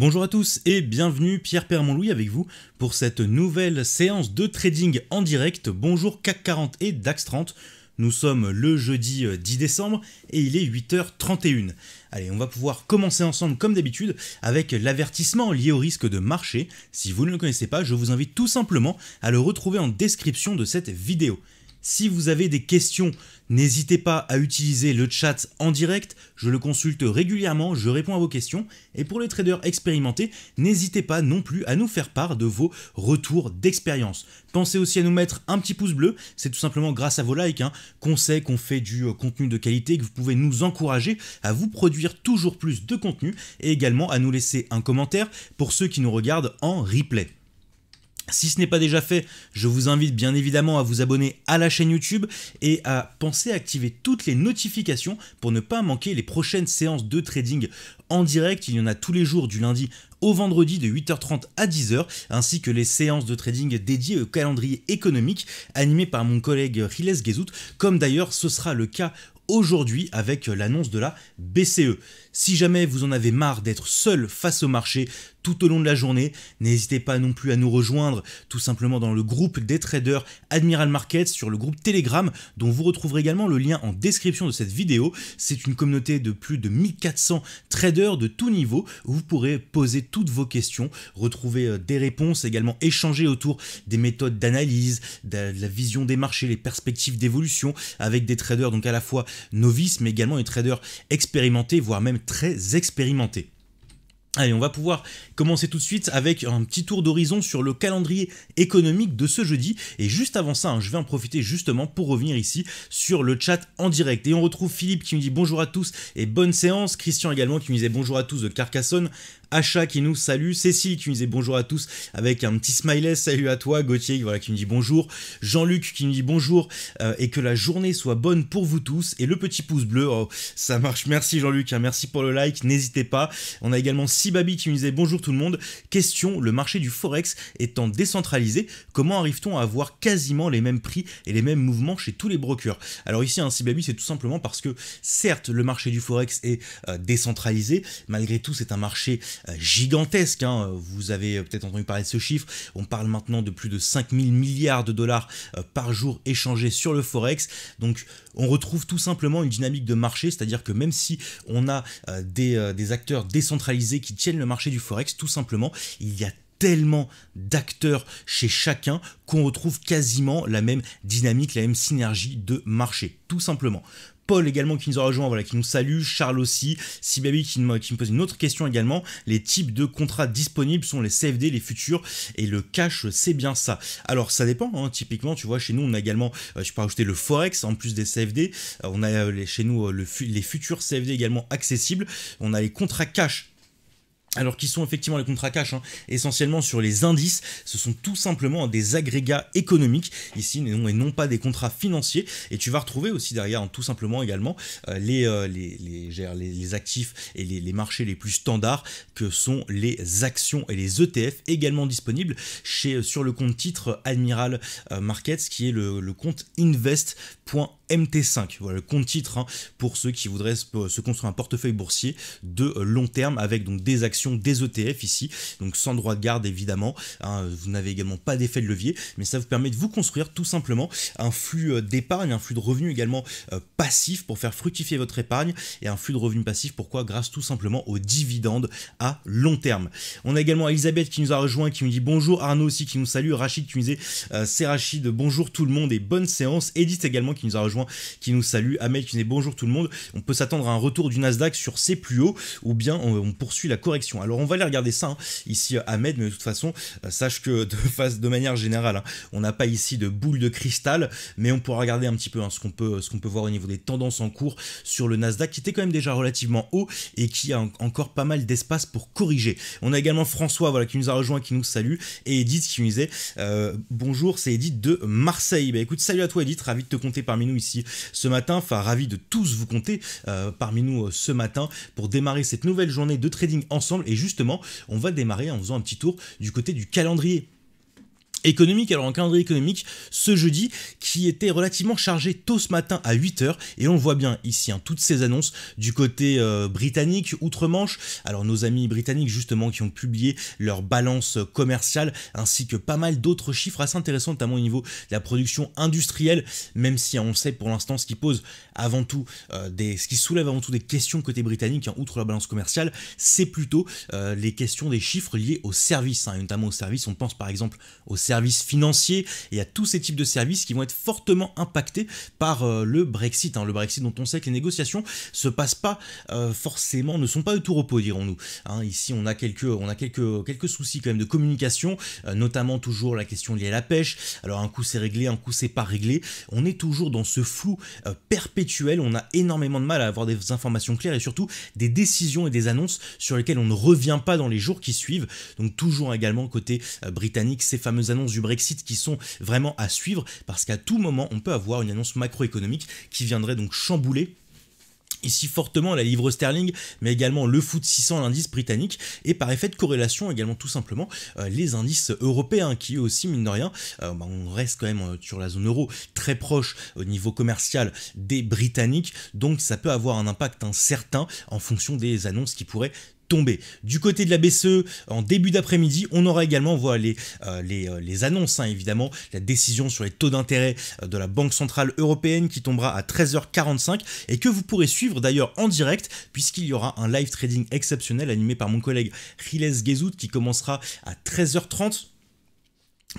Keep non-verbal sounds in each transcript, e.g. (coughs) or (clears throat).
Bonjour à tous et bienvenue Pierre Permont-Louis avec vous pour cette nouvelle séance de trading en direct. Bonjour CAC 40 et DAX 30. Nous sommes le jeudi 10 euh, décembre et il est 8h31. Allez, on va pouvoir commencer ensemble comme d'habitude avec l'avertissement lié au risque de marché. Si vous ne le connaissez pas, je vous invite tout simplement à le retrouver en description de cette vidéo. Si vous avez des questions, n'hésitez pas à utiliser le chat en direct, je le consulte régulièrement, je réponds à vos questions, et pour les traders expérimentés, n'hésitez pas non plus à nous faire part de vos retours d'expérience. Pensez aussi à nous mettre un petit pouce bleu, c'est tout simplement grâce à vos likes hein, qu'on sait qu'on fait du euh, contenu de qualité, que vous pouvez nous encourager à vous produire toujours plus de contenu, et également à nous laisser un commentaire pour ceux qui nous regardent en replay. Si ce n'est pas déjà fait, je vous invite bien évidemment à vous abonner à la chaîne YouTube et à penser à activer toutes les notifications pour ne pas manquer les prochaines séances de trading en direct. Il y en a tous les jours du lundi au vendredi de 8h30 à 10h, ainsi que les séances de trading dédiées au calendrier économique animé par mon collègue Riles Guézout, comme d'ailleurs ce sera le cas aujourd'hui avec l'annonce de la BCE. Si jamais vous en avez marre d'être seul face au marché, tout au long de la journée. N'hésitez pas non plus à nous rejoindre tout simplement dans le groupe des traders Admiral Markets sur le groupe Telegram dont vous retrouverez également le lien en description de cette vidéo. C'est une communauté de plus de 1400 traders de tous niveaux où vous pourrez poser toutes vos questions, retrouver euh, des réponses, également échanger autour des méthodes d'analyse, de la vision des marchés, les perspectives d'évolution avec des traders donc à la fois novices mais également des traders expérimentés voire même très expérimentés. Allez, on va pouvoir commencer tout de suite avec un petit tour d'horizon sur le calendrier économique de ce jeudi. Et juste avant ça, hein, je vais en profiter justement pour revenir ici sur le chat en direct. Et on retrouve Philippe qui me dit bonjour à tous et bonne séance. Christian également qui me disait bonjour à tous de Carcassonne. Achat qui nous salue, Cécile qui nous disait bonjour à tous avec un petit smiley, salut à toi, Gauthier qui nous dit bonjour, Jean-Luc qui nous dit bonjour euh, et que la journée soit bonne pour vous tous et le petit pouce bleu, oh, ça marche, merci Jean-Luc, hein. merci pour le like, n'hésitez pas. On a également Sibabi qui nous disait bonjour tout le monde, question, le marché du Forex étant décentralisé, comment arrive-t-on à avoir quasiment les mêmes prix et les mêmes mouvements chez tous les brokers Alors ici, un hein, Sibabi, c'est tout simplement parce que certes, le marché du Forex est euh, décentralisé, malgré tout, c'est un marché euh, gigantesque. Hein. Vous avez euh, peut-être entendu parler de ce chiffre. On parle maintenant de plus de 5000 milliards de dollars euh, par jour échangés sur le Forex. Donc on retrouve tout simplement une dynamique de marché, c'est-à-dire que même si on a des, des acteurs décentralisés qui tiennent le marché du Forex, tout simplement, il y a tellement d'acteurs chez chacun qu'on retrouve quasiment la même dynamique, la même synergie de marché, tout simplement. Paul également qui nous rejoint, voilà, qui nous salue, Charles aussi, Sibaby qui, qui me pose une autre question également. Les types de contrats disponibles sont les CFD, les futurs et le cash, c'est bien ça. Alors ça dépend, hein. typiquement, tu vois, chez nous on a également, euh, je peux rajouter le Forex en plus des CFD, euh, on a euh, chez nous le, les futurs CFD également accessibles, on a les contrats cash alors qui sont effectivement les contrats cash, hein, essentiellement sur les indices, ce sont tout simplement des agrégats économiques, ici, et non, pas des contrats financiers, et tu vas retrouver aussi derrière, hein, tout simplement également, euh, euh, les, les, actifs et les, marchés les plus standards, que sont les actions et les ETF, également disponibles chez, euh, sur le compte titre Admiral Markets, qui est le, compte invest.com MT5, voilà le compte titre hein, pour ceux qui voudraient euh, se construire un portefeuille boursier de euh, long terme avec donc des actions, des ETF ici, donc sans droit de garde évidemment, hein, vous n'avez également pas d'effet de levier, mais ça vous permet de vous construire tout simplement un flux euh, d'épargne, un flux de revenus également passif pour faire fructifier votre épargne et un flux de revenus passif, pourquoi Grâce tout simplement aux dividendes à long terme. On a également Elisabeth qui nous a rejoint, qui nous dit bonjour, Arnaud aussi qui nous salue, Rachid qui nous dit c'est Rachid, bonjour tout le monde et bonne séance, Edith également qui nous a rejoint qui nous salue. Ahmed qui nous dit bonjour tout le monde. On peut s'attendre à un retour du Nasdaq sur ses plus hauts ou bien on, poursuit la correction. Alors on va aller regarder ça hein, ici euh, Ahmed, mais de toute façon, euh, sache que de, (laughs) face, de manière générale, hein, on n'a pas ici de boule de cristal, mais on pourra regarder un petit peu hein, ce qu'on peut, voir au niveau des tendances en cours sur le Nasdaq qui était quand même déjà relativement haut et qui a encore pas mal d'espace pour corriger. On a également François voilà, qui nous a rejoint, qui nous salue, et Edith qui nous disait euh, bonjour, c'est Edith de Marseille. Bah écoute, salut à toi Edith, ravi de te compter parmi nous ici ce matin. Enfin, ravi de tous vous compter euh, parmi nous euh, ce matin pour démarrer cette nouvelle journée de trading ensemble. Et justement, on va démarrer en faisant un petit tour du côté du calendrier économique, alors en calendrier économique, ce jeudi qui était relativement chargé tôt ce matin à 8h et on le voit bien ici, hein, toutes ces annonces du côté euh, britannique, outre-Manche, alors nos amis britanniques justement qui ont publié leur balance commerciale ainsi que pas mal d'autres chiffres assez intéressants notamment au niveau de la production industrielle, même si hein, on sait pour l'instant ce qui pose avant tout euh, des, ce qui soulève avant tout des questions côté britannique, hein, outre la balance commerciale, c'est plutôt euh, les questions des chiffres liés aux services, et notamment aux services, on pense par exemple aux financiers et à tous ces types de services qui vont être fortement impactés par euh, le Brexit. Hein. le Brexit dont on sait que les négociations se passent pas euh, forcément, ne sont pas de tout repos, dirons-nous. Hein. ici, on a, quelques, on a quelques, quelques soucis quand même de communication, euh, notamment toujours la question liée à la pêche. Alors un coup c'est réglé, un coup c'est pas réglé. On est toujours dans ce flou perpétuel. On a énormément de mal à avoir des informations claires et surtout des décisions et des annonces sur lesquelles on ne revient pas dans les jours qui suivent. Donc toujours également côté britannique, ces fameuses annonces du Brexit qui sont vraiment à suivre, parce qu'à tout moment, on peut avoir une annonce macroéconomique qui viendrait donc chambouler ici fortement la livre sterling, mais également le foot 600, l'indice britannique, et par effet de corrélation également tout simplement euh, les indices européens qui aussi, mine de rien, euh, bah, on reste quand même euh, sur la zone euro très proche au niveau commercial des Britanniques, donc ça peut avoir un impact incertain en fonction des annonces qui pourraient du côté de la BCE, en début d'après-midi, on aura également voit les, euh, euh, annonces, hein, évidemment, la décision sur les taux d'intérêt euh, de la Banque Centrale Européenne qui tombera à 13h45 et que vous pourrez suivre d'ailleurs en direct puisqu'il y aura un live trading exceptionnel animé par mon collègue Riles Gezout qui commencera à 13h30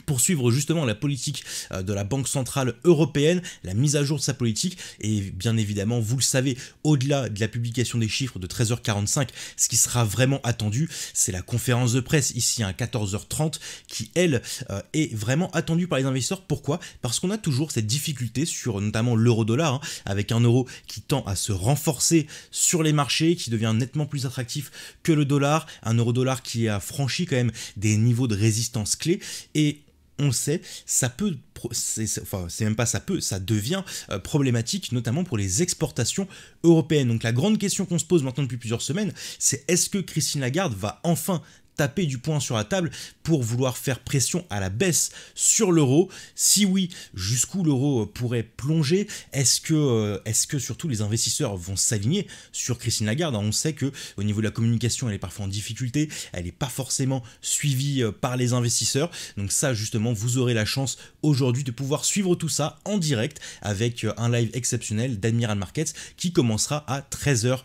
poursuivre justement la politique euh, de la Banque Centrale Européenne, la mise à jour de sa politique, et bien évidemment, vous le savez, au-delà de la publication des chiffres de 13h45, ce qui sera vraiment attendu, c'est la conférence de presse ici à 14h30, qui elle euh, est vraiment attendue par les investisseurs. Pourquoi Parce qu'on a toujours cette difficulté sur notamment l'euro-dollar, hein, avec un euro qui tend à se renforcer sur les marchés, qui devient nettement plus attractif que le dollar, un euro-dollar qui a franchi quand même des niveaux de résistance clés, et on le sait, ça peut, c'est même pas ça peut, ça devient euh, problématique, notamment pour les exportations européennes. Donc la grande question qu'on se pose maintenant depuis plusieurs semaines, c'est est-ce que Christine Lagarde va enfin taper du poing sur la table pour vouloir faire pression à la baisse sur l'euro Si oui, jusqu'où l'euro euh, pourrait plonger Est-ce que, euh, est que surtout les investisseurs vont s'aligner sur Christine Lagarde On sait que au niveau de la communication, elle est parfois en difficulté, elle n'est pas forcément suivie euh, par les investisseurs. Donc ça, justement, vous aurez la chance aujourd'hui de pouvoir suivre tout ça en direct avec un live exceptionnel d'Admiral Markets qui commencera à 13h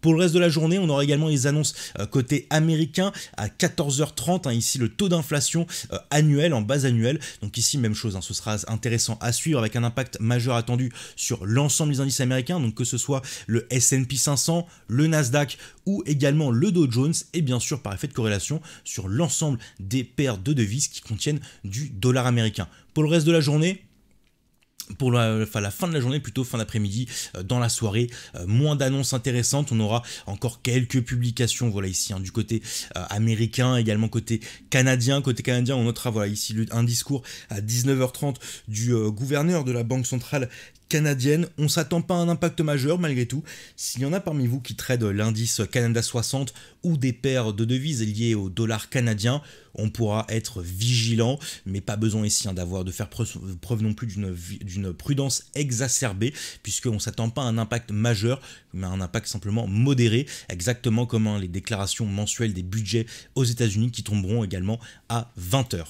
pour le reste de la journée, on aura également les annonces euh, côté américain à 14h30. Hein, ici, le taux d'inflation euh, annuel en base annuelle. Donc ici, même chose. Hein, ce sera intéressant à suivre avec un impact majeur attendu sur l'ensemble des indices américains. Donc que ce soit le S&P 500, le Nasdaq ou également le Dow Jones et bien sûr par effet de corrélation sur l'ensemble des paires de devises qui contiennent du dollar américain. Pour le reste de la journée, pour la, fin de la journée, plutôt fin d'après-midi, euh, dans la soirée. Euh, moins d'annonces intéressantes, on aura encore quelques publications, voilà ici, hein, du côté euh, américain, également côté canadien. Côté canadien, on notera, voilà ici, un discours à 19h30 du gouverneur de la Banque centrale canadienne. On s'attend pas à un impact majeur malgré tout. S'il y en a parmi vous qui trade l'indice Canada 60 ou des paires de devises liées au dollar canadien, on pourra être vigilant, mais pas besoin ici hein, d'avoir de faire preuve non plus d'une prudence exacerbée, puisqu'on ne s'attend pas à un impact majeur, mais à un impact simplement modéré, exactement comme hein, les déclarations mensuelles des budgets aux États-Unis qui tomberont également à 20h.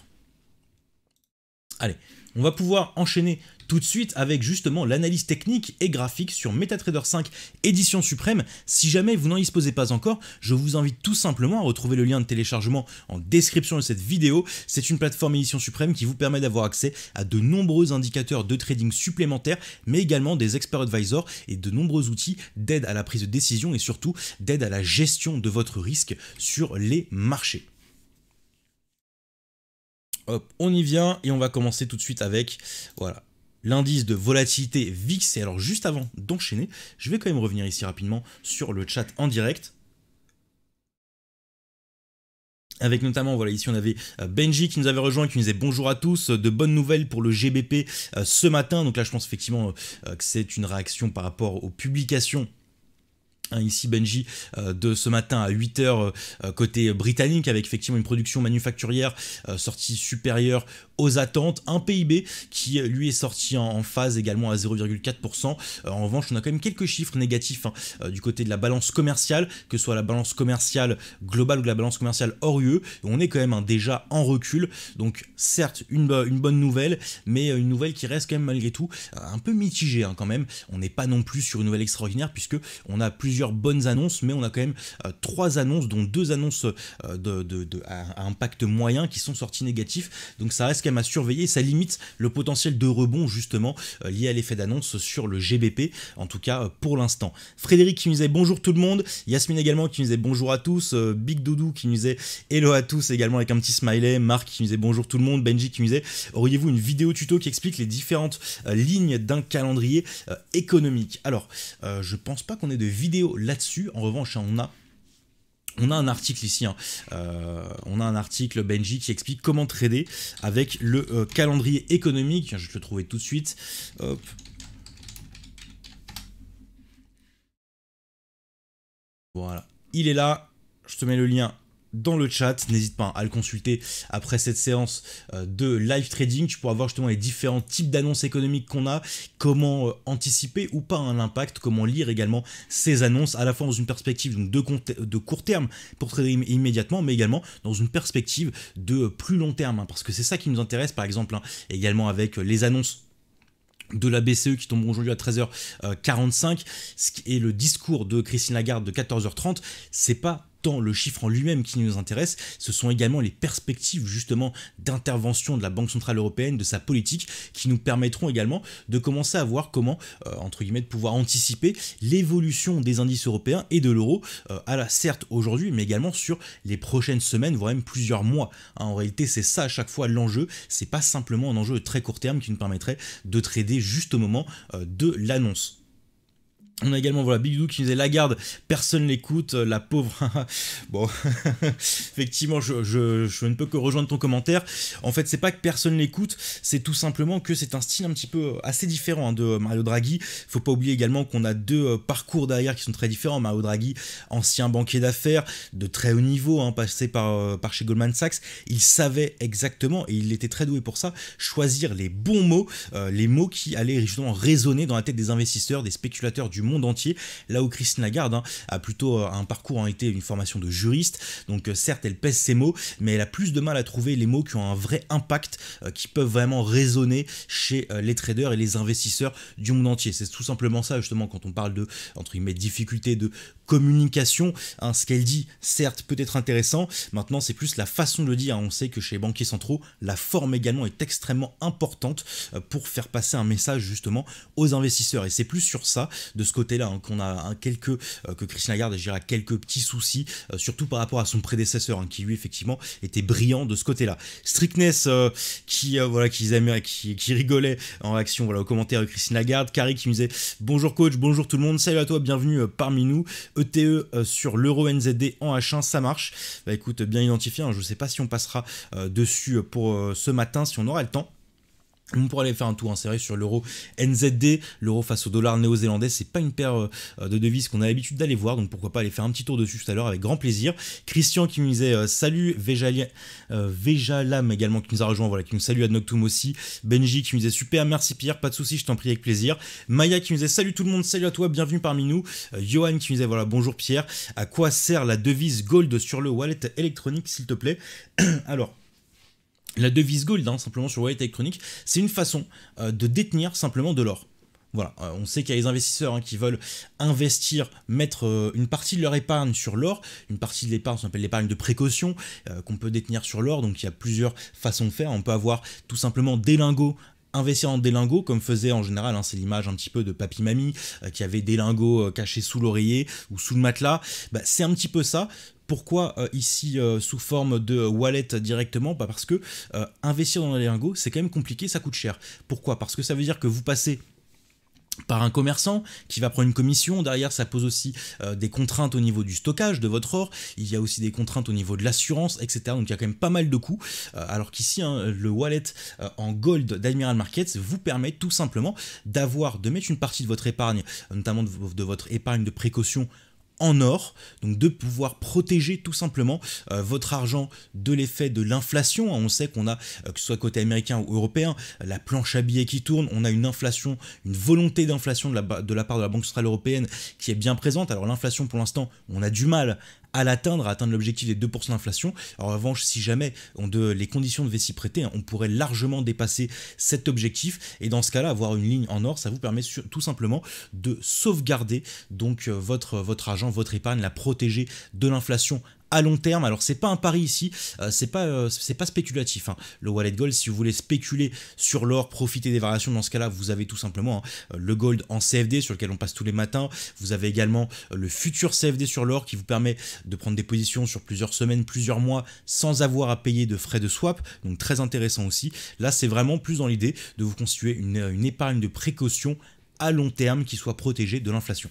Allez, on va pouvoir enchaîner tout de suite avec justement l'analyse technique et graphique sur MetaTrader 5 édition suprême. Si jamais vous n'en disposez pas encore, je vous invite tout simplement à retrouver le lien de téléchargement en description de cette vidéo. C'est une plateforme édition suprême qui vous permet d'avoir accès à de nombreux indicateurs de trading supplémentaires, mais également des expert advisors et de nombreux outils d'aide à la prise de décision et surtout d'aide à la gestion de votre risque sur les marchés. Hop, on y vient et on va commencer tout de suite avec voilà l'indice de volatilité VIX. Et alors juste avant d'enchaîner, je vais quand même revenir ici rapidement sur le chat en direct avec notamment, voilà, ici on avait euh, Benji qui nous avait rejoint, qui nous disait bonjour à tous, euh, de bonnes nouvelles pour le GBP euh, ce matin. Donc là, je pense effectivement que c'est une réaction par rapport aux publications Hein, ici Benji euh, de ce matin à 8h euh, côté britannique avec effectivement une production manufacturière euh, sortie supérieure aux attentes, un PIB qui lui est sorti en, phase également à 0,4%. en revanche, on a quand même quelques chiffres négatifs hein, du côté de la balance commerciale, que ce soit la balance commerciale globale ou la balance commerciale hors UE, on est quand même hein, déjà en recul. Donc certes, une, une, bonne nouvelle, mais une nouvelle qui reste quand même malgré tout un peu mitigée quand même. On n'est pas non plus sur une nouvelle extraordinaire puisque on a plusieurs bonnes annonces, mais on a quand même euh, trois annonces, dont deux annonces euh, de, à, impact moyen qui sont sorties négatives. Donc ça reste quand même à surveiller. Ça limite le potentiel de rebond justement euh, lié à l'effet d'annonce sur le GBP, en tout cas pour l'instant. Frédéric qui nous disait bonjour tout le monde, Yasmine également qui nous disait bonjour à tous, Big Doudou qui nous disait hello à tous également avec un petit smiley, Marc qui nous disait bonjour tout le monde, Benji qui nous disait auriez-vous une vidéo tuto qui explique les différentes lignes d'un calendrier économique Alors, je pense pas qu'on ait de vidéo là-dessus. En revanche, hein, on a on a un article ici, hein. euh, on a un article Benji qui explique comment trader avec le euh, calendrier économique. Je vais te le trouver tout de suite. Hop. Voilà, il est là. Je te mets le lien dans le chat. N'hésite pas hein, à le consulter après cette séance euh, de live trading. Tu pourras voir justement les différents types d'annonces économiques qu'on a, comment euh, anticiper ou pas un impact, comment lire également ces annonces, à la fois dans une perspective donc de, de court terme pour trader immédiatement, mais également dans une perspective de plus long terme. Hein, parce que c'est ça qui nous intéresse, par exemple, hein, également avec les annonces de la BCE qui tomberont aujourd'hui à 13h45 et euh, le discours de Christine Lagarde de 14h30, c'est pas tant le chiffre en lui-même qui nous intéresse, ce sont également les perspectives justement d'intervention de la Banque Centrale Européenne, de sa politique, qui nous permettront également de commencer à voir comment, euh, entre guillemets, de pouvoir anticiper l'évolution des indices européens et de l'euro, euh, à la certes aujourd'hui, mais également sur les prochaines semaines, voire même plusieurs mois. Hein. en réalité, c'est ça à chaque fois l'enjeu, c'est pas simplement un enjeu très court terme qui nous permettrait de trader juste au moment euh, de l'annonce. On a également voilà, Big Dou qui disait garde personne l'écoute, euh, la pauvre. (laughs) bon, (laughs) effectivement, je, ne peux que rejoindre ton commentaire. En fait, c'est pas que personne l'écoute, c'est tout simplement que c'est un style un petit peu euh, assez différent hein, de euh, Mario Draghi. Faut pas oublier également qu'on a deux parcours derrière qui sont très différents. Mario Draghi, ancien banquier d'affaires de très haut niveau, hein, passé par, par chez Goldman Sachs, il savait exactement, et il était très doué pour ça, choisir les bons mots, les mots qui allaient justement résonner dans la tête des investisseurs, des spéculateurs du monde entier, là où Christine Lagarde hein, a plutôt euh, un parcours en hein, été, une formation de juriste, donc euh, certes elle pèse ses mots, mais elle a plus de mal à trouver les mots qui ont un vrai impact, euh, qui peuvent vraiment résonner chez les traders et les investisseurs du monde entier. C'est tout simplement ça justement quand on parle de, entre guillemets, difficulté de communication. Hein, ce qu'elle dit, certes, peut être intéressant. Maintenant, c'est plus la façon de le dire. Hein. On sait que chez les banquiers centraux, la forme également est extrêmement importante euh, pour faire passer un message justement aux investisseurs. Et c'est plus sur ça, de ce côté-là, hein, qu'on a un quelques, euh, que Christine Lagarde a quelques petits soucis, euh, surtout par rapport à son prédécesseur, qui lui effectivement était brillant de ce côté-là. Strictness, qui voilà, qui, qui, rigolait en réaction voilà, aux commentaires de Christine Lagarde, Carrie qui me disait bonjour coach, bonjour tout le monde, salut à toi, bienvenue parmi nous. ETE e, euh, sur l'euro NZD en H1, ça marche. Bah écoute, bien identifié, hein, je ne sais pas si on passera euh, dessus pour euh, ce matin, si on aura le temps. On pourrait aller faire un tour en sur l'euro NZD, l'euro face au dollar néo-zélandais, c'est pas une paire euh, de devises qu'on a l'habitude d'aller voir, donc pourquoi pas aller faire un petit tour dessus tout à l'heure avec grand plaisir. Christian qui nous disait euh, salut, végalien euh, également qui nous a rejoint, voilà, qui nous salue à Noctum aussi, Benji qui nous disait super, merci Pierre, pas de soucis, je t'en prie avec plaisir, Maya qui nous disait salut tout le monde, salut à toi, bienvenue parmi nous, euh, Johan qui nous disait voilà, bonjour Pierre, à quoi sert la devise gold sur le wallet électronique s'il te plaît (clears throat) Alors, la devise gold, hein, simplement sur Wallet électronique c'est une façon euh, de détenir simplement de l'or. Voilà, euh, on sait qu'il y a des investisseurs hein, qui veulent investir, mettre euh, une partie de leur épargne sur l'or, une partie de l'épargne, ça s'appelle l'épargne de précaution, qu'on peut détenir sur l'or, donc il y a plusieurs façons de faire. On peut avoir tout simplement des lingots investir en des lingots comme faisait en général, hein, c'est l'image un petit peu de papy mamie qui avait des lingots cachés sous l'oreiller ou sous le matelas, bah, c'est un petit peu ça, pourquoi euh, ici euh, sous forme de wallet directement pas bah, Parce que euh, investir dans les lingots, c'est quand même compliqué, ça coûte cher. Pourquoi Parce que ça veut dire que vous passez par un commerçant qui va prendre une commission. Derrière, ça pose aussi des contraintes au niveau du stockage de votre or. Il y a aussi des contraintes au niveau de l'assurance, etc. Donc il y a quand même pas mal de coûts. alors qu'ici, hein, le wallet en gold d'Admiral Markets vous permet tout simplement d'avoir, de mettre une partie de votre épargne, notamment de votre épargne de précaution en or, donc de pouvoir protéger tout simplement euh, votre argent de l'effet de l'inflation. Hein, on sait qu'on a, euh, que ce soit côté américain ou européen, la planche à billets qui tourne, on a une inflation, une volonté d'inflation de la, de la part de la Banque Centrale Européenne qui est bien présente. Alors l'inflation pour l'instant, on a du mal à l'atteindre, à atteindre l'objectif des 2% d'inflation. En revanche, si jamais on de, les conditions devaient s'y prêter, hein, on pourrait largement dépasser cet objectif. Et dans ce cas-là, avoir une ligne en or, ça vous permet tout simplement de sauvegarder donc euh, votre, votre argent, votre épargne, la protéger de l'inflation à long terme. Alors c'est pas un pari ici, euh, c'est pas euh, c'est pas spéculatif. Hein. Le wallet gold, si vous voulez spéculer sur l'or, profiter des variations, dans ce cas-là, vous avez tout simplement hein, le gold en CFD sur lequel on passe tous les matins. Vous avez également euh, le futur CFD sur l'or qui vous permet de prendre des positions sur plusieurs semaines, plusieurs mois sans avoir à payer de frais de swap. Donc très intéressant aussi. Là, c'est vraiment plus dans l'idée de vous constituer une, une épargne de précaution à long terme qui soit protégée de l'inflation.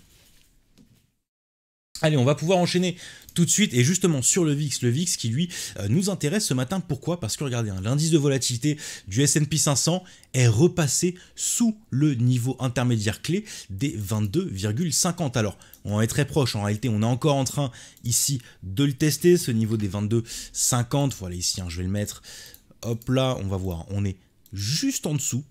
Allez, on va pouvoir enchaîner tout de suite et justement sur le VIX, le VIX qui lui euh, nous intéresse ce matin. Pourquoi Parce que regardez, hein, l'indice de volatilité du S&P 500 est repassé sous le niveau intermédiaire clé des 22,50. Alors, on est très proche. En réalité, on est encore en train ici de le tester, ce niveau des 22,50. Voilà ici, hein, je vais le mettre. Hop là, on va voir. On est juste en dessous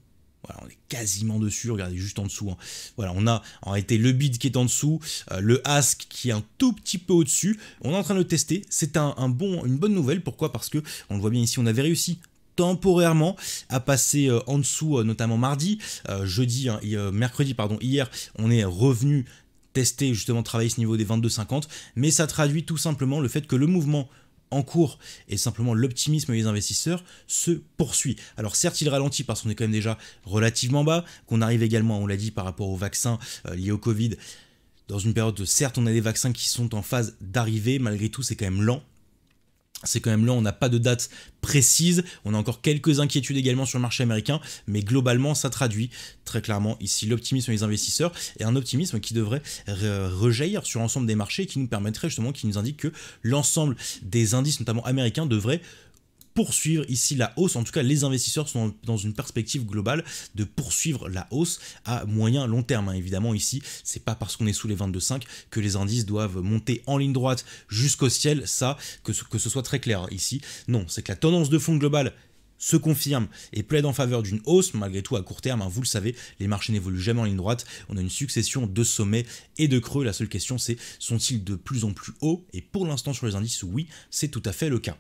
voilà, on est quasiment dessus, regardez juste en dessous. Hein. Voilà, on a en réalité le bid qui est en dessous, euh, le ask qui est un tout petit peu au-dessus. On est en train de le tester, c'est un, bon, une bonne nouvelle. Pourquoi Parce que, on le voit bien ici, on avait réussi temporairement à passer euh, en dessous, euh, notamment mardi, jeudi, hein, mercredi, pardon, hier, on est revenu tester justement travailler ce niveau des 22,50, mais ça traduit tout simplement le fait que le mouvement en cours et simplement l'optimisme des investisseurs se poursuit. Alors certes, il ralentit parce qu'on est quand même déjà relativement bas, qu'on arrive également, on l'a dit, par rapport aux vaccins euh, liés au Covid, dans une période, de, certes, on a des vaccins qui sont en phase d'arrivée, malgré tout, c'est quand même lent. C'est quand même là, on n'a pas de date précise, on a encore quelques inquiétudes également sur le marché américain, mais globalement ça traduit très clairement ici l'optimisme des investisseurs et un optimisme qui devrait rejaillir sur l'ensemble des marchés et qui nous permettrait justement, qui nous indique que l'ensemble des indices, notamment américains, devrait poursuivre ici la hausse. En tout cas, les investisseurs sont dans une perspective globale de poursuivre la hausse à moyen long terme. Hein. Évidemment, ici, c'est pas parce qu'on est sous les 22,5 que les indices doivent monter en ligne droite jusqu'au ciel. Ça, que ce, que ce soit très clair ici. Non, c'est que la tendance de fond globale se confirme et plaide en faveur d'une hausse, malgré tout à court terme, hein, vous le savez, les marchés n'évoluent jamais en ligne droite, on a une succession de sommets et de creux, la seule question c'est sont-ils de plus en plus hauts Et pour l'instant sur les indices, oui, c'est tout à fait le cas.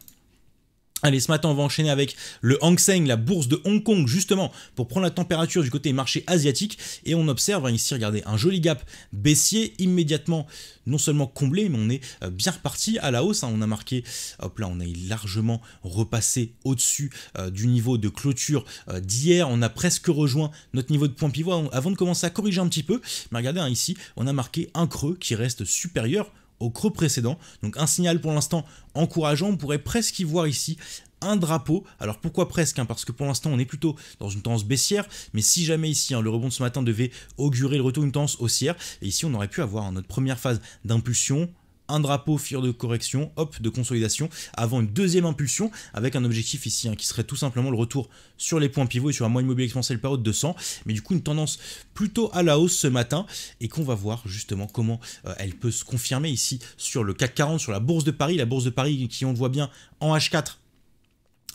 Allez, ce matin, on va enchaîner avec le Hang Seng, la bourse de Hong Kong, justement, pour prendre la température du côté marché asiatique. Et on observe hein, ici, regardez, un joli gap baissier, immédiatement, non seulement comblé, mais on est euh, bien reparti à la hausse. Hein. On a marqué, hop là, on a largement repassé au-dessus euh, du niveau de clôture euh, d'hier. On a presque rejoint notre niveau de point pivot avant de commencer à corriger un petit peu. Mais regardez, hein, ici, on a marqué un creux qui reste supérieur au creux précédent. Donc un signal pour l'instant encourageant, on pourrait presque y voir ici un drapeau. Alors pourquoi presque hein, Parce que pour l'instant on est plutôt dans une tendance baissière, mais si jamais ici hein, le rebond de ce matin devait augurer le retour d'une tendance haussière, et ici on aurait pu avoir hein, notre première phase d'impulsion, un drapeau fur de correction, hop, de consolidation, avant une deuxième impulsion avec un objectif ici hein, qui serait tout simplement le retour sur les points pivots et sur un mois immobilier expensé le haut de 200, mais du coup une tendance plutôt à la hausse ce matin et qu'on va voir justement comment euh, elle peut se confirmer ici sur le CAC 40, sur la Bourse de Paris, la Bourse de Paris qui on le voit bien en H4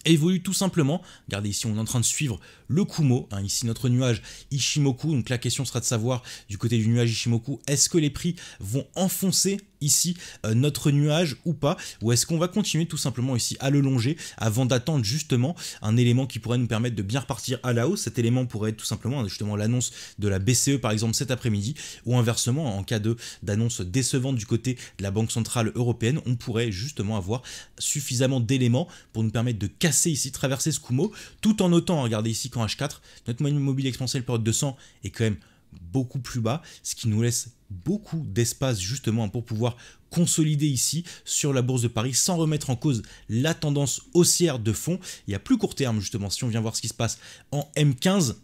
évolue tout simplement. Regardez ici, on est en train de suivre le Kumo, hein, ici notre nuage Ishimoku. Donc la question sera de savoir du côté du nuage Ishimoku, est-ce que les prix vont enfoncer ici euh, notre nuage ou pas Ou est-ce qu'on va continuer tout simplement ici à le longer avant d'attendre justement un élément qui pourrait nous permettre de bien repartir à la hausse Cet élément pourrait être tout simplement justement l'annonce de la BCE par exemple cet après-midi ou inversement en cas de d'annonce décevante du côté de la Banque Centrale Européenne, on pourrait justement avoir suffisamment d'éléments pour nous permettre de casser ici, traverser ce Kumo tout en notant, regardez ici qu'en H4, notre moyenne mobile exponentielle période 200 est quand même beaucoup plus bas, ce qui nous laisse beaucoup d'espace justement pour pouvoir consolider ici sur la bourse de Paris sans remettre en cause la tendance haussière de fond. Il y a plus court terme justement, si on vient voir ce qui se passe en M15,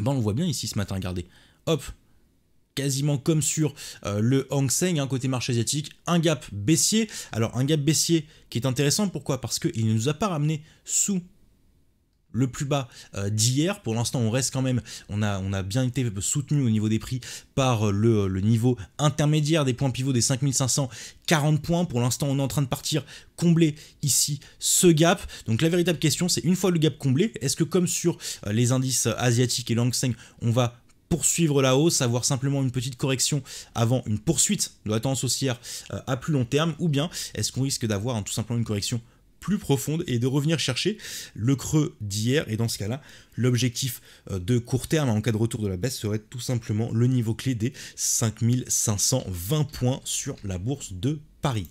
ben on voit bien ici ce matin, regardez. Hop, quasiment comme sur euh, le Hang Seng, hein, côté marché asiatique, un gap baissier. Alors un gap baissier qui est intéressant, pourquoi Parce qu'il ne nous a pas ramené sous le plus bas euh, d'hier. Pour l'instant, on reste quand même, on a, on a bien été soutenu au niveau des prix par euh, le, niveau intermédiaire des points pivots des 5540 points. Pour l'instant, on est en train de partir combler ici ce gap. Donc la véritable question, c'est une fois le gap comblé, est-ce que comme sur euh, les indices asiatiques et l'Hang on va poursuivre la hausse, avoir simplement une petite correction avant une poursuite de la tendance haussière à plus long terme, ou bien est-ce qu'on risque d'avoir hein, tout simplement une correction plus profonde et de revenir chercher le creux d'hier. Et dans ce cas-là, l'objectif euh, de court terme en cas de retour de la baisse serait tout simplement le niveau clé des 5520 points sur la bourse de Paris.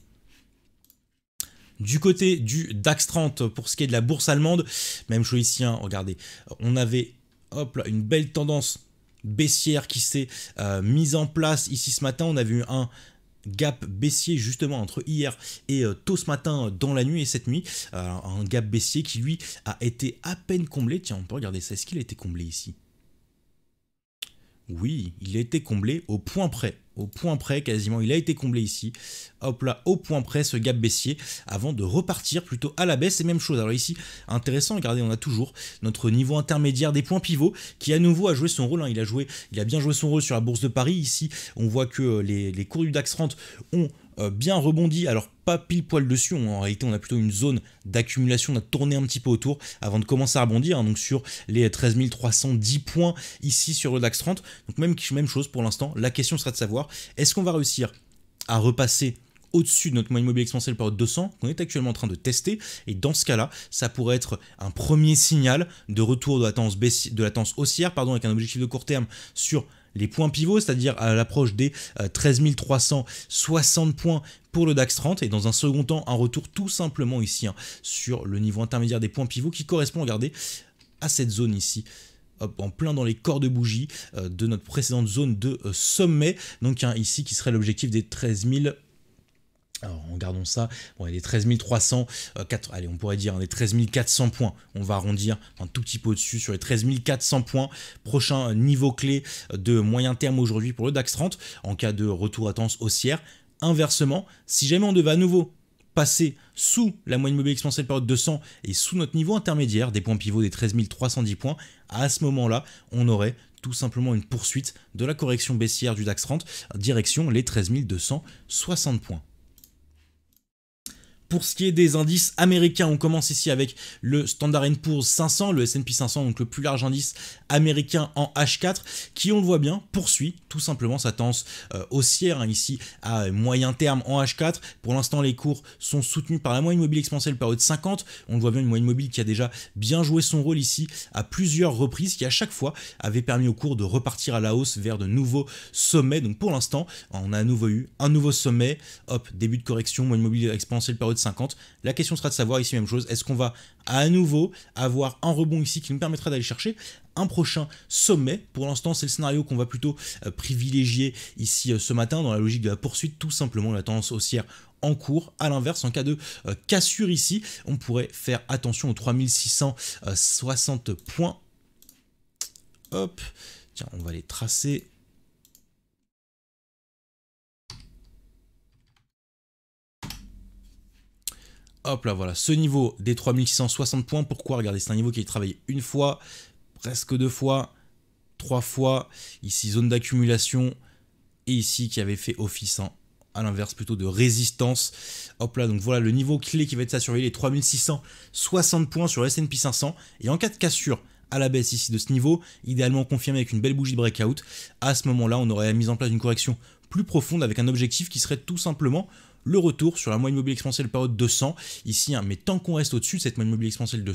Du côté du DAX 30, pour ce qui est de la bourse allemande, même chose ici, hein, regardez, on avait hop là, une belle tendance baissière qui s'est euh, mise en place ici ce matin. On a vu un, gap baissier justement entre hier et euh, tôt ce matin euh, dans la nuit et cette nuit. Euh, un gap baissier qui lui a été à peine comblé. Tiens, on peut regarder ça. Est-ce qu'il a été comblé ici oui, il a été comblé au point près au point près quasiment, il a été comblé ici, hop là, au point près ce gap baissier, avant de repartir plutôt à la baisse, et même chose, alors ici, intéressant, regardez, on a toujours notre niveau intermédiaire des points pivots, qui à nouveau a joué son rôle, hein. il, a joué, il a bien joué son rôle sur la bourse de Paris, ici, on voit que les, les cours du DAX 30 ont euh, bien rebondi, alors pas pile poil dessus, en réalité on a plutôt une zone d'accumulation, on a tourné un petit peu autour avant de commencer à rebondir, hein, donc sur les 13 310 points ici sur le DAX 30, donc même, même chose pour l'instant, la question sera de savoir, est-ce qu'on va réussir à repasser au-dessus de notre moyenne mobile exponentielle par 200 qu'on est actuellement en train de tester. Et dans ce cas-là, ça pourrait être un premier signal de retour de la tendance, de haussière pardon, avec un objectif de court terme sur les points pivots, c'est-à-dire à, l'approche des 13 euh, 360 points pour le DAX 30 et dans un second temps un retour tout simplement ici hein, sur le niveau intermédiaire des points pivots qui correspond, regardez, à cette zone ici en plein dans les corps de bougie euh, de notre précédente zone de euh, sommet. Donc hein, ici qui serait l'objectif des 13 alors, regardons ça. Bon, est 13 euh, allez, on pourrait dire, on est 13 400 points. On va arrondir un tout petit peu au-dessus sur les 13 400 points. Prochain euh, niveau clé euh, de moyen terme aujourd'hui pour le DAX 30 en cas de retour à tendance haussière. Inversement, si jamais on devait à nouveau passer sous la moyenne mobile exponentielle période 200 et sous notre niveau intermédiaire des points pivots des 13 310 points, à ce moment-là, on aurait tout simplement une poursuite de la correction baissière du DAX 30, direction les 13 260 points. Pour ce qui est des indices américains, on commence ici avec le Standard Poor's 500, le S&P 500, donc le plus large indice américain en H4, qui on le voit bien poursuit tout simplement sa tendance euh, haussière hein, ici à moyen terme en H4. Pour l'instant, les cours sont soutenus par la moyenne mobile exponentielle période 50. On le voit bien une moyenne mobile qui a déjà bien joué son rôle ici à plusieurs reprises, qui à chaque fois avait permis aux cours de repartir à la hausse vers de nouveaux sommets. Donc pour l'instant, on a à nouveau eu un nouveau sommet. Hop, début de correction, moyenne mobile exponentielle période la question sera de savoir ici même chose, est-ce qu'on va à nouveau avoir un rebond ici qui nous permettra d'aller chercher un prochain sommet. Pour l'instant, c'est le scénario qu'on va plutôt euh, privilégier ici euh, ce matin dans la logique de la poursuite tout simplement la tendance haussière en cours. À l'inverse, en cas de euh, cassure ici, on pourrait faire attention aux 3660 points. Hop, tiens, on va les tracer Hop là, voilà. Ce niveau des 3660 points, pourquoi Regardez, c'est un niveau qui est travaillé une fois, presque deux fois, trois fois. Ici, zone d'accumulation. Et ici, qui avait fait office à l'inverse plutôt de résistance. Hop là, donc voilà le niveau clé qui va être à surveiller, les 3660 points sur le S&P 500. Et en cas de cassure à la baisse ici de ce niveau, idéalement confirmé avec une belle bougie de breakout, à ce moment-là, on aurait mis en place une correction plus profonde avec un objectif qui serait tout simplement le retour sur la moyenne mobile exponentielle par haute de ici, hein, mais tant qu'on reste au-dessus de cette moyenne mobile exponentielle de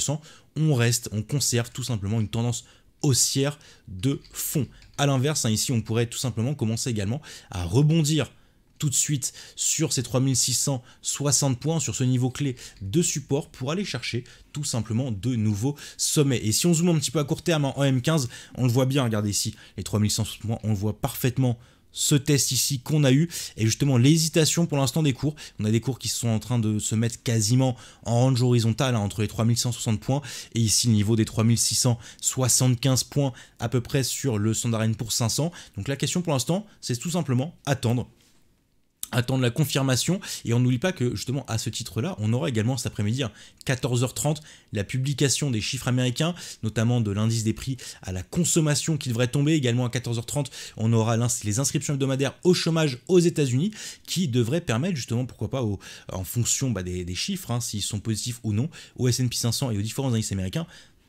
on reste, on conserve tout simplement une tendance haussière de fond. A l'inverse, hein, ici, on pourrait tout simplement commencer également à rebondir tout de suite sur ces 3660 points, sur ce niveau clé de support pour aller chercher tout simplement de nouveaux sommets. Et si on zoome un petit peu à court terme hein, en M15, on le voit bien, regardez ici, les 3160 points, on le voit parfaitement ce test ici qu'on a eu et justement l'hésitation pour l'instant des cours. On a des cours qui sont en train de se mettre quasiment en range horizontal hein, entre les 3160 points et ici le niveau des 3675 points à peu près sur le Sandarin pour 500. Donc la question pour l'instant c'est tout simplement attendre attendre la confirmation. Et on n'oublie pas que justement à ce titre-là, on aura également cet après-midi, à hein, 14h30, la publication des chiffres américains, notamment de l'indice des prix à la consommation qui devrait tomber. Également à 14h30, on aura les inscriptions hebdomadaires au chômage aux États-Unis qui devraient permettre justement, pourquoi pas, en fonction bah, des, chiffres, hein, s'ils sont positifs ou non, au SP 500 et aux différents indices américains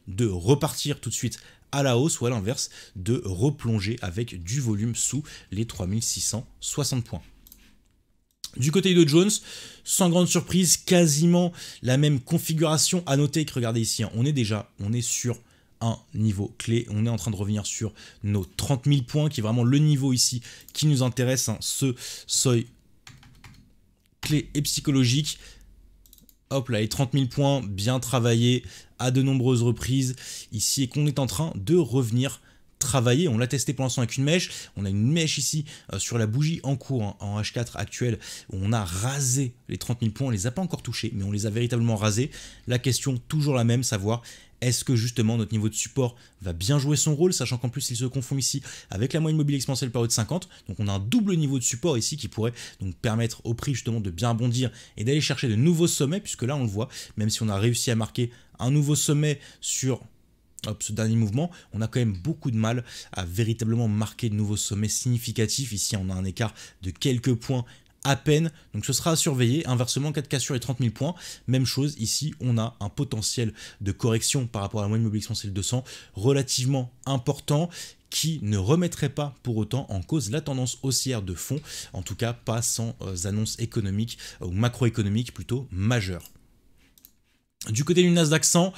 de repartir tout de suite à la hausse ou à l'inverse de replonger avec du volume sous les 3660 points. Du côté de Jones, sans grande surprise, quasiment la même configuration. À noter que regardez ici, hein, on est déjà, on est sur un niveau clé. On est en train de revenir sur nos 30 000 points, qui est vraiment le niveau ici qui nous intéresse, hein, ce seuil clé et psychologique. Hop là, les 30 000 points, bien travaillés à de nombreuses reprises ici, et qu'on est en train de revenir travailler. On l'a testé pour l'instant avec une mèche. On a une mèche ici euh, sur la bougie en cours hein, en H4 actuel on a rasé les 30 000 points. On les a pas encore touchés, mais on les a véritablement rasés. La question toujours la même, savoir est-ce que justement notre niveau de support va bien jouer son rôle, sachant qu'en plus il se confond ici avec la moyenne mobile exponentielle par de 50, donc on a un double niveau de support ici qui pourrait donc permettre au prix justement de bien bondir et d'aller chercher de nouveaux sommets, puisque là on le voit, même si on a réussi à marquer un nouveau sommet sur ce dernier mouvement, on a quand même beaucoup de mal à véritablement marquer de nouveaux sommets significatifs. Ici, on a un écart de quelques points à peine, donc ce sera à surveiller. Inversement, 4 cassures et 30 000 points, même chose, ici on a un potentiel de correction par rapport à la moyenne mobile exponentielle 200 relativement important qui ne remettrait pas pour autant en cause la tendance haussière de fond, en tout cas pas sans euh, annonces économiques ou macroéconomiques plutôt majeures. Du côté du Nasdaq 100,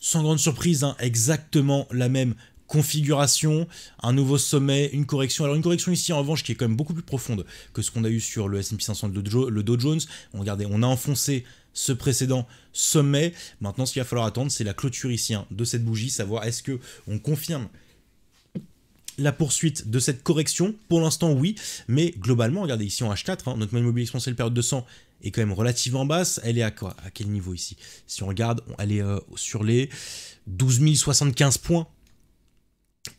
sans grande surprise, hein, exactement la même configuration, un nouveau sommet, une correction. Alors une correction ici en revanche qui est quand même beaucoup plus profonde que ce qu'on a eu sur le S&P 500, le Dow, Jones. regardez, on a enfoncé ce précédent sommet. Maintenant, ce qu'il va falloir attendre, c'est la clôture ici hein, de cette bougie, savoir est-ce que on confirme la poursuite de cette correction Pour l'instant, oui, mais globalement, regardez ici en H4, hein, notre moyen mobile exponentiel période 200, est quand même relativement basse. Elle est à quoi À quel niveau ici Si on regarde, elle est euh, sur les 12 075 points.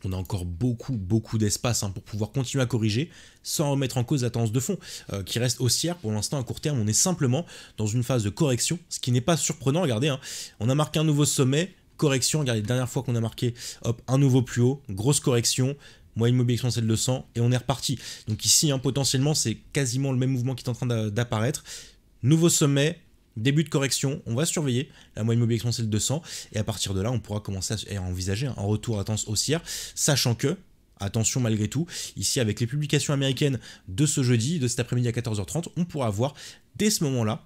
On a encore beaucoup, beaucoup d'espace hein, pour pouvoir continuer à corriger sans remettre en cause la tendance de fond euh, qui reste haussière. Pour l'instant, à court terme, on est simplement dans une phase de correction, ce qui n'est pas surprenant. Regardez, hein, on a marqué un nouveau sommet, correction. Regardez, dernière fois qu'on a marqué hop, un nouveau plus haut, grosse correction moyenne mobile exponentielle de 100 et on est reparti. Donc ici, hein, potentiellement, c'est quasiment le même mouvement qui est en train d'apparaître, nouveau sommet, début de correction, on va surveiller la moyenne mobile exponentielle de 200 et à partir de là, on pourra commencer à envisager un retour à tendance haussière, sachant que Attention malgré tout, ici avec les publications américaines de ce jeudi, de cet après-midi à 14h30, on pourra avoir dès ce moment-là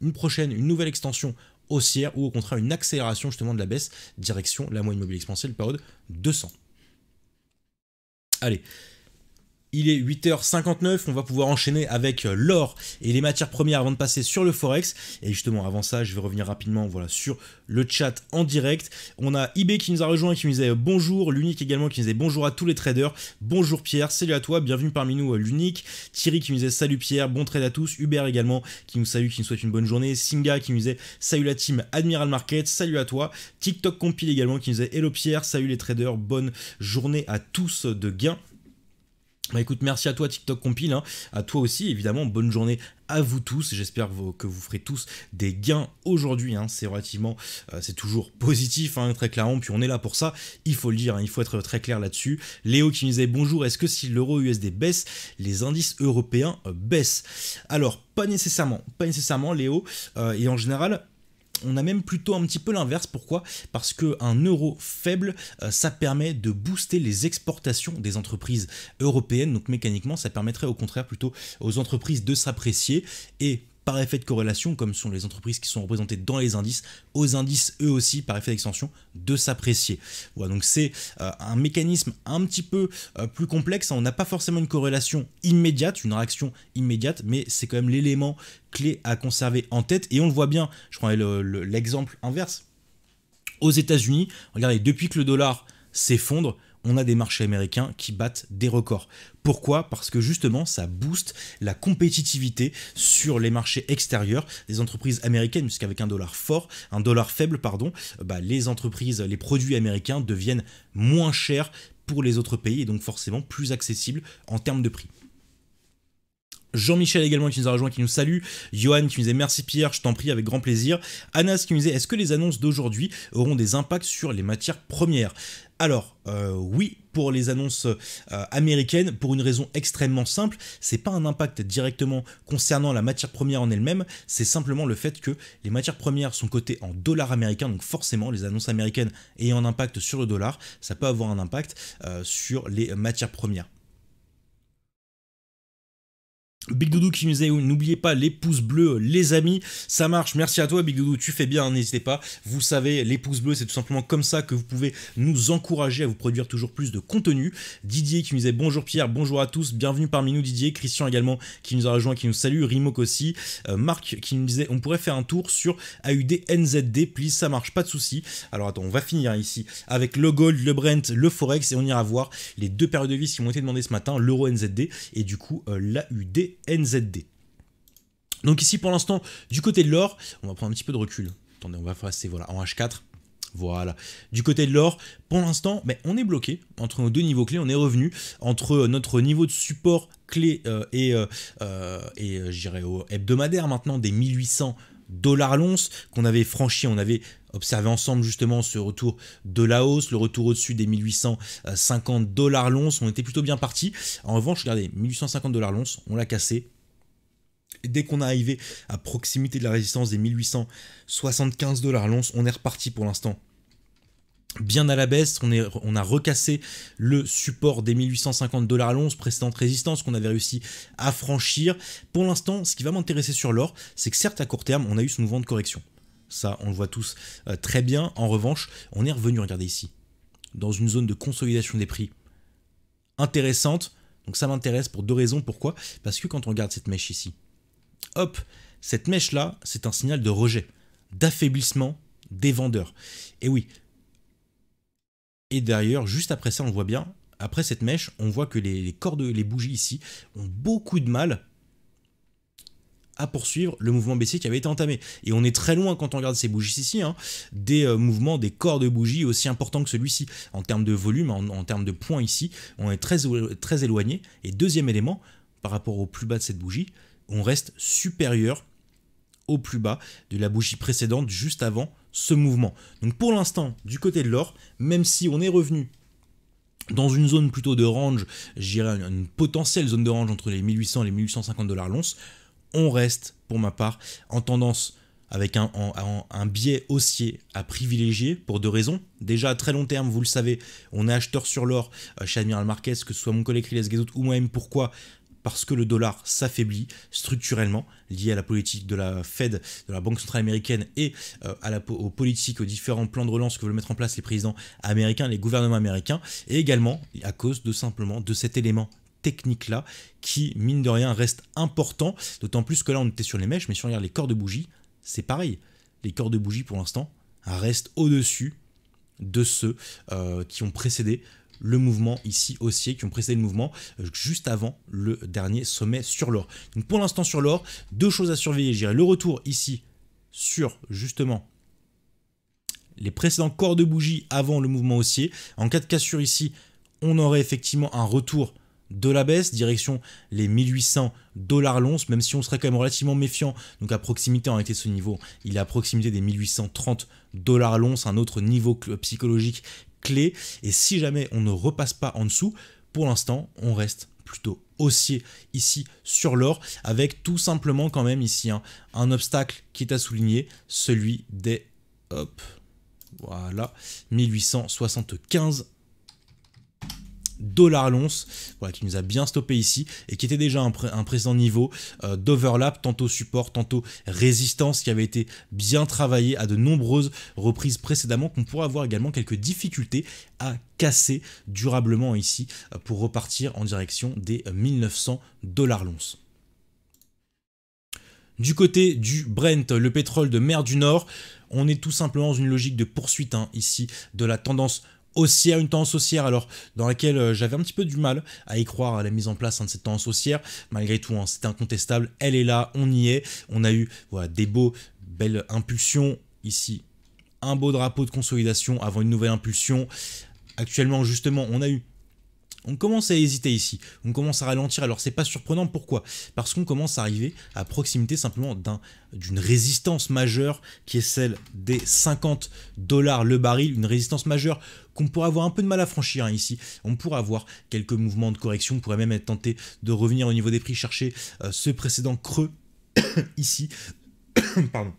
une prochaine, une nouvelle extension haussière ou au contraire une accélération justement de la baisse direction la moyenne mobile exponentielle de 200. Allez, il est 8h59, on va pouvoir enchaîner avec euh, l'or et les matières premières avant de passer sur le Forex. Et justement, avant ça, je vais revenir rapidement voilà, sur le chat en direct. On a IB qui nous a rejoint et qui nous disait euh, bonjour, l'unique également qui nous disait bonjour à tous les traders. Bonjour Pierre, salut à toi, bienvenue parmi nous euh, l'unique. Thierry qui nous disait salut Pierre, bon trade à tous. Hubert également qui nous salue, qui nous souhaite une bonne journée. Singa qui nous disait salut la team Admiral Market, salut à toi. TikTok Compile également qui nous disait hello Pierre, salut les traders, bonne journée à tous de gains. Bah écoute, merci à toi TikTok Compile, hein. à toi aussi évidemment, bonne journée à vous tous, j'espère que vous ferez tous des gains aujourd'hui, hein. c'est relativement, euh, c'est toujours positif, hein, très clairement, puis on est là pour ça, il faut le dire, il faut être très clair là-dessus. Léo qui nous disait bonjour, est-ce que si l'euro USD baisse, les indices européens euh, baissent Alors, pas nécessairement, pas nécessairement Léo, euh, et en général, on a même plutôt un petit peu l'inverse. Pourquoi Parce qu'un euro faible, euh, ça permet de booster les exportations des entreprises européennes. Donc mécaniquement, ça permettrait au contraire plutôt aux entreprises de s'apprécier. Et par effet de corrélation, comme sont les entreprises qui sont représentées dans les indices, aux indices eux aussi, par effet d'extension, de s'apprécier. Voilà, donc c'est euh, un mécanisme un petit peu euh, plus complexe. On n'a pas forcément une corrélation immédiate, une réaction immédiate, mais c'est quand même l'élément clé à conserver en tête. Et on le voit bien, je prends l'exemple inverse. Aux États-Unis, regardez, depuis que le dollar s'effondre, on a des marchés américains qui battent des records. Pourquoi Parce que justement, ça booste la compétitivité sur les marchés extérieurs des entreprises américaines, puisqu'avec un dollar fort, un dollar faible, pardon, euh, bah, les entreprises, les produits américains deviennent moins chers pour les autres pays et donc forcément plus accessibles en termes de prix. Jean-Michel également qui nous a rejoint, qui nous salue. Johan qui nous disait merci Pierre, je t'en prie avec grand plaisir. Anas qui nous disait est-ce que les annonces d'aujourd'hui auront des impacts sur les matières premières alors, euh, oui, pour les annonces euh, américaines, pour une raison extrêmement simple, c'est pas un impact directement concernant la matière première en elle-même, c'est simplement le fait que les matières premières sont cotées en dollars américains, donc forcément les annonces américaines ayant un impact sur le dollar, ça peut avoir un impact euh, sur les matières premières. Big qui nous disait n'oubliez pas les pouces bleus les amis, ça marche, merci à toi Big tu fais bien, n'hésitez pas, vous savez les pouces bleus c'est tout simplement comme ça que vous pouvez nous encourager à vous produire toujours plus de contenu. Didier qui nous disait bonjour Pierre, bonjour à tous, bienvenue parmi nous Didier, Christian également qui nous a rejoint, qui nous salue, Rimok aussi, euh, Marc qui nous disait on pourrait faire un tour sur NZD, please ça marche, pas de souci. Alors attends, on va finir ici avec le gold, le Brent, le Forex et on ira voir les deux périodes de vie qui m'ont été demandées ce matin, l'euro NZD et du coup euh, l'AUD NZD. Donc ici pour l'instant, du côté de l'or, on va prendre un petit peu de recul. Attendez, on va passer voilà, en H4. Voilà. Du côté de l'or, pour l'instant, mais on est bloqué entre nos deux niveaux clés, on est revenu entre notre niveau de support clé euh, et, euh, euh et euh, au hebdomadaire maintenant des 1800 dollars l'once qu'on avait franchi, on avait observer ensemble justement ce retour de la hausse, le retour au-dessus des 1850 dollars l'once. On était plutôt bien parti. En revanche, regardez, 1850 dollars l'once, on l'a cassé. dès qu'on est arrivé à proximité de la résistance des 1875 dollars l'once, on est reparti pour l'instant bien à la baisse, on, est, on, a recassé le support des 1850 dollars l'once, précédente résistance qu'on avait réussi à franchir. Pour l'instant, ce qui va m'intéresser sur l'or, c'est que certes à court terme, on a eu ce mouvement de correction. Ça, on le voit tous euh, très bien. En revanche, on est revenu, regardez ici, dans une zone de consolidation des prix intéressante. Donc ça m'intéresse pour deux raisons. Pourquoi Parce que quand on regarde cette mèche ici, hop, cette mèche-là, c'est un signal de rejet, d'affaiblissement des vendeurs. Et oui. Et d'ailleurs, juste après ça, on voit bien, après cette mèche, on voit que les, les cordes, les bougies ici, ont beaucoup de mal à poursuivre le mouvement baissier qui avait été entamé. Et on est très loin, quand on regarde ces bougies ici, hein, des euh, mouvements, des corps de bougies aussi importants que celui-ci. En termes de volume, en, en, termes de points ici, on est très, très éloigné. Et deuxième élément, par rapport au plus bas de cette bougie, on reste supérieur au plus bas de la bougie précédente juste avant ce mouvement. Donc pour l'instant, du côté de l'or, même si on est revenu dans une zone plutôt de range, je dirais une potentielle zone de range entre les 1800 et les 1850 dollars l'once, on reste, pour ma part, en tendance avec un, biais haussier à privilégier pour deux raisons. Déjà, à très long terme, vous le savez, on est acheteur sur l'or euh, chez Admiral Marquez, que ce soit mon collègue Riles Gazout ou moi-même. Pourquoi parce que le dollar s'affaiblit structurellement, lié à la politique de la Fed, de la Banque centrale américaine et euh, aux politiques, aux différents plans de relance que veulent mettre en place les présidents américains, les gouvernements américains, et également à cause de simplement de cet élément technique-là, qui, mine de rien, reste important. D'autant plus que là, on était sur les mèches, mais si on regarde les corps de bougie, c'est pareil. Les corps de bougie, pour l'instant, restent au-dessus de ceux euh, qui ont précédé le mouvement ici haussier qui ont précédé le mouvement euh, juste avant le dernier sommet sur l'or. Donc pour l'instant sur l'or, deux choses à surveiller, j'irai le retour ici sur justement les précédents corps de bougie avant le mouvement haussier. En cas de cassure ici, on aurait effectivement un retour de la baisse, direction les 1800 dollars l'once, même si on serait quand même relativement méfiant, donc à proximité en réalité ce niveau, il est à proximité des 1830 dollars l'once, un autre niveau psychologique clé, et si jamais on ne repasse pas en dessous, pour l'instant on reste plutôt haussier ici sur l'or avec tout simplement quand même ici hein, un obstacle qui est à souligner celui des hop voilà 1875 dollar l'once, voilà, qui nous a bien stoppé ici et qui était déjà un, présent précédent niveau euh, d'overlap, tantôt support, tantôt résistance, qui avait été bien travaillé à de nombreuses reprises précédemment, qu'on pourrait avoir également quelques difficultés à casser durablement ici euh, pour repartir en direction des 1900 euh, dollars l'once. Du côté du Brent, le pétrole de mer du Nord, on est tout simplement dans une logique de poursuite hein, ici de la tendance haussière, une tendance haussière, alors dans laquelle euh, j'avais un petit peu du mal à y croire à la mise en place hein, de cette tendance haussière. Malgré tout, hein, c'était incontestable. Elle est là, on y est. On a eu voilà, des beaux, belles impulsions ici. Un beau drapeau de consolidation avant une nouvelle impulsion. Actuellement, justement, on a eu on commence à hésiter ici, on commence à ralentir, alors c'est pas surprenant, pourquoi Parce qu'on commence à arriver à proximité simplement d'une résistance majeure qui est celle des 50 dollars le baril, une résistance majeure qu'on pourrait avoir un peu de mal à franchir hein, ici. On pourrait avoir quelques mouvements de correction, on pourrait même être tenté de revenir au niveau des prix, chercher euh, ce précédent creux (coughs) ici. (coughs) Pardon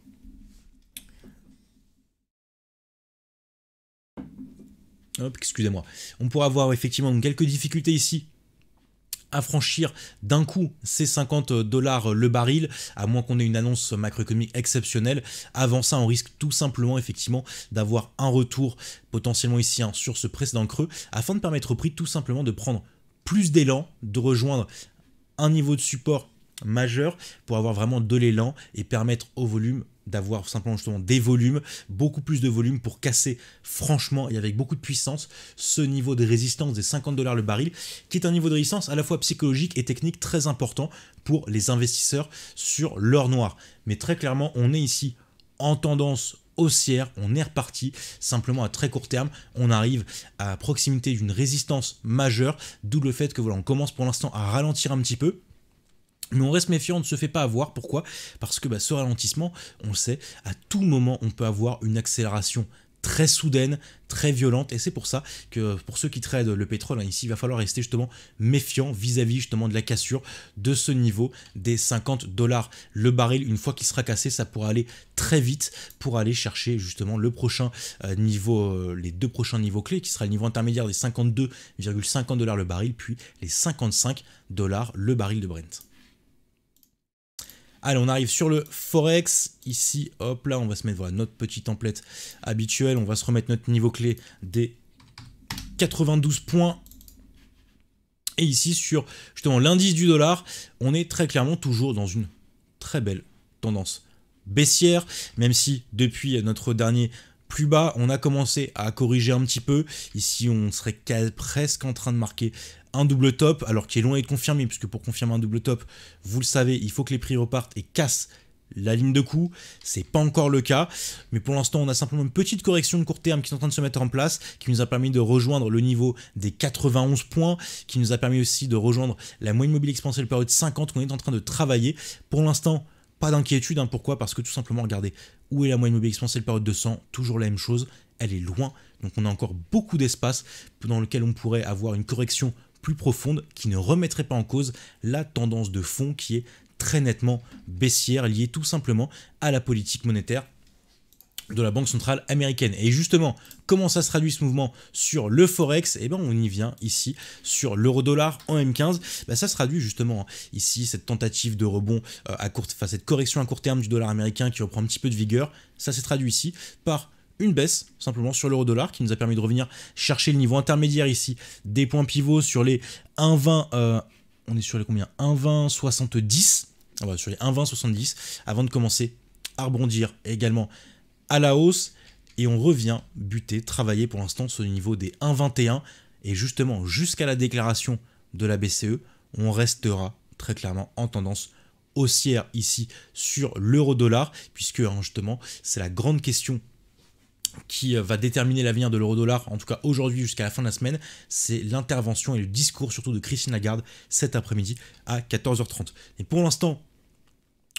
Hop, excusez-moi. On pourra avoir effectivement quelques difficultés ici à franchir d'un coup ces 50 dollars le baril, à moins qu'on ait une annonce macroéconomique exceptionnelle. Avant ça, on risque tout simplement effectivement d'avoir un retour potentiellement ici hein, sur ce précédent creux, afin de permettre au prix tout simplement de prendre plus d'élan, de rejoindre un niveau de support majeur pour avoir vraiment de l'élan et permettre au volume d'avoir simplement justement des volumes, beaucoup plus de volume pour casser franchement et avec beaucoup de puissance ce niveau de résistance des 50 dollars le baril, qui est un niveau de résistance à la fois psychologique et technique très important pour les investisseurs sur l'or noir. Mais très clairement, on est ici en tendance haussière, on est reparti simplement à très court terme, on arrive à proximité d'une résistance majeure, d'où le fait que voilà, on commence pour l'instant à ralentir un petit peu, mais on reste méfiant, on ne se fait pas avoir. Pourquoi Parce que bah, ce ralentissement, on le sait, à tout moment, on peut avoir une accélération très soudaine, très violente. Et c'est pour ça que pour ceux qui tradent le pétrole, hein, ici, il va falloir rester justement méfiant vis-à-vis justement de la cassure de ce niveau des 50 dollars le baril. Une fois qu'il sera cassé, ça pourra aller très vite pour aller chercher justement le prochain euh, niveau, euh, les deux prochains niveaux clés, qui sera le niveau intermédiaire des 52,50 dollars le baril, puis les 55 dollars le baril de Brent. Allez, on arrive sur le Forex. Ici, hop là, on va se mettre voilà, notre petite template habituelle. On va se remettre notre niveau clé des 92 points. Et ici, sur justement l'indice du dollar, on est très clairement toujours dans une très belle tendance baissière, même si depuis notre dernier plus bas, on a commencé à corriger un petit peu. Ici, on serait presque en train de marquer double top, alors qui est loin d'être confirmé, puisque pour confirmer un double top, vous le savez, il faut que les prix repartent et cassent la ligne de coup, c'est pas encore le cas, mais pour l'instant on a simplement une petite correction de court terme qui est en train de se mettre en place, qui nous a permis de rejoindre le niveau des 91 points, qui nous a permis aussi de rejoindre la moyenne mobile exponentielle période 50 qu'on est en train de travailler. Pour l'instant, pas d'inquiétude, hein. pourquoi Parce que tout simplement, regardez, où est la moyenne mobile exponentielle période 200 Toujours la même chose, elle est loin, donc on a encore beaucoup d'espace dans lequel on pourrait avoir une correction profonde qui ne remettrait pas en cause la tendance de fond qui est très nettement baissière, liée tout simplement à la politique monétaire de la Banque centrale américaine. Et justement, comment ça se traduit ce mouvement sur le Forex et eh ben on y vient ici sur l'euro-dollar en M15. Ben, ça se traduit justement hein, ici, cette tentative de rebond euh, à court, enfin cette correction à court terme du dollar américain qui reprend un petit peu de vigueur. Ça s'est traduit ici par une baisse simplement sur l'euro dollar qui nous a permis de revenir chercher le niveau intermédiaire ici des points pivots sur les 1,20 euh, on est sur les combien 1,2070 ah bah, sur les 70 avant de commencer à rebondir également à la hausse et on revient buter travailler pour l'instant sur le niveau des 1,21 et justement jusqu'à la déclaration de la BCE on restera très clairement en tendance haussière ici sur l'euro dollar puisque hein, justement c'est la grande question qui euh, va déterminer l'avenir de l'euro-dollar, en tout cas aujourd'hui jusqu'à la fin de la semaine, c'est l'intervention et le discours surtout de Christine Lagarde cet après-midi à 14h30. Et pour l'instant,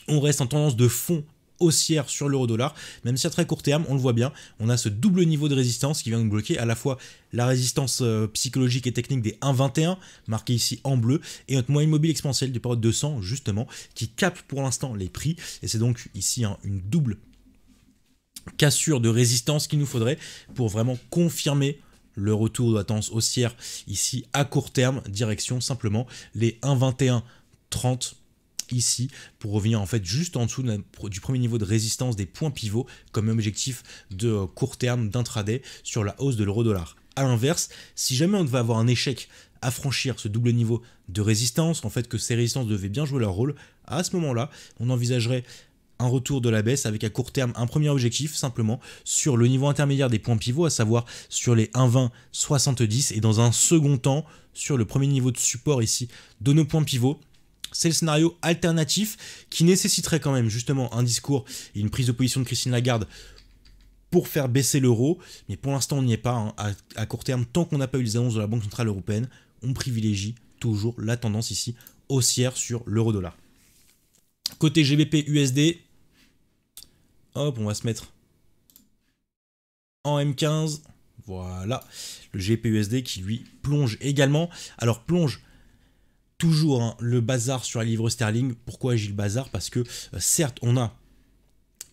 on reste en tendance de fond haussière sur l'euro dollar, même si à très court terme, on le voit bien, on a ce double niveau de résistance qui vient nous bloquer à la fois la résistance euh, psychologique et technique des 1,21 marquée ici en bleu et notre moyenne mobile exponentielle du période 200 justement qui capte pour l'instant les prix et c'est donc ici hein, une double cassure de résistance qu'il nous faudrait pour vraiment confirmer le retour de la tendance haussière ici à court terme, direction simplement les 1,21,30 ici pour revenir en fait juste en dessous du premier niveau de résistance des points pivots comme objectif de court terme d'intraday sur la hausse de l'euro dollar. A l'inverse, si jamais on devait avoir un échec à franchir ce double niveau de résistance, en fait que ces résistances devaient bien jouer leur rôle, à ce moment-là, on envisagerait un retour de la baisse avec à court terme un premier objectif simplement sur le niveau intermédiaire des points pivots, à savoir sur les 1,20 70 et dans un second temps sur le premier niveau de support ici de nos points pivots. C'est le scénario alternatif qui nécessiterait quand même justement un discours et une prise de position de Christine Lagarde pour faire baisser l'euro, mais pour l'instant on n'y est pas. Hein. à, court terme, tant qu'on n'a pas eu les annonces de la Banque Centrale Européenne, on privilégie toujours la tendance ici haussière sur l'euro-dollar. Côté GBP USD, Hop, on va se mettre en M15. Voilà, le GPUSD qui lui plonge également. Alors plonge toujours hein, le bazar sur la livre sterling. Pourquoi agit le bazar Parce que euh, certes, on a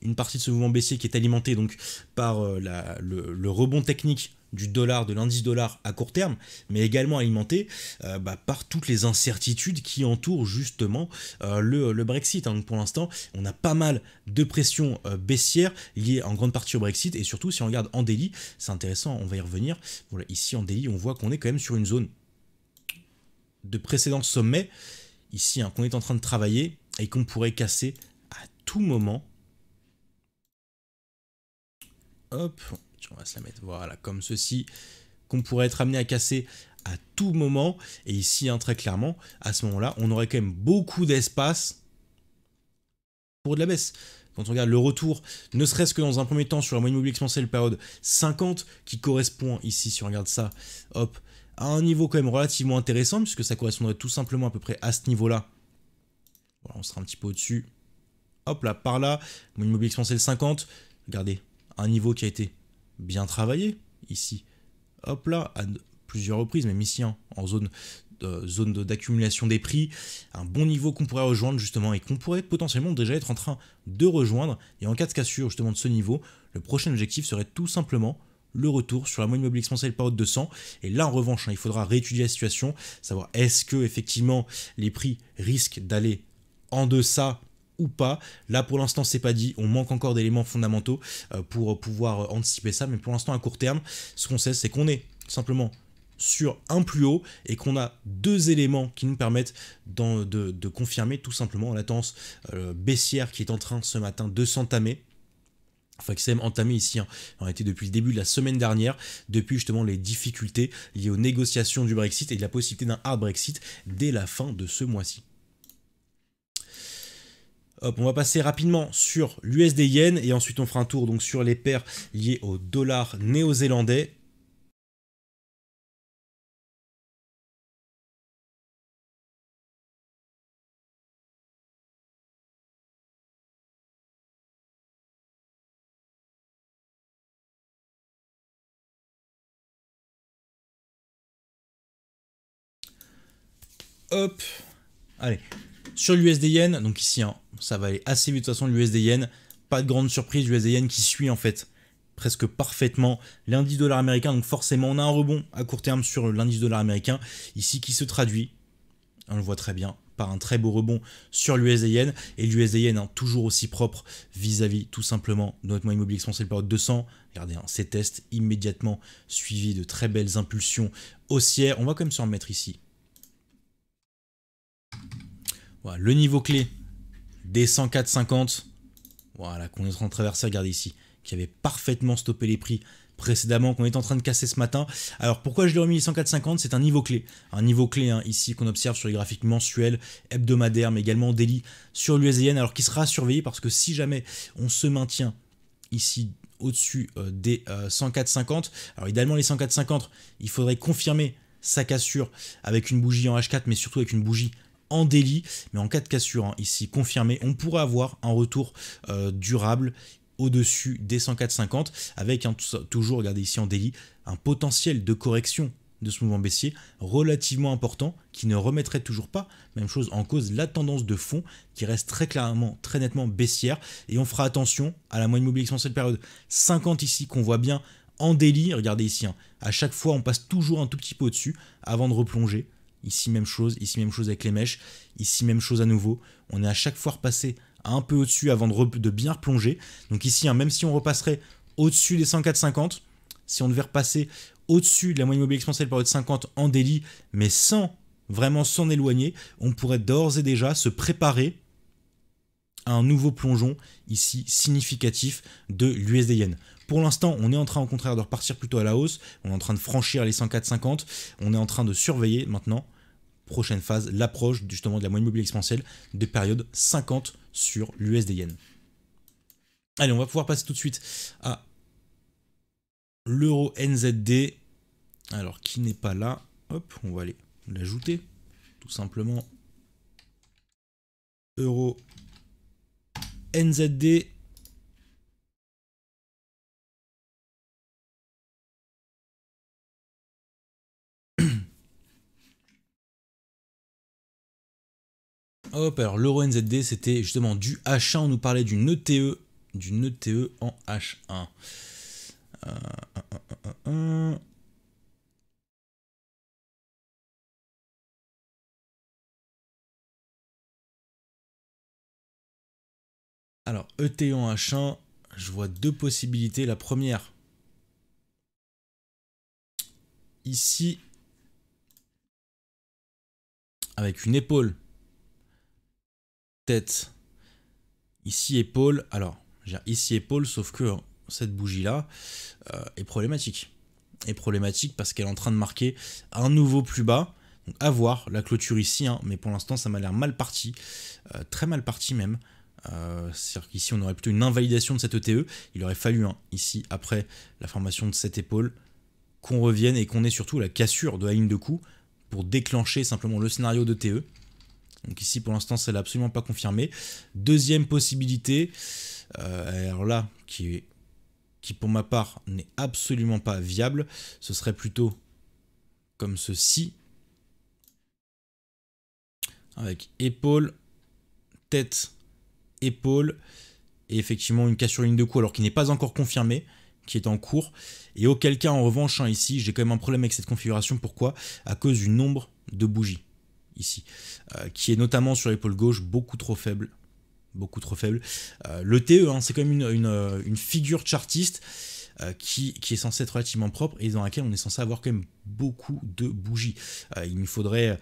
une partie de ce mouvement baissier qui est alimentée donc par euh, le, le, rebond technique du dollar, de l'indice dollar à court terme, mais également alimenté euh, bah, par toutes les incertitudes qui entourent justement euh, le, le, Brexit. Hein. pour l'instant, on a pas mal de pressions euh, baissière baissières liées en grande partie au Brexit, et surtout si on regarde en délit c'est intéressant, on va y revenir. Voilà, ici en délit on voit qu'on est quand même sur une zone de précédent sommet, ici hein, qu'on est en train de travailler, et qu'on pourrait casser à tout moment. Hop, on va se la mettre voilà, comme ceci, qu'on pourrait être amené à casser à tout moment. Et ici, hein, très clairement, à ce moment-là, on aurait quand même beaucoup d'espace pour de la baisse. Quand on regarde le retour, ne serait-ce que dans un premier temps sur la moyenne mobile exponentielle période 50, qui correspond ici, si on regarde ça, hop, à un niveau quand même relativement intéressant, puisque ça correspondrait tout simplement à peu près à ce niveau-là. Voilà, on sera un petit peu au-dessus. Hop là, par là, moyenne mobile exponentielle 50, regardez, un niveau qui a été bien travaillé ici. Hop là, à plusieurs reprises, même ici hein, en zone zone d'accumulation des prix, un bon niveau qu'on pourrait rejoindre justement et qu'on pourrait potentiellement déjà être en train de rejoindre. Et en cas de cassure justement de ce niveau, le prochain objectif serait tout simplement le retour sur la moyenne mobile exponentielle par haute de 100. Et là, en revanche, hein, il faudra réétudier la situation, savoir est-ce que effectivement les prix risquent d'aller en deçà ou pas. Là, pour l'instant, c'est pas dit. On manque encore d'éléments fondamentaux euh, pour pouvoir euh, anticiper ça. Mais pour l'instant, à court terme, ce qu'on sait, c'est qu'on est simplement sur un plus haut et qu'on a deux éléments qui nous permettent de, confirmer tout simplement la tendance euh, baissière qui est en train ce matin de s'entamer enfin qui s'est entamé ici, hein. On a été depuis le début de la semaine dernière, depuis justement les difficultés liées aux négociations du Brexit et de la possibilité d'un hard Brexit dès la fin de ce mois-ci on va passer rapidement sur l'USD yen et ensuite on fera un tour donc sur les paires liées au dollar néo-zélandais. Hop, allez, sur l'USD yen, donc ici un hein, ça va aller assez vite de toute façon l'USD yen. Pas de grande surprise, l'USD yen qui suit en fait presque parfaitement l'indice dollar américain. Donc forcément, on a un rebond à court terme sur l'indice dollar américain, ici qui se traduit, on le voit très bien, par un très beau rebond sur l'usd yen Et l'USD Yen hein, toujours aussi propre vis-à-vis tout simplement de notre moyen immobilier expansé, le période 200. Regardez, hein, ces tests immédiatement suivis de très belles impulsions haussières. On va quand même s'en remettre ici. Voilà, le niveau clé des 104,50. Voilà, qu'on est en train de traverser, regardez ici, qui avait parfaitement stoppé les prix précédemment, qu'on est en train de casser ce matin. Alors pourquoi je l'ai remis les 104,50 C'est un niveau clé. Un niveau clé hein, ici qu'on observe sur les graphiques mensuels, hebdomadaires, mais également daily sur l'USDN, alors qui sera surveillé parce que si jamais on se maintient ici au-dessus euh, des 104,50, euh, alors idéalement les 104,50, il faudrait confirmer sa cassure avec une bougie en H4, mais surtout avec une bougie en délit. Mais en cas de cassure, hein, ici confirmé, on pourrait avoir un retour euh, durable au-dessus des 104,50 avec hein, toujours, regardez ici en délit, un potentiel de correction de ce mouvement baissier relativement important qui ne remettrait toujours pas, même chose, en cause la tendance de fond qui reste très clairement, très nettement baissière. Et on fera attention à la moyenne mobile sur cette période 50 ici qu'on voit bien en délit. Regardez ici, hein, à chaque fois on passe toujours un tout petit peu au-dessus avant de replonger. Ici, même chose. Ici, même chose avec les mèches. Ici, même chose à nouveau. On est à chaque fois repassé un peu au-dessus avant de, de, bien replonger. Donc ici, hein, même si on repasserait au-dessus des 104,50, si on devait repasser au-dessus de la moyenne mobile exponentielle période 50 en délit, mais sans vraiment s'en éloigner, on pourrait d'ores et déjà se préparer à un nouveau plongeon ici significatif de l'USD yen. Pour l'instant, on est en train au contraire de repartir plutôt à la hausse, on est en train de franchir les 104,50, on est en train de surveiller maintenant prochaine phase, l'approche justement de la moyenne mobile exponentielle de période 50 sur l'USD yen. Allez, on va pouvoir passer tout de suite à l'euro NZD. Alors, qui n'est pas là Hop, on va aller l'ajouter, tout simplement. Euro NZD Hop, alors l'euro NZD, c'était justement du H1, on nous parlait d'une ETE, d'une ETE en H1. Euh, euh, euh, alors, ETE e en H1, je vois deux possibilités. La première, ici, avec une épaule tête, ici épaule. Alors, j'ai ici épaule, sauf que hein, cette bougie-là euh, est problématique. Est problématique parce qu'elle est en train de marquer un nouveau plus bas. Donc à voir, la clôture ici, hein, mais pour l'instant ça m'a l'air mal parti, euh, très mal parti même. Euh, c'est-à-dire qu'ici on aurait plutôt une invalidation de cette ETE, e. il aurait fallu hein, ici après la formation de cette épaule qu'on revienne et qu'on ait surtout la cassure de la ligne de coup pour déclencher simplement le scénario de TE. Donc ici pour l'instant ça absolument pas confirmé. Deuxième possibilité, euh, alors là, qui, qui pour ma part n'est absolument pas viable, ce serait plutôt comme ceci. Avec épaule, tête, épaule, et effectivement une cassure ligne de cou alors qui n'est pas encore confirmée qui est en cours. Et auquel cas, en revanche, hein, ici, j'ai quand même un problème avec cette configuration. Pourquoi À cause du nombre de bougies ici, euh, qui est notamment sur l'épaule gauche beaucoup trop faible. Beaucoup trop faible. Euh, le TE, hein, c'est quand même euh, une, figure chartiste qui, est censée être relativement propre et dans laquelle on est censé avoir quand même beaucoup de bougies. il nous faudrait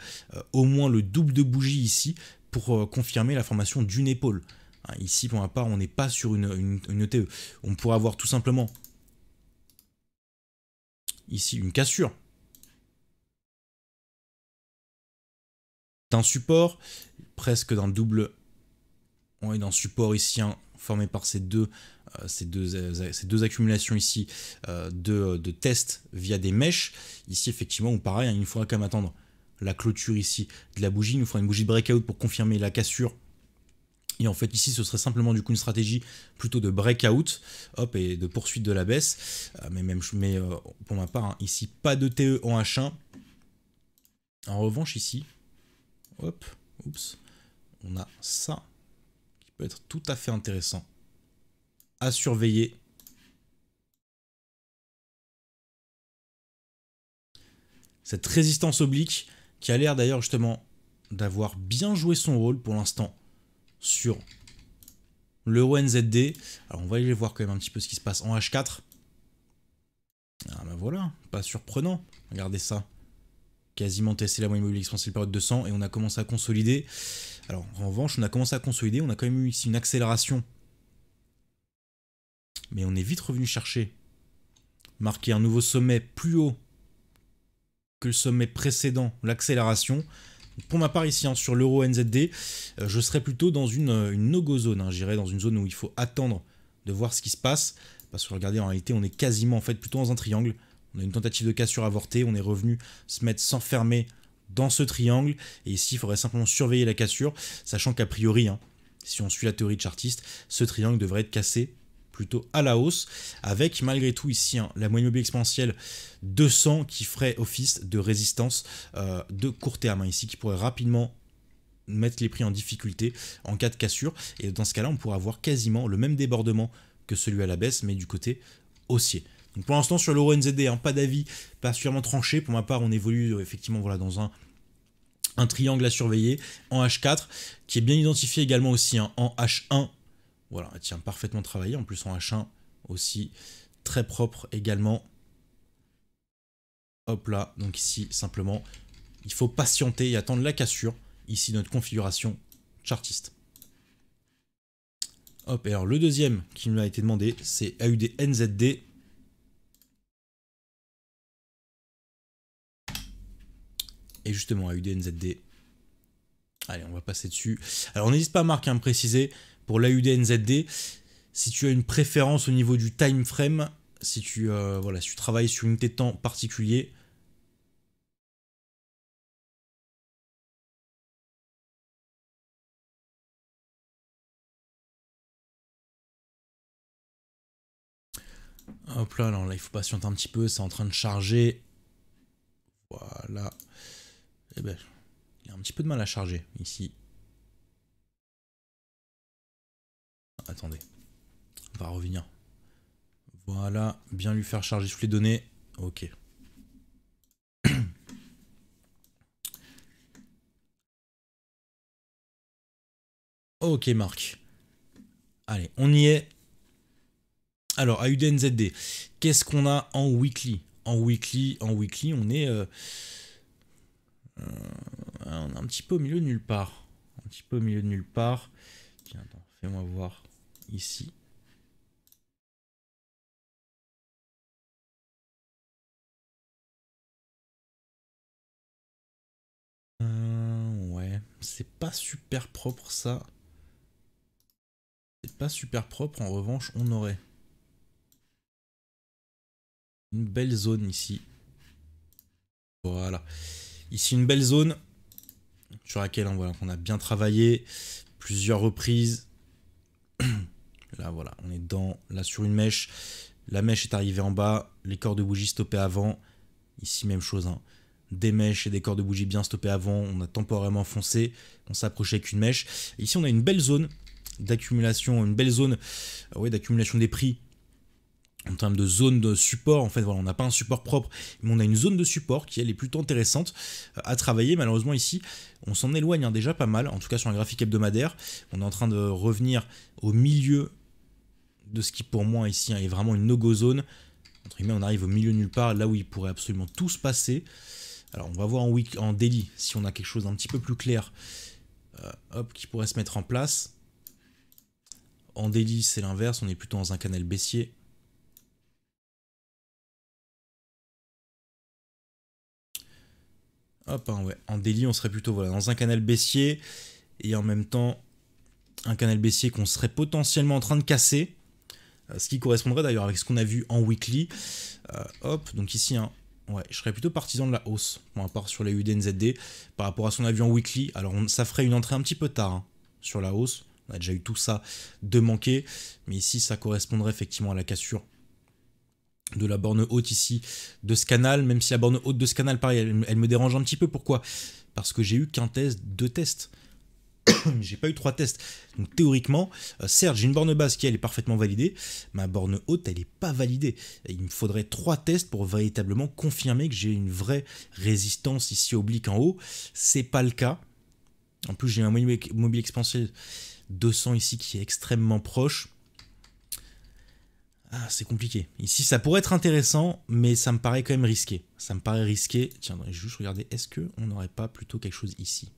au moins le double de bougies ici pour confirmer la formation d'une épaule. Hein, ici, pour ma part, on n'est pas sur une, une ETE. E. On pourrait avoir tout simplement ici une cassure Un support, presque d'un double. On est dans support ici, formé par ces deux, euh, ces deux, euh, ces deux accumulations ici euh, de, de, tests via des mèches. Ici, effectivement, ou pareil, hein, il faudra quand même attendre la clôture ici de la bougie. Il nous faudra une bougie de breakout pour confirmer la cassure et en fait, ici, ce serait simplement du coup une stratégie plutôt de breakout, hop, et de poursuite de la baisse. mais même, je mets pour ma part, hein, ici, pas de TE en H1. En revanche, ici, hop, oups, on a ça qui peut être tout à fait intéressant à surveiller. Cette résistance oblique qui a l'air d'ailleurs justement d'avoir bien joué son rôle pour l'instant sur le ONZD. Alors on va aller voir quand même un petit peu ce qui se passe en H4. Ah ben voilà, pas surprenant, regardez ça quasiment testé la moyenne mobile exponentielle période 200 et on a commencé à consolider. Alors en revanche, on a commencé à consolider, on a quand même eu ici une accélération. Mais on est vite revenu chercher. Marquer un nouveau sommet plus haut que le sommet précédent, l'accélération. Pour ma part ici, hein, sur l'euro NZD, euh, je serais plutôt dans une, euh, no-go zone. Hein. J'irais dans une zone où il faut attendre de voir ce qui se passe. Parce que regardez, en réalité, on est quasiment en fait plutôt dans un triangle. On a une tentative de cassure avortée, on est revenu se mettre s'enfermer dans ce triangle, et ici il faudrait simplement surveiller la cassure, sachant qu'a priori, hein, si on suit la théorie de chartiste, ce triangle devrait être cassé plutôt à la hausse, avec malgré tout ici hein, la moyenne mobile exponentielle 200 qui ferait office de résistance euh, de court terme, hein, ici qui pourrait rapidement mettre les prix en difficulté en cas de cassure, et dans ce cas-là on pourrait avoir quasiment le même débordement que celui à la baisse, mais du côté haussier pour l'instant sur l'euro NZD, hein, pas d'avis pas sûrement tranché. Pour ma part, on évolue euh, effectivement voilà, dans un, un, triangle à surveiller en H4, qui est bien identifié également aussi hein, en H1. Voilà, tient parfaitement travaillé. En plus en H1 aussi, très propre également. Hop là, donc ici simplement, il faut patienter et attendre la cassure. Ici notre configuration chartiste. Hop, et alors le deuxième qui nous a été demandé, c'est AUD NZD. Et justement, à Allez, on va passer dessus. Alors, n'hésite pas, Marc, à me préciser pour l'AUDNZD. si tu as une préférence au niveau du time frame, si tu, euh, voilà, si tu travailles sur une tête temps particulier. Hop là, alors là il faut patienter un petit peu, c'est en train de charger. Voilà eh ben, il a un petit peu de mal à charger ici. Attendez, on va revenir. Voilà, bien lui faire charger toutes les données. Ok. (clears throat) ok Marc. Allez, on y est. Alors, à UDNZD, qu'est-ce qu'on a en weekly En weekly, en weekly, on est... Euh, euh, on est un petit peu au milieu de nulle part. Un petit peu au milieu de nulle part. Tiens, fais-moi voir ici. Euh, ouais, c'est pas super propre ça. C'est pas super propre, en revanche, on aurait une belle zone ici. Voilà. Ici, une belle zone sur laquelle on hein, voilà, on a bien travaillé, plusieurs reprises. (clears throat) Là, voilà, on est dans, là sur une mèche. La mèche est arrivée en bas, les corps de bougie stoppés avant. Ici, même chose. Hein. Des mèches et des corps de bougie bien stoppés avant. On a temporairement foncé. On s'approchait qu'une avec une mèche. ici, on a une belle zone d'accumulation, une belle zone euh, d'accumulation des prix en termes de zone de support, en fait, voilà, on n'a pas un support propre, mais on a une zone de support qui, elle, est plutôt intéressante euh, à travailler. Malheureusement, ici, on s'en éloigne hein, déjà pas mal, en tout cas sur un graphique hebdomadaire. On est en train de revenir au milieu de ce qui, pour moi, ici, hein, est vraiment une no-go zone. Entre on arrive au milieu nulle part, là où il pourrait absolument tout se passer. Alors, on va voir en, week en daily si on a quelque chose d'un petit peu plus clair euh, hop, qui pourrait se mettre en place. En daily, c'est l'inverse, on est plutôt dans un canal baissier. Hop, hein, En délit, on serait plutôt voilà, dans un canal baissier et en même temps un canal baissier qu'on serait potentiellement en train de casser. Euh, ce qui correspondrait d'ailleurs avec ce qu'on a vu en weekly. Euh, hop, donc ici, hein, ouais, je serais plutôt partisan de la hausse, bon, à part sur les UDNZD, par rapport à ce qu'on a vu en weekly. Alors on, ça ferait une entrée un petit peu tard hein, sur la hausse. On a déjà eu tout ça de manquer. Mais ici, ça correspondrait effectivement à la cassure de la borne haute ici de ce canal, même si la borne haute de ce canal, pareil, elle, me dérange un petit peu. Pourquoi Parce que j'ai eu qu'un test, deux tests. (coughs) j'ai pas eu trois tests. Donc théoriquement, euh, certes, j'ai une borne basse qui elle est parfaitement validée, ma borne haute elle n'est pas validée. il me faudrait trois tests pour véritablement confirmer que j'ai une vraie résistance ici oblique en haut. C'est pas le cas. En plus, j'ai un mobile expansé 200 ici qui est extrêmement proche. Ah, c'est compliqué. Ici, ça pourrait être intéressant, mais ça me paraît quand même risqué. Ça me paraît risqué. Tiens, je vais juste regarder, est-ce que on n'aurait pas plutôt quelque chose ici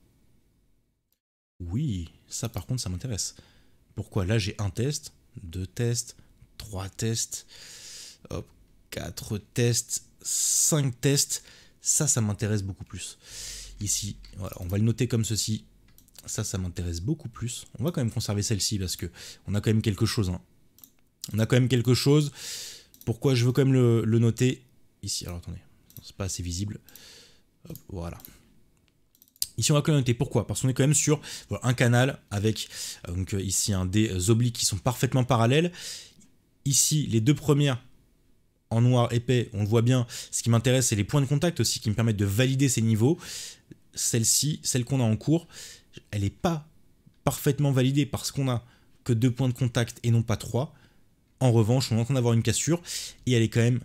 Oui, ça par contre, ça m'intéresse. Pourquoi Là, j'ai un test, deux tests, trois tests, hop, quatre tests, cinq tests. Ça, ça m'intéresse beaucoup plus. Ici, voilà, on va le noter comme ceci. Ça, ça m'intéresse beaucoup plus. On va quand même conserver celle-ci parce que on a quand même quelque chose. Hein on a quand même quelque chose. Pourquoi je veux quand même le, noter ici Alors attendez, c'est pas assez visible. voilà. Ici, on va quand même noter. Pourquoi Parce qu'on est quand même sur un canal avec euh, donc, euh, ici un des euh, obliques qui sont parfaitement parallèles. Ici, les deux premières en noir épais, on le voit bien. Ce qui m'intéresse, c'est les points de contact aussi qui me permettent de valider ces niveaux. Celle-ci, celle, celle qu'on a en cours, elle n'est pas parfaitement validée parce qu'on a que deux points de contact et non pas trois. En revanche, on entend en d'avoir une cassure et elle est quand même